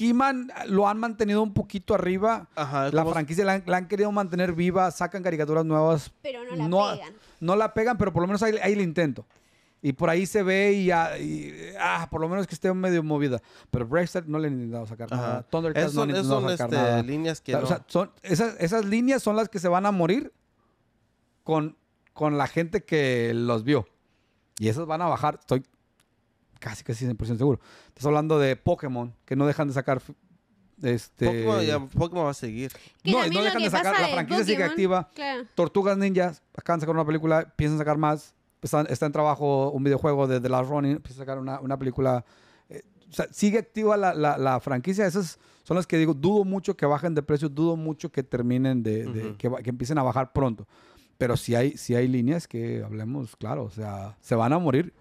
Speaker 1: He-Man lo han mantenido un poquito arriba. la franquicia la han, querido mantener viva, sacan caricaturas nuevas. Pero no la pegan. No la pegan, pero por lo menos ahí hay el intento. Y por ahí se ve ah, y, ah, por lo menos que esté medio movida. Pero Brexit no le han intentado sacar nada. Thundercats no han intentado sacar este, nada. líneas que o sea, esas, esas líneas son las que se van a morir con, con la gente que los vio. Y esas van a bajar, estoy casi casi 100% seguro. Estás hablando de Pokémon, que no dejan de sacar este... Pokémon, Pokémon va a seguir. no, no dejan de sacar, la franquicia sigue activa. Tortugas Ninjas, acaban de sacar una película, piensan sacar más está, en trabajo un videojuego de The Last Running, empieza a sacar una, película. Eh, o sea, sigue activa la, franquicia. Esas son las que digo, dudo mucho que bajen de precio, dudo mucho que terminen de, que, empiecen a bajar pronto. Pero si hay, si hay líneas que hablemos, claro, o sea, se van a morir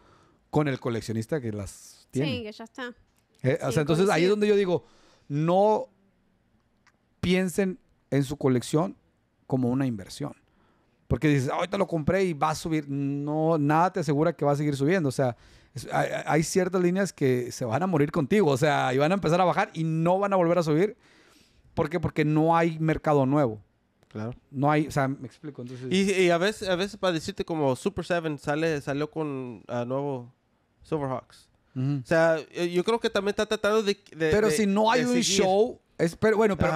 Speaker 1: con el coleccionista que las tiene. Sí, que ya está. Eh, o sea, entonces ahí es donde yo digo, no piensen en su colección como una inversión. Porque dices, ah, ahorita lo compré y va a subir. No, nada te asegura que va a seguir subiendo. O sea, hay, ciertas líneas que se van a morir contigo. O sea, y van a empezar a bajar y no van a volver a subir. ¿Por qué? Porque no hay mercado nuevo. Claro. No hay, o sea, me explico. Entonces,
Speaker 3: y, a veces, a veces para decirte como Super 7 sale, salió con nuevo Silverhawks. O sea, eh, yo creo que también está tratando de... pero si no hay un show, es, pero, bueno, pero,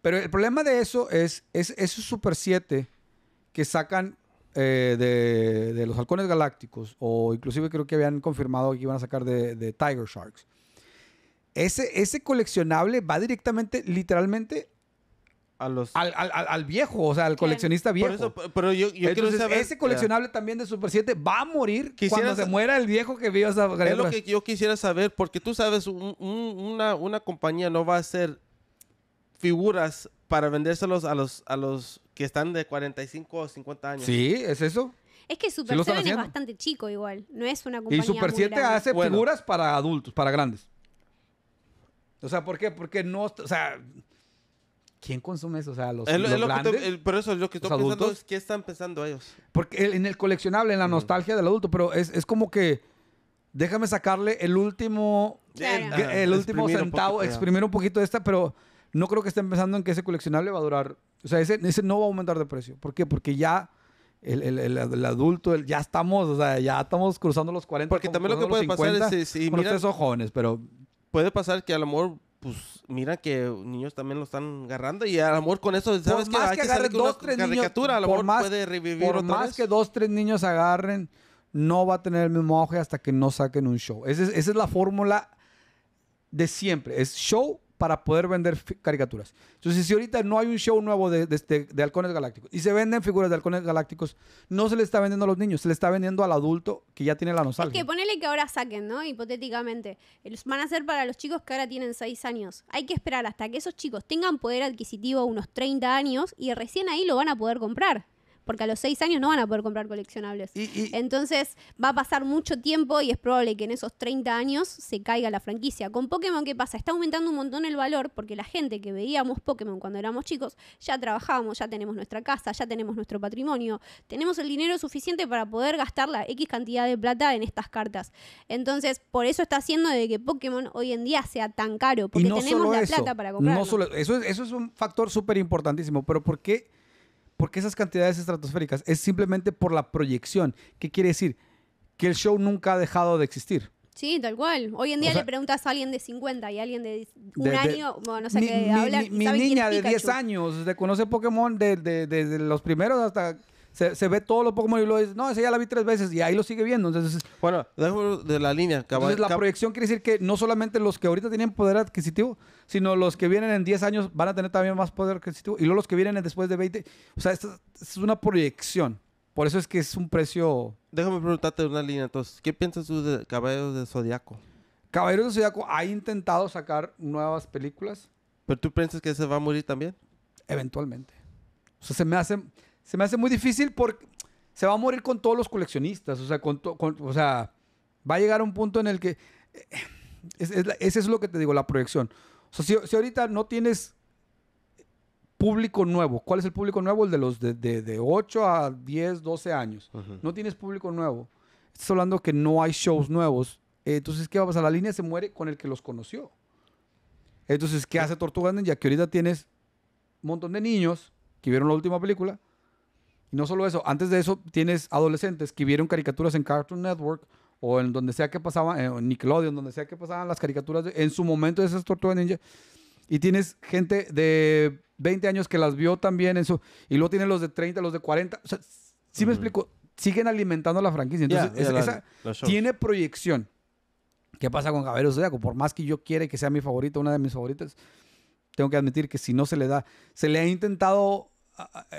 Speaker 3: pero el problema de eso
Speaker 1: es, es, es Super 7 que sacan eh, de, los halcones galácticos, o inclusive creo que habían confirmado que iban a sacar de, Tiger Sharks. Ese, ese coleccionable va directamente, literalmente, a los... al, viejo, o sea, al coleccionista viejo. Por eso, pero yo, quiero saber... Ese coleccionable también de Super 7 va a morir cuando se muera
Speaker 3: el viejo que vio esa Es lo que yo quisiera saber, porque tú sabes, una, una compañía no va a hacer figuras para vendérselos a los, a los que están de 45 o 50 años. Sí, es eso.
Speaker 2: Es que Super 7 es bastante chico igual, no es una compañía Y Super 7 hace figuras
Speaker 1: para adultos, para grandes. O sea, ¿por qué? Porque no, o sea, ¿quién consume eso? O sea, los, eso lo
Speaker 3: que estoy pensando es qué están pensando ellos.
Speaker 1: Porque en el coleccionable, en la nostalgia del adulto, pero es, como que déjame sacarle el último el, ah, último centavo, exprimir un poquito de esta, pero no creo que estén pensando en que ese coleccionable va a durar o sea, ese, no va a aumentar de precio. ¿Por qué? Porque ya el, el, el, adulto, ya estamos, o sea, ya estamos cruzando los 40. Porque también lo que puede pasar es... Eh, si, mira, son
Speaker 3: jóvenes, pero... Puede pasar que a lo mejor pues mira que niños también lo están agarrando y al amor con eso sabes por más que, agarren dos tres niños por más, que
Speaker 1: dos tres niños agarren no va a tener el mismo auge hasta que no saquen un show esa esa es la fórmula de siempre es show para poder vender caricaturas. Entonces, si ahorita no hay un show nuevo de, este, de, Halcones Galácticos y se venden figuras de Halcones Galácticos, no se le está vendiendo a los niños, se le está vendiendo al adulto que ya tiene la nostalgia. Es que
Speaker 2: ponele que ahora saquen, ¿no? Hipotéticamente. Van a ser para los chicos que ahora tienen seis años. Hay que esperar hasta que esos chicos tengan poder adquisitivo unos 30 años y recién ahí lo van a poder comprar porque a los seis años no van a poder comprar coleccionables. Entonces va a pasar mucho tiempo y es probable que en esos 30 años se caiga la franquicia. Con Pokémon, ¿qué pasa? Está aumentando un montón el valor porque la gente que veíamos Pokémon cuando éramos chicos, ya trabajábamos, ya tenemos nuestra casa, ya tenemos nuestro patrimonio, tenemos el dinero suficiente para poder gastar la X cantidad de plata en estas cartas. Entonces, por eso está haciendo de que Pokémon hoy en día sea tan caro, porque tenemos la plata para comprar.
Speaker 1: eso, es, eso es un factor súper importantísimo, pero ¿por qué? Porque esas cantidades estratosféricas? Es simplemente por la proyección. ¿Qué quiere decir? Que el show nunca ha dejado de existir.
Speaker 2: Sí, tal cual. Hoy en día le preguntas a alguien de 50 y a alguien de
Speaker 1: un año,
Speaker 2: no sé mi, qué, niña de 10
Speaker 1: años de conoce Pokémon desde los primeros hasta se, se ve todo lo poco y lo dice, no, esa ya la vi tres veces y ahí lo sigue viendo. Entonces, bueno, de
Speaker 3: la línea. Entonces, la
Speaker 1: proyección quiere decir que no solamente los que ahorita tienen poder adquisitivo, sino los que vienen en 10 años van a tener también más poder adquisitivo y luego los que vienen después de 20. O sea, es una proyección. Por eso es que es un precio. Déjame preguntarte una línea entonces. ¿Qué piensas tú de Caballeros de Zodíaco? Caballeros de Zodíaco ha intentado sacar nuevas películas. ¿Pero tú piensas que se va a morir también? Eventualmente. O sea, se me hace se me hace muy difícil porque se va a morir con todos los coleccionistas. O sea, con, o sea va a llegar a un punto en el que... Eh, ese es lo que te digo, la proyección. O sea, si, ahorita no tienes público nuevo, ¿cuál es el público nuevo? El de los de, de, 8 a 10, 12 años. No tienes público nuevo. Estás hablando que no hay shows nuevos. Eh, entonces, ¿qué va a pasar? La línea se muere con el que los conoció. Entonces, ¿qué hace Tortuga ya Que ahorita tienes un montón de niños que vieron la última película y no solo eso, antes de eso tienes adolescentes que vieron caricaturas en Cartoon Network o en donde sea que pasaban, eh, en Nickelodeon, donde sea que pasaban las caricaturas en su momento de esas Tortugas Ninja. Y tienes gente de 20 años que las vio también en su... Y luego tienes los de 30, los de 40. O sea, sí me explico, siguen alimentando la franquicia. Entonces, esa, tiene proyección. ¿Qué pasa con Gabriel Zodiaco? Por más que yo quiera que sea mi favorita una de mis favoritas, tengo que admitir que si no se le da, se le ha intentado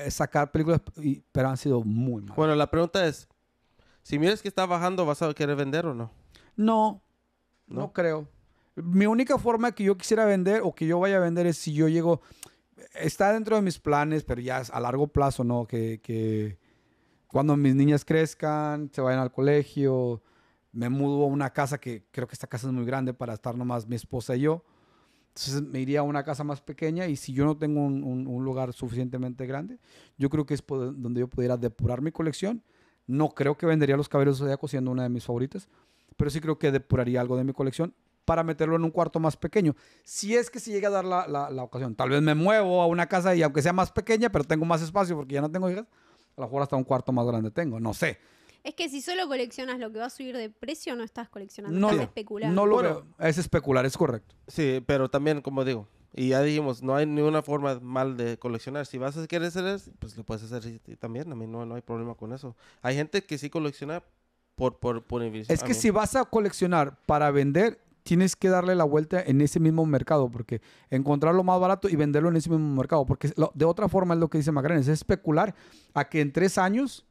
Speaker 1: sacar películas, pero han sido muy
Speaker 3: malas. Bueno, la pregunta es, si miras que está bajando, ¿vas a querer vender o no?
Speaker 1: No, no, creo. Mi única forma que yo quisiera vender o que yo vaya a vender es si yo llego, está dentro de mis planes, pero ya es a largo plazo, ¿no? Que, que cuando mis niñas crezcan, se vayan al colegio, me mudo a una casa que creo que esta casa es muy grande para estar nomás mi esposa y yo. Entonces me iría a una casa más pequeña y si yo no tengo un, lugar suficientemente grande, yo creo que es donde yo pudiera depurar mi colección. No creo que vendería Los cabellos de Zodíaco siendo una de mis favoritas, pero sí creo que depuraría algo de mi colección para meterlo en un cuarto más pequeño. Si es que se llega a dar la, la, ocasión. Tal vez me muevo a una casa y aunque sea más pequeña, pero tengo más espacio porque ya no tengo hijas, a lo mejor hasta un cuarto más grande tengo, no sé.
Speaker 2: Es que si solo coleccionas lo que va a subir de precio, no estás coleccionando, no, estás especulando. No lo
Speaker 3: Es especular, es correcto. Sí, pero también, como digo, y ya dijimos, no hay ninguna forma mal de coleccionar. Si vas a querer hacer, pues lo puedes hacer también. A mí no, no hay problema con eso. Hay gente que sí colecciona por, por, por inversión. Es que si vas
Speaker 1: a coleccionar para vender, tienes que darle la vuelta en ese mismo mercado, porque encontrarlo más barato y venderlo en ese mismo mercado. Porque de otra forma es lo que dice Macarena, es especular a que en tres años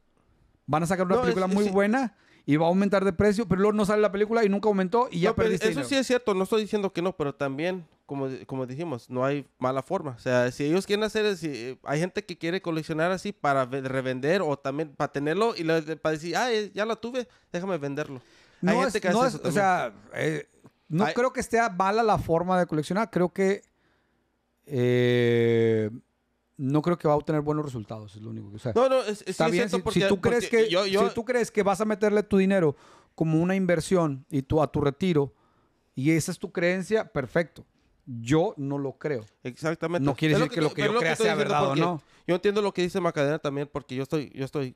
Speaker 1: Van a sacar una película muy buena y va a aumentar de precio, pero luego no sale la película y nunca aumentó y ya Eso sí es
Speaker 3: cierto, no estoy diciendo que no, pero también, como, como dijimos, no hay mala forma. O sea, si ellos quieren hacer, si, eh, hay gente que quiere coleccionar así para revender o también para tenerlo y para decir, ah, ya la tuve, déjame venderlo.
Speaker 1: No hay es, que eso O sea,
Speaker 3: eh, no creo
Speaker 1: que esté mala la forma de coleccionar, creo que. Eh, no creo que va a obtener buenos resultados, es lo único que o No, no, es, está si, si, tú crees que, tú crees que vas a meterle tu dinero como una inversión y tú, a tu retiro y esa es tu creencia, perfecto. Yo no lo creo.
Speaker 3: Exactamente. No quiere decir que, lo que yo crea sea verdad o no. Yo entiendo lo que dice Macadena también porque yo estoy yo estoy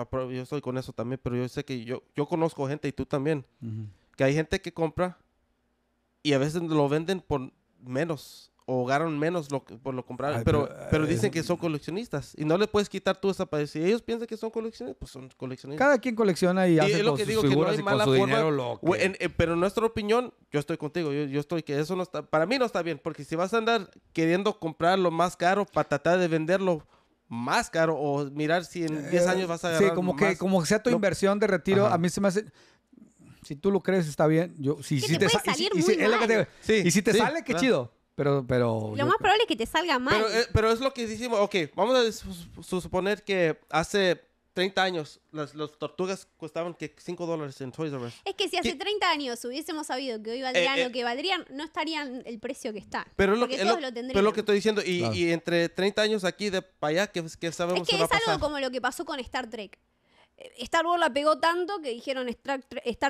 Speaker 3: yo estoy con eso también, pero yo sé que yo yo conozco gente y tú también que hay gente que compra y a veces lo venden por menos ganaron menos lo, por lo comprar pero, pero, eh, dicen que son coleccionistas. Y no le puedes quitar tú esa parte. Si ellos piensan que son coleccionistas, pues son coleccionistas. Cada quien colecciona y, hace lo que sus digo, que no hay mala eh, pero en nuestra opinión, yo estoy contigo. Yo, estoy que eso no está... Para mí no está bien. Porque si vas a andar queriendo comprar lo más caro para tratar de venderlo más caro o mirar si en 10 eh, años vas a ganar Sí, como que como
Speaker 1: sea tu inversión de retiro, a mí se me hace si tú lo crees está bien. Yo si, si te, te, Y, si, si, te, sale, qué chido. Pero,
Speaker 3: Lo más probable es que te salga mal. Pero, eh, es lo que decimos. Ok, vamos a suponer que hace 30 años las, las tortugas costaban que 5 dólares en Toys R Us.
Speaker 2: Es que si hace 30 años hubiésemos sabido que hoy eh, valdrían eh, lo que valdrían, no estarían el precio que está. Pero lo que, lo, que
Speaker 3: estoy diciendo, y, entre 30 años aquí de para allá, que, que sabemos es que, es algo
Speaker 2: como lo que pasó con Star Trek. Star Wars la pegó tanto que dijeron Star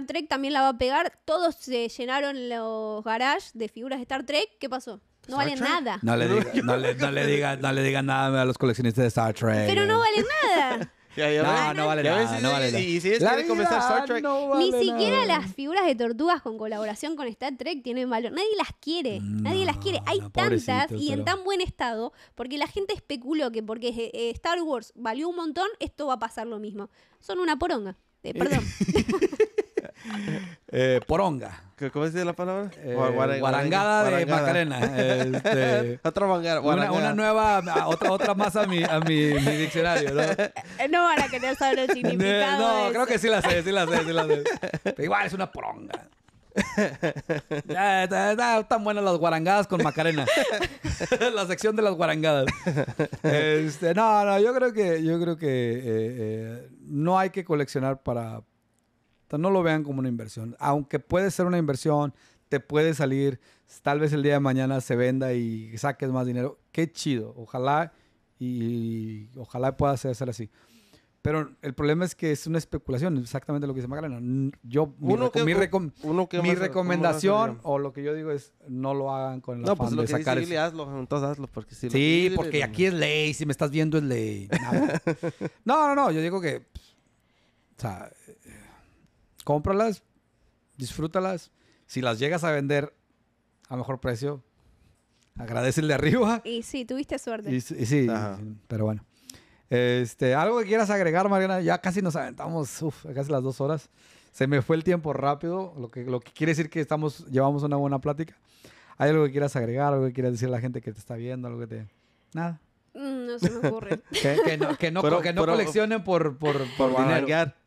Speaker 2: Trek, también la va a pegar. Todos se llenaron los garages de figuras de Star Trek. ¿Qué pasó? No vale nada. No
Speaker 1: le digan nada a los coleccionistas de Star Trek. Pero no
Speaker 2: vale
Speaker 4: nada no, vale, no vale nada. Star
Speaker 3: Trek. Ni siquiera las
Speaker 2: figuras de tortugas con colaboración con Star Trek tienen valor. Nadie las quiere. Mm, nadie las quiere. Hay tantas y en tan buen estado porque la gente especuló que porque eh, eh, Star Wars valió un montón, esto va a pasar lo mismo. Son una poronga. Eh, perdón.
Speaker 3: Eh, poronga. ¿Cómo se dice la palabra? Eh, guarangada, de Macarena. Este,
Speaker 1: otra Una, nueva, otra, otra más a mi, a mi, diccionario, ¿no?
Speaker 2: No que que saber el significado. No,
Speaker 1: eh, creo que sí la sé, sí la sé, sí la sé. Pero igual es una poronga. están buenas las guarangadas con Macarena. la sección de las guarangadas. Este, no, no, yo creo que, yo creo que no hay que coleccionar para, entonces no lo vean como una inversión. Aunque puede ser una inversión, te puede salir, tal vez el día de mañana se venda y saques más dinero. Qué chido. Ojalá y, ojalá pueda ser así. Pero el problema es que es una especulación, exactamente lo que dice Macarena. Yo, mi, mi, recomendación o lo que yo digo es no lo hagan con el no, pues lo que dice, hazlo, entonces hazlo. Porque sí, porque aquí es ley, si me estás viendo es ley. no, no, no, yo digo que, o sea, cómpralas, disfrútalas. Si las llegas a vender a mejor precio, agradece el de arriba.
Speaker 2: Y sí, tuviste suerte. Y,
Speaker 1: sí, pero bueno. Este, algo que quieras agregar, Mariana, ya casi nos aventamos, uf, casi las dos horas. Se me fue el tiempo rápido, lo que, lo que quiere decir que estamos, llevamos una buena plática. ¿Hay algo que quieras agregar, algo que quieras decir a la gente que te está viendo, algo que te... Nada. Mm, no se me ocurre. que, no, coleccionen por, por,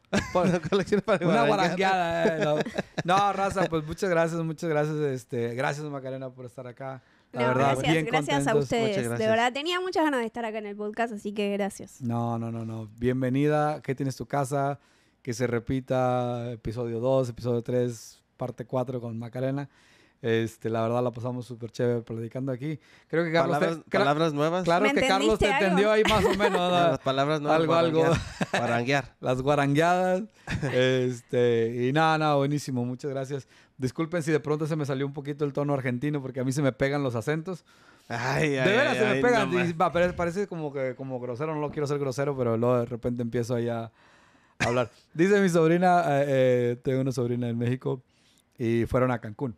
Speaker 1: una eh, no. raza, pues muchas gracias, muchas gracias. este Gracias, Macarena, por estar acá. La verdad, gracias, bien contentos. a ustedes. De verdad,
Speaker 2: tenía muchas ganas de estar acá en el podcast, así que gracias.
Speaker 1: No, no, no, no. Bienvenida, ¿Qué tienes tu casa, que se repita episodio 2, episodio 3, parte 4 con Macarena. Este, la verdad la pasamos súper chévere predicando aquí. Creo que Carlos. Palabras, nuevas. Claro que Carlos te entendió ahí más o menos. Las palabras nuevas. Algo, algo. Las guarangueadas. este, y nada, nada, buenísimo. Muchas gracias. Disculpen si de pronto se me salió un poquito el tono argentino porque a mí se me pegan los acentos. de veras se me pegan. parece como que como grosero, no lo quiero ser grosero, pero luego de repente empiezo ahí a hablar. Dice mi sobrina, eh, eh, tengo una sobrina en México y fueron a Cancún.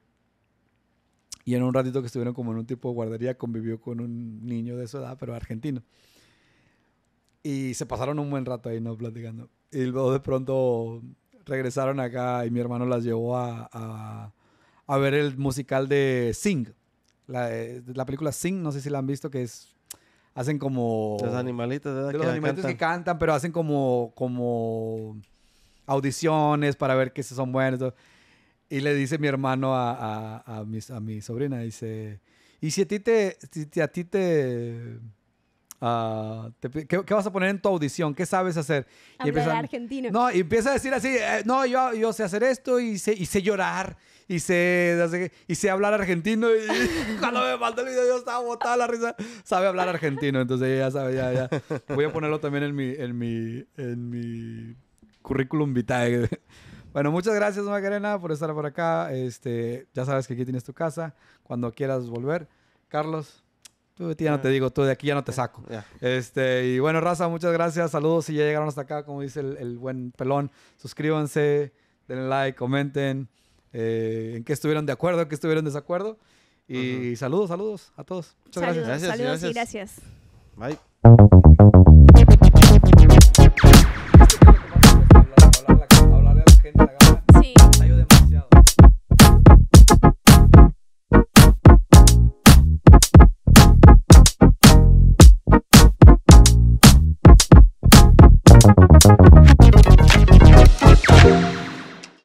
Speaker 1: Y en un ratito que estuvieron como en un tipo de guardería, convivió con un niño de su edad, pero argentino. Y se pasaron un buen rato ahí, ¿no? Platicando. Y luego de pronto regresaron acá y mi hermano las llevó a, a, ver el musical de Sing. La, eh, la, película Sing, no sé si la han visto, que es... Hacen como... Los animalitos, ¿verdad? De los que animalitos cantan. que cantan, pero hacen como... como audiciones para ver que se son buenos. Y le dice mi hermano a, a, a, mi, sobrina, dice, ¿y si a ti te... a ti te, ah, ¿qué, vas a poner en tu audición? ¿Qué sabes hacer? Hablar y empieza,
Speaker 2: argentino. No, y empieza a decir así, eh,
Speaker 1: no, yo, yo sé hacer esto y sé, llorar y sé, y hablar argentino. Y, cuando me mandó el video yo estaba botada la risa. Sabe hablar argentino, entonces ya sabe, ya, ya. Voy a ponerlo también en mi, en mi, en mi currículum vitae. Bueno, muchas gracias, Magdalena, por estar por acá. Este, ya sabes que aquí tienes tu casa. Cuando quieras volver. Carlos, tú de ya no te digo, tú de aquí ya no te saco. Este, y bueno, Raza, muchas gracias. Saludos si ya llegaron hasta acá, como dice el, buen pelón. Suscríbanse, denle like, comenten eh, en qué estuvieron de acuerdo, en qué estuvieron de desacuerdo. Y saludos, saludos a todos. Muchas gracias. Saludos y gracias.
Speaker 2: Bye.